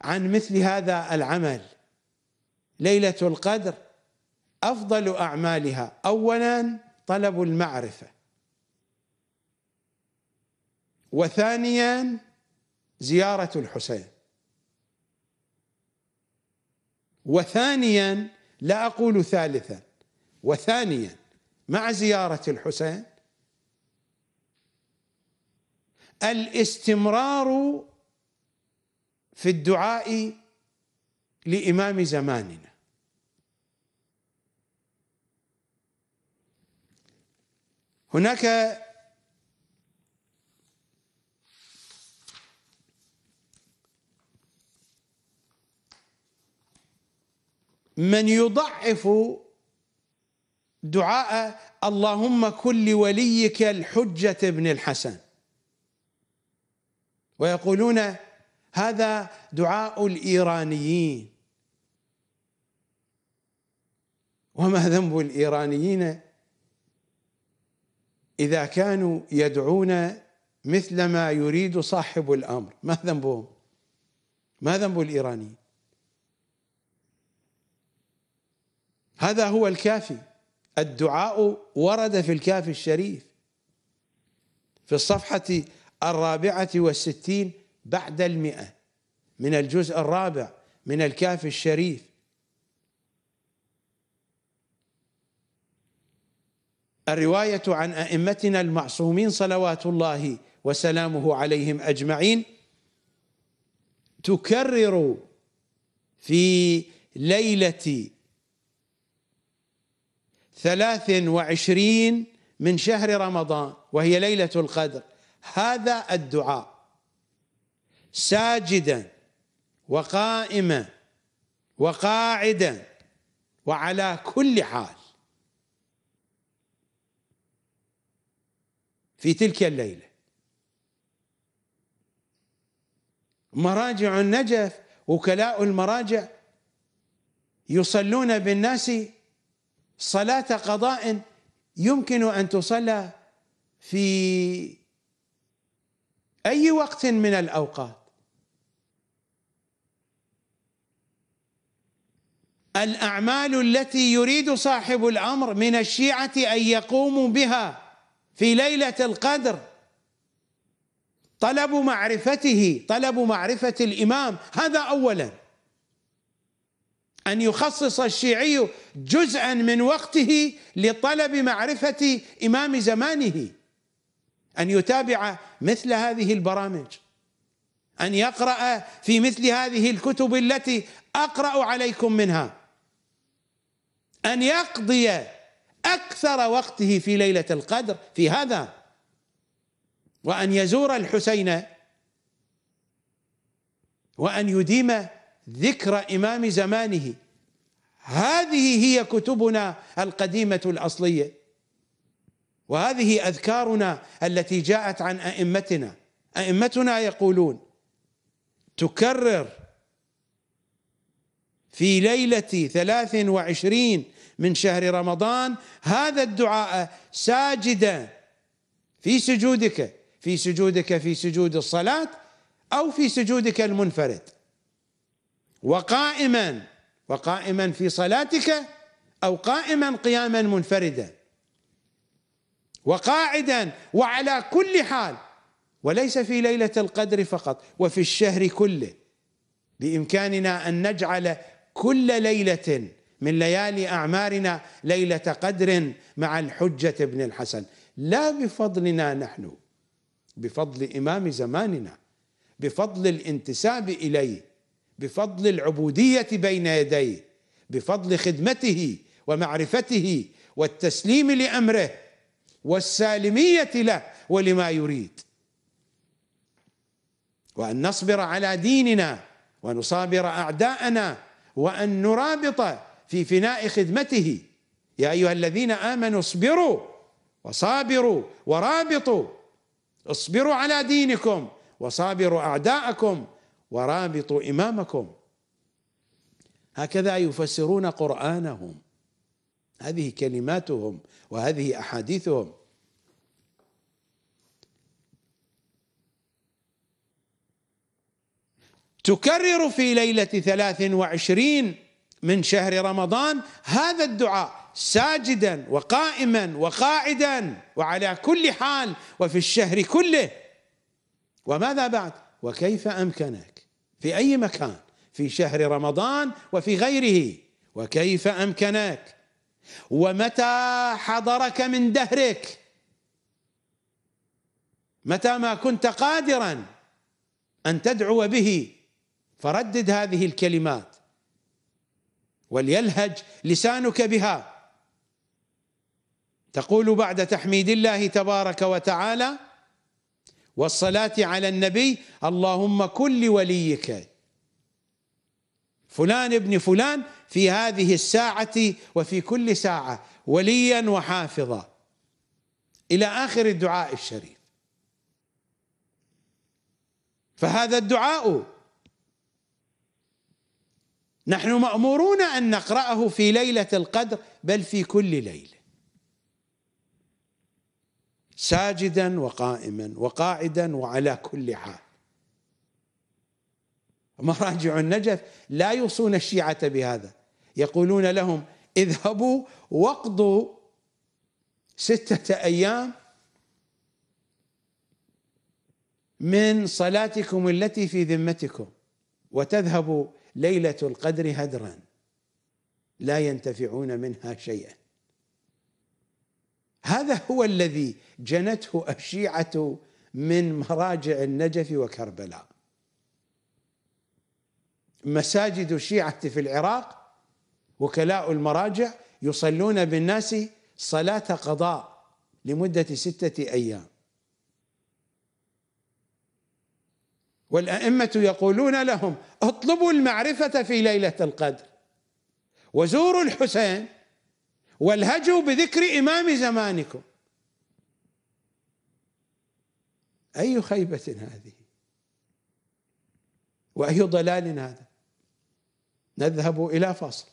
عن مثل هذا العمل ليله القدر افضل اعمالها اولا طلب المعرفه وثانيا زياره الحسين وثانيا لا اقول ثالثا وثانيا مع زياره الحسين الاستمرار في الدعاء لامام زماننا هناك من يضعف دعاء اللهم كل وليك الحجة ابن الحسن ويقولون هذا دعاء الايرانيين وما ذنب الايرانيين اذا كانوا يدعون مثل ما يريد صاحب الامر ما ذنبهم ما ذنب الايرانيين هذا هو الكافي الدعاء ورد في الكافي الشريف في الصفحه الرابعة والستين بعد المئة من الجزء الرابع من الكاف الشريف الرواية عن أئمتنا المعصومين صلوات الله وسلامه عليهم أجمعين تكرر في ليلة ثلاث وعشرين من شهر رمضان وهي ليلة القدر هذا الدعاء ساجدا وقائما وقاعدا وعلى كل حال في تلك الليله مراجع النجف وكلاء المراجع يصلون بالناس صلاة قضاء يمكن أن تصلى في أي وقت من الأوقات الأعمال التي يريد صاحب الأمر من الشيعة أن يقوموا بها في ليلة القدر طلب معرفته طلب معرفة الإمام هذا أولا أن يخصص الشيعي جزءا من وقته لطلب معرفة إمام زمانه ان يتابع مثل هذه البرامج ان يقرا في مثل هذه الكتب التي اقرا عليكم منها ان يقضي اكثر وقته في ليله القدر في هذا وان يزور الحسين وان يديم ذكر امام زمانه هذه هي كتبنا القديمه الاصليه وهذه اذكارنا التي جاءت عن ائمتنا ائمتنا يقولون تكرر في ليله ثلاث وعشرين من شهر رمضان هذا الدعاء ساجدا في سجودك في سجودك في سجود الصلاه او في سجودك المنفرد وقائما وقائما في صلاتك او قائما قياما منفردا وقاعدا وعلى كل حال وليس في ليله القدر فقط وفي الشهر كله بامكاننا ان نجعل كل ليله من ليالي اعمارنا ليله قدر مع الحجه بن الحسن لا بفضلنا نحن بفضل امام زماننا بفضل الانتساب اليه بفضل العبوديه بين يديه بفضل خدمته ومعرفته والتسليم لامره والسالمية له ولما يريد وأن نصبر على ديننا ونصابر أعداءنا وأن نرابط في فناء خدمته يا أيها الذين آمنوا اصبروا وصابروا ورابطوا اصبروا على دينكم وصابروا أعداءكم ورابطوا إمامكم هكذا يفسرون قرآنهم هذه كلماتهم وهذه أحاديثهم تكرر في ليلة ثلاث وعشرين من شهر رمضان هذا الدعاء ساجدا وقائما وقاعدا وعلى كل حال وفي الشهر كله وماذا بعد وكيف أمكنك في أي مكان في شهر رمضان وفي غيره وكيف أمكنك ومتى حضرك من دهرك متى ما كنت قادرا أن تدعو به فردد هذه الكلمات وليلهج لسانك بها تقول بعد تحميد الله تبارك وتعالى والصلاة على النبي اللهم كل وليك فلان ابن فلان في هذه الساعة وفي كل ساعة وليا وحافظا إلى آخر الدعاء الشريف فهذا الدعاء نحن مأمورون أن نقرأه في ليلة القدر بل في كل ليلة ساجدا وقائما وقاعدا وعلى كل حال مراجع النجف لا يوصون الشيعة بهذا يقولون لهم اذهبوا واقضوا ستة أيام من صلاتكم التي في ذمتكم وتذهب ليلة القدر هدرا لا ينتفعون منها شيئا هذا هو الذي جنته الشيعة من مراجع النجف وكربلاء مساجد الشيعة في العراق وكلاء المراجع يصلون بالناس صلاة قضاء لمدة ستة أيام والأئمة يقولون لهم اطلبوا المعرفة في ليلة القدر وزوروا الحسين والهجوا بذكر إمام زمانكم أي خيبة هذه وأي ضلال هذا نذهب إلى فصل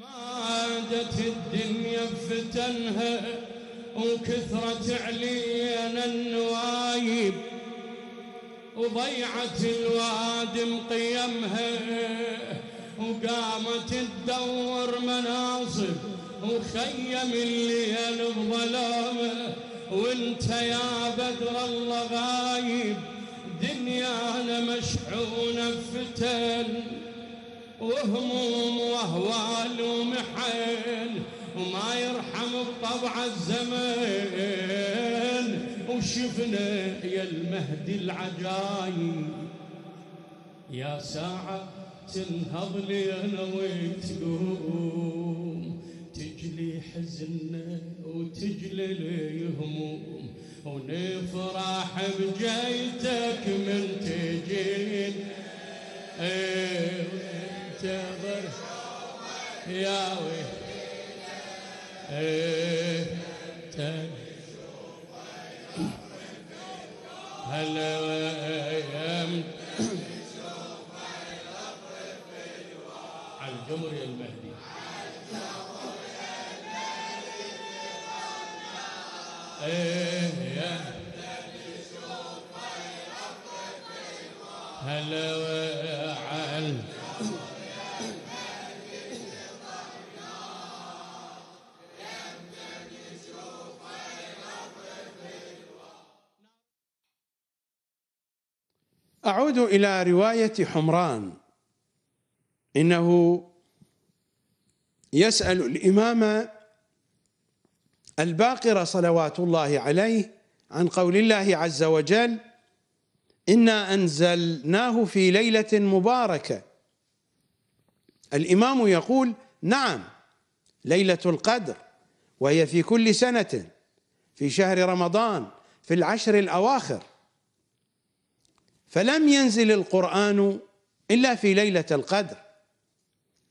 مادت الدنيا بفتنها وكثرت علينا النوايب وضيعت الوادم قيمها وقامت تدور مناصب وخيم الليل بظلامه وانت يا بدر الله غايب دنيانا مشحونه بفتن وهموم واهوال ومحن وما يرحم الطبع الزمن وشفنا يا المهدي العجايب يا ساعة تنهض أنا وتقوم تجلي حزننا وتجلي لي هموم ونفرح بجيتك من تجين ايه اعتبر يا ويلتني هلا على الجمر يا المهدي ايه يا هلا وعلى أعود إلى رواية حمران إنه يسأل الإمام الباقر صلوات الله عليه عن قول الله عز وجل إنا أنزلناه في ليلة مباركة الإمام يقول نعم ليلة القدر وهي في كل سنة في شهر رمضان في العشر الأواخر فلم ينزل القرآن إلا في ليلة القدر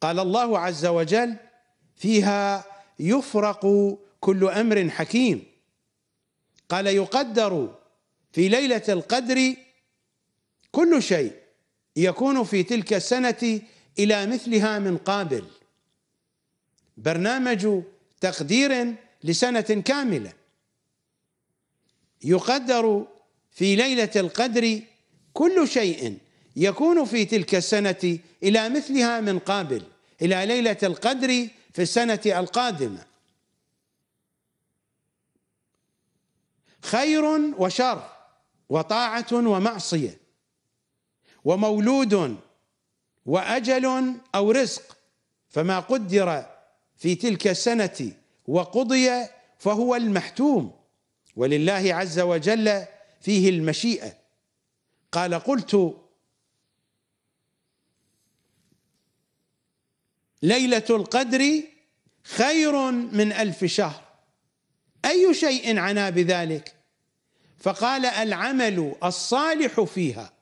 قال الله عز وجل فيها يفرق كل أمر حكيم قال يقدر في ليلة القدر كل شيء يكون في تلك السنة إلى مثلها من قابل برنامج تقدير لسنة كاملة يقدر في ليلة القدر كل شيء يكون في تلك السنة إلى مثلها من قابل إلى ليلة القدر في السنة القادمة خير وشر وطاعة ومعصية ومولود وأجل أو رزق فما قدر في تلك السنة وقضي فهو المحتوم ولله عز وجل فيه المشيئة قال قلت ليلة القدر خير من ألف شهر أي شيء عنا بذلك فقال العمل الصالح فيها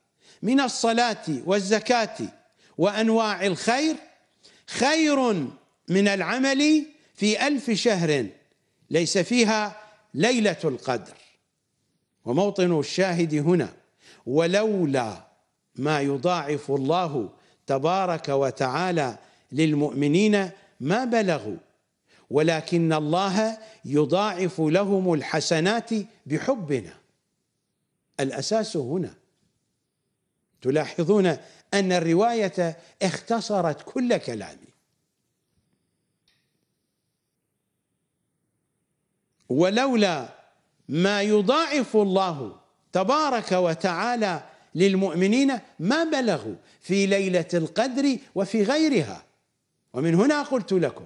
من الصلاة والزكاة وأنواع الخير خير من العمل في ألف شهر ليس فيها ليلة القدر وموطن الشاهد هنا ولولا ما يضاعف الله تبارك وتعالى للمؤمنين ما بلغوا ولكن الله يضاعف لهم الحسنات بحبنا الاساس هنا تلاحظون ان الروايه اختصرت كل كلامي ولولا ما يضاعف الله تبارك وتعالى للمؤمنين ما بلغوا في ليله القدر وفي غيرها ومن هنا قلت لكم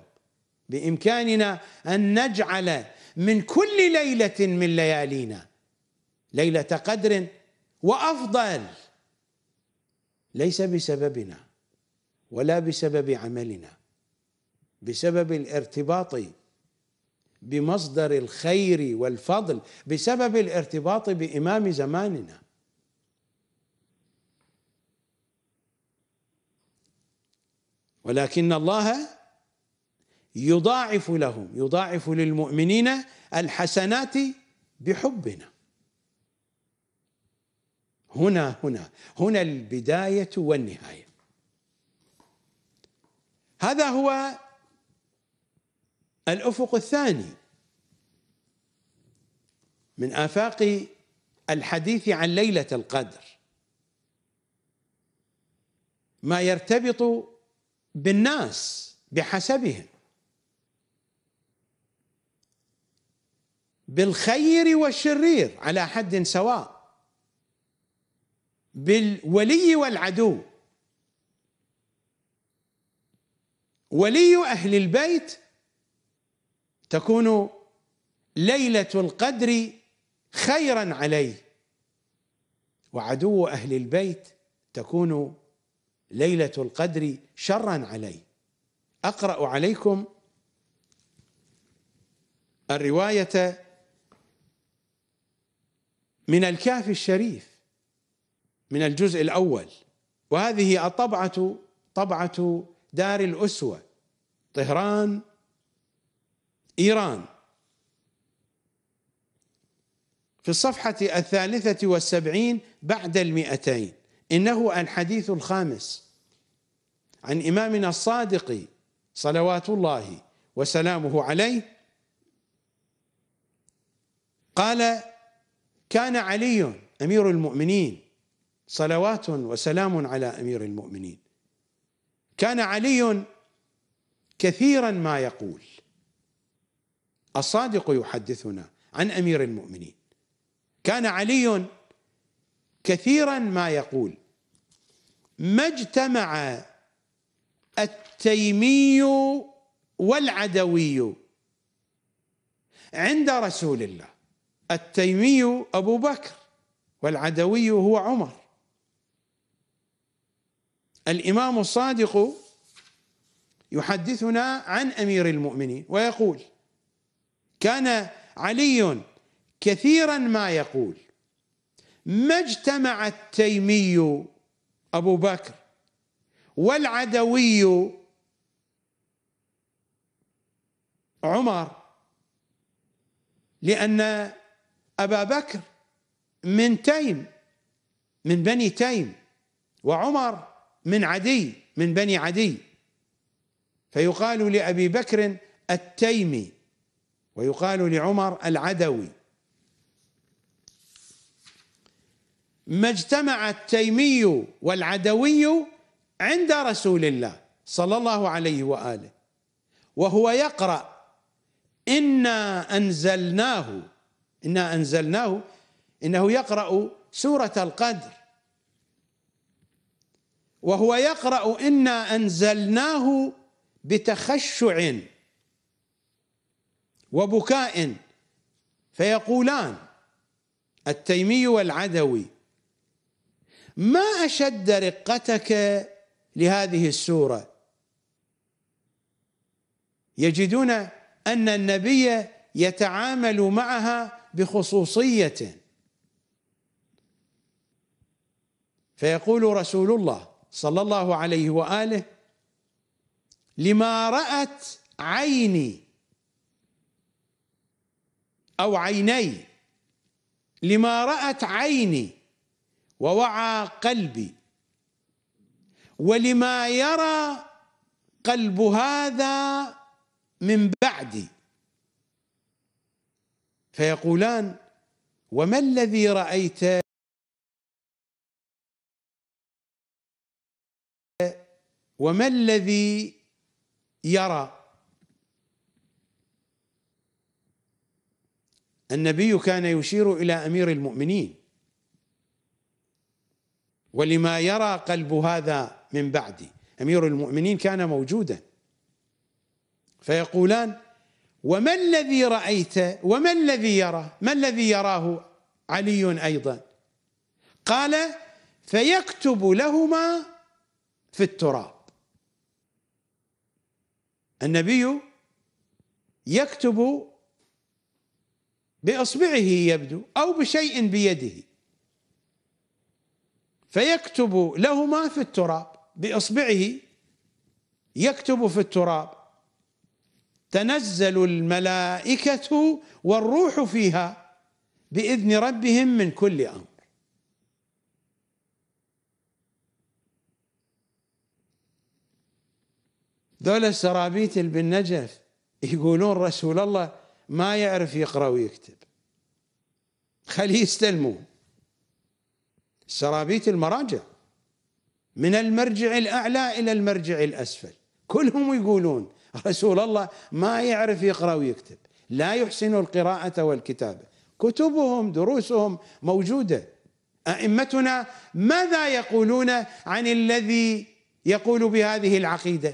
بامكاننا ان نجعل من كل ليله من ليالينا ليله قدر وافضل ليس بسببنا ولا بسبب عملنا بسبب الارتباط بمصدر الخير والفضل بسبب الارتباط بامام زماننا ولكن الله يضاعف لهم يضاعف للمؤمنين الحسنات بحبنا هنا هنا هنا البدايه والنهايه هذا هو الافق الثاني من افاق الحديث عن ليله القدر ما يرتبط بالناس بحسبهم بالخير والشرير على حد سواء بالولي والعدو ولي اهل البيت تكون ليلة القدر خيرا عليه وعدو أهل البيت تكون ليلة القدر شرا عليه أقرأ عليكم الرواية من الكهف الشريف من الجزء الأول وهذه الطبعة طبعة دار الأسوة طهران إيران في الصفحة الثالثة والسبعين بعد المئتين إنه الحديث الخامس عن إمامنا الصادق صلوات الله وسلامه عليه قال كان علي أمير المؤمنين صلوات وسلام على أمير المؤمنين كان علي كثيرا ما يقول الصادق يحدثنا عن امير المؤمنين كان علي كثيرا ما يقول ما اجتمع التيمي والعدوي عند رسول الله التيمي ابو بكر والعدوي هو عمر الامام الصادق يحدثنا عن امير المؤمنين ويقول كان علي كثيرا ما يقول ما اجتمع التيمي أبو بكر والعدوي عمر لأن أبا بكر من تيم من بني تيم وعمر من عدي من بني عدي فيقال لأبي بكر التيمي ويقال لعمر العدوي ما اجتمع التيمي والعدوي عند رسول الله صلى الله عليه واله وهو يقرا انا انزلناه انا انزلناه انه يقرا سوره القدر وهو يقرا انا انزلناه بتخشع وبكاء فيقولان التيمي والعدوي ما اشد رقتك لهذه السوره يجدون ان النبي يتعامل معها بخصوصيه فيقول رسول الله صلى الله عليه واله لما رات عيني أو عيني لما رأت عيني ووعى قلبي ولما يرى قلب هذا من بعدي فيقولان وما الذي رأيت وما الذي يرى النبي كان يشير الى امير المؤمنين ولما يرى قلب هذا من بعدي امير المؤمنين كان موجودا فيقولان وما الذي رايته وما الذي يرى ما الذي يراه علي ايضا قال فيكتب لهما في التراب النبي يكتب باصبعه يبدو او بشيء بيده فيكتب لهما في التراب باصبعه يكتب في التراب تنزل الملائكه والروح فيها باذن ربهم من كل امر ذولا السرابيت اللي بالنجف يقولون رسول الله ما يعرف يقرا ويكتب خليه يستلمون سرابيت المراجع من المرجع الأعلى إلى المرجع الأسفل كلهم يقولون رسول الله ما يعرف يقرأ ويكتب لا يحسن القراءة والكتابة كتبهم دروسهم موجودة أئمتنا ماذا يقولون عن الذي يقول بهذه العقيدة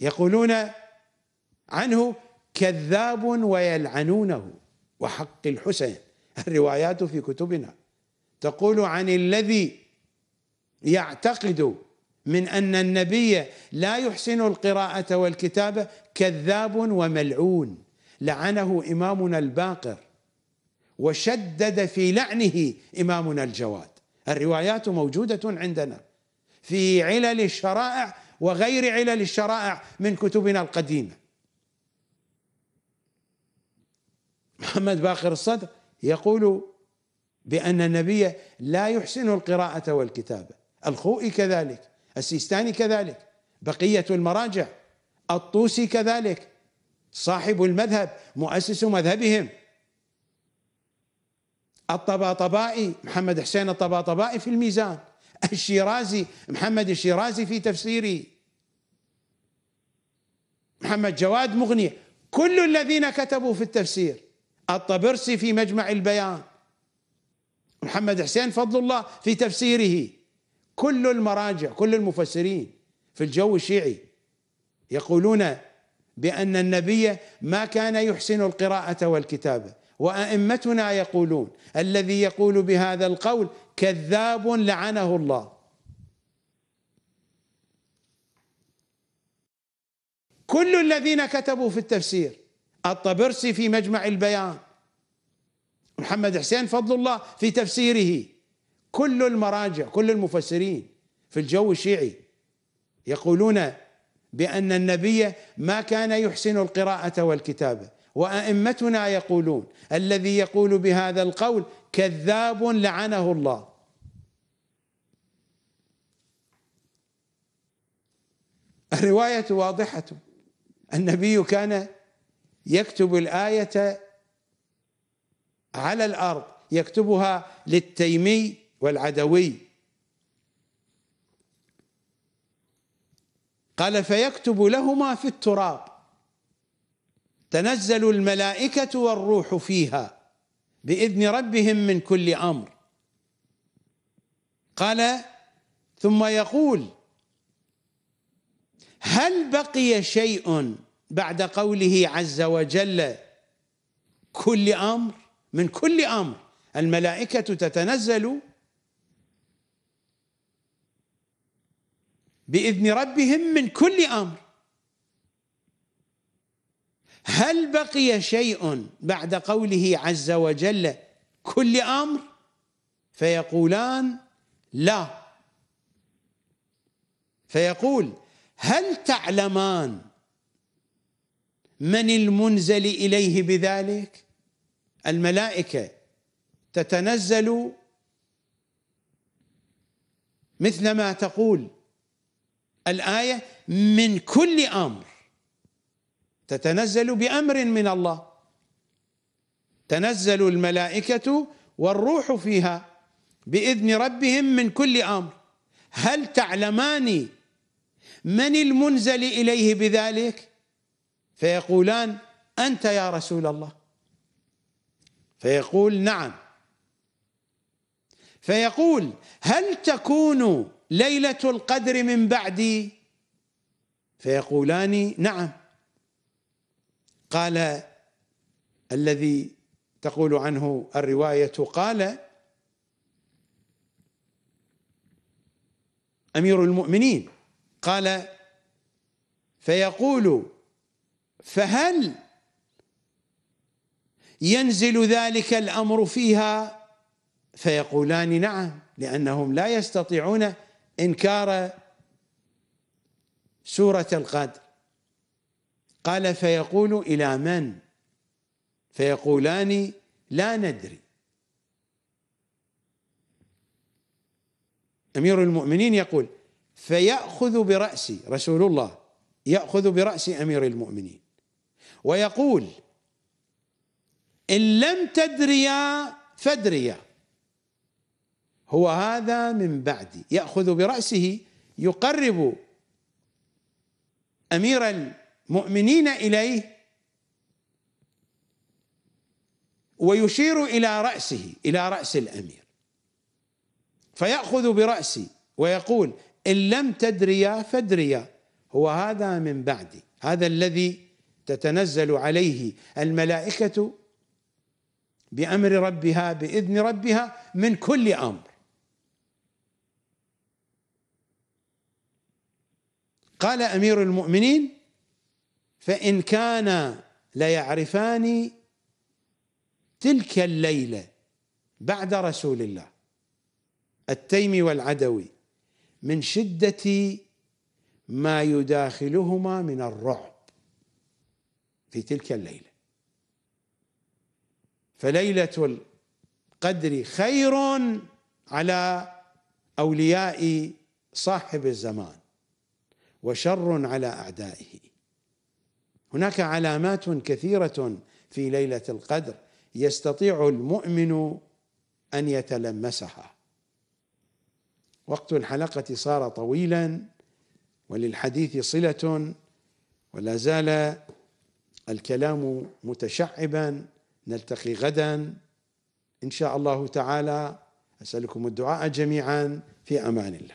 يقولون عنه كذاب ويلعنونه وحق الحسين الروايات في كتبنا تقول عن الذي يعتقد من ان النبي لا يحسن القراءه والكتابه كذاب وملعون لعنه امامنا الباقر وشدد في لعنه امامنا الجواد الروايات موجوده عندنا في علل الشرائع وغير علل الشرائع من كتبنا القديمه محمد باقر الصدر يقول بأن النبي لا يحسن القراءة والكتابة الخوئي كذلك السيستاني كذلك بقية المراجع الطوسي كذلك صاحب المذهب مؤسس مذهبهم الطباطبائي محمد حسين الطباطبائي في الميزان الشيرازي محمد الشيرازي في تفسيره محمد جواد مغني كل الذين كتبوا في التفسير الطبرسي في مجمع البيان محمد حسين فضل الله في تفسيره كل المراجع كل المفسرين في الجو الشيعي يقولون بأن النبي ما كان يحسن القراءة والكتابة وأئمتنا يقولون الذي يقول بهذا القول كذاب لعنه الله كل الذين كتبوا في التفسير الطبرسي في مجمع البيان محمد حسين فضل الله في تفسيره كل المراجع كل المفسرين في الجو الشيعي يقولون بأن النبي ما كان يحسن القراءة والكتابة وأئمتنا يقولون الذي يقول بهذا القول كذاب لعنه الله الرواية واضحة النبي كان يكتب الآية على الأرض يكتبها للتيمي والعدوي قال فيكتب لهما في التراب تنزل الملائكة والروح فيها بإذن ربهم من كل أمر قال ثم يقول هل بقي شيء بعد قوله عز وجل كل امر من كل امر الملائكه تتنزل باذن ربهم من كل امر هل بقي شيء بعد قوله عز وجل كل امر فيقولان لا فيقول هل تعلمان من المنزل اليه بذلك الملائكه تتنزل مثل ما تقول الايه من كل امر تتنزل بامر من الله تنزل الملائكه والروح فيها باذن ربهم من كل امر هل تعلمان من المنزل اليه بذلك فيقولان أنت يا رسول الله فيقول نعم فيقول هل تكون ليلة القدر من بعدي فيقولان نعم قال الذي تقول عنه الرواية قال أمير المؤمنين قال فيقول فهل ينزل ذلك الامر فيها فيقولان نعم لانهم لا يستطيعون انكار سوره القدر قال فيقول الى من فيقولان لا ندري امير المؤمنين يقول فياخذ براسي رسول الله ياخذ براس امير المؤمنين ويقول إن لم تدريا فدريا هو هذا من بعدي يأخذ برأسه يقرب أمير المؤمنين إليه ويشير إلى رأسه إلى رأس الأمير فيأخذ برأسي ويقول إن لم تدريا فدريا هو هذا من بعدي هذا الذي تتنزل عليه الملائكة بأمر ربها بإذن ربها من كل أمر قال أمير المؤمنين فإن كان ليعرفان تلك الليلة بعد رسول الله التيمي والعدوي من شدة ما يداخلهما من الرعب في تلك الليلة فليلة القدر خير على أولياء صاحب الزمان وشر على أعدائه هناك علامات كثيرة في ليلة القدر يستطيع المؤمن أن يتلمسها وقت الحلقة صار طويلا وللحديث صلة ولا زال الكلام متشعبا نلتقي غدا ان شاء الله تعالى اسالكم الدعاء جميعا في امان الله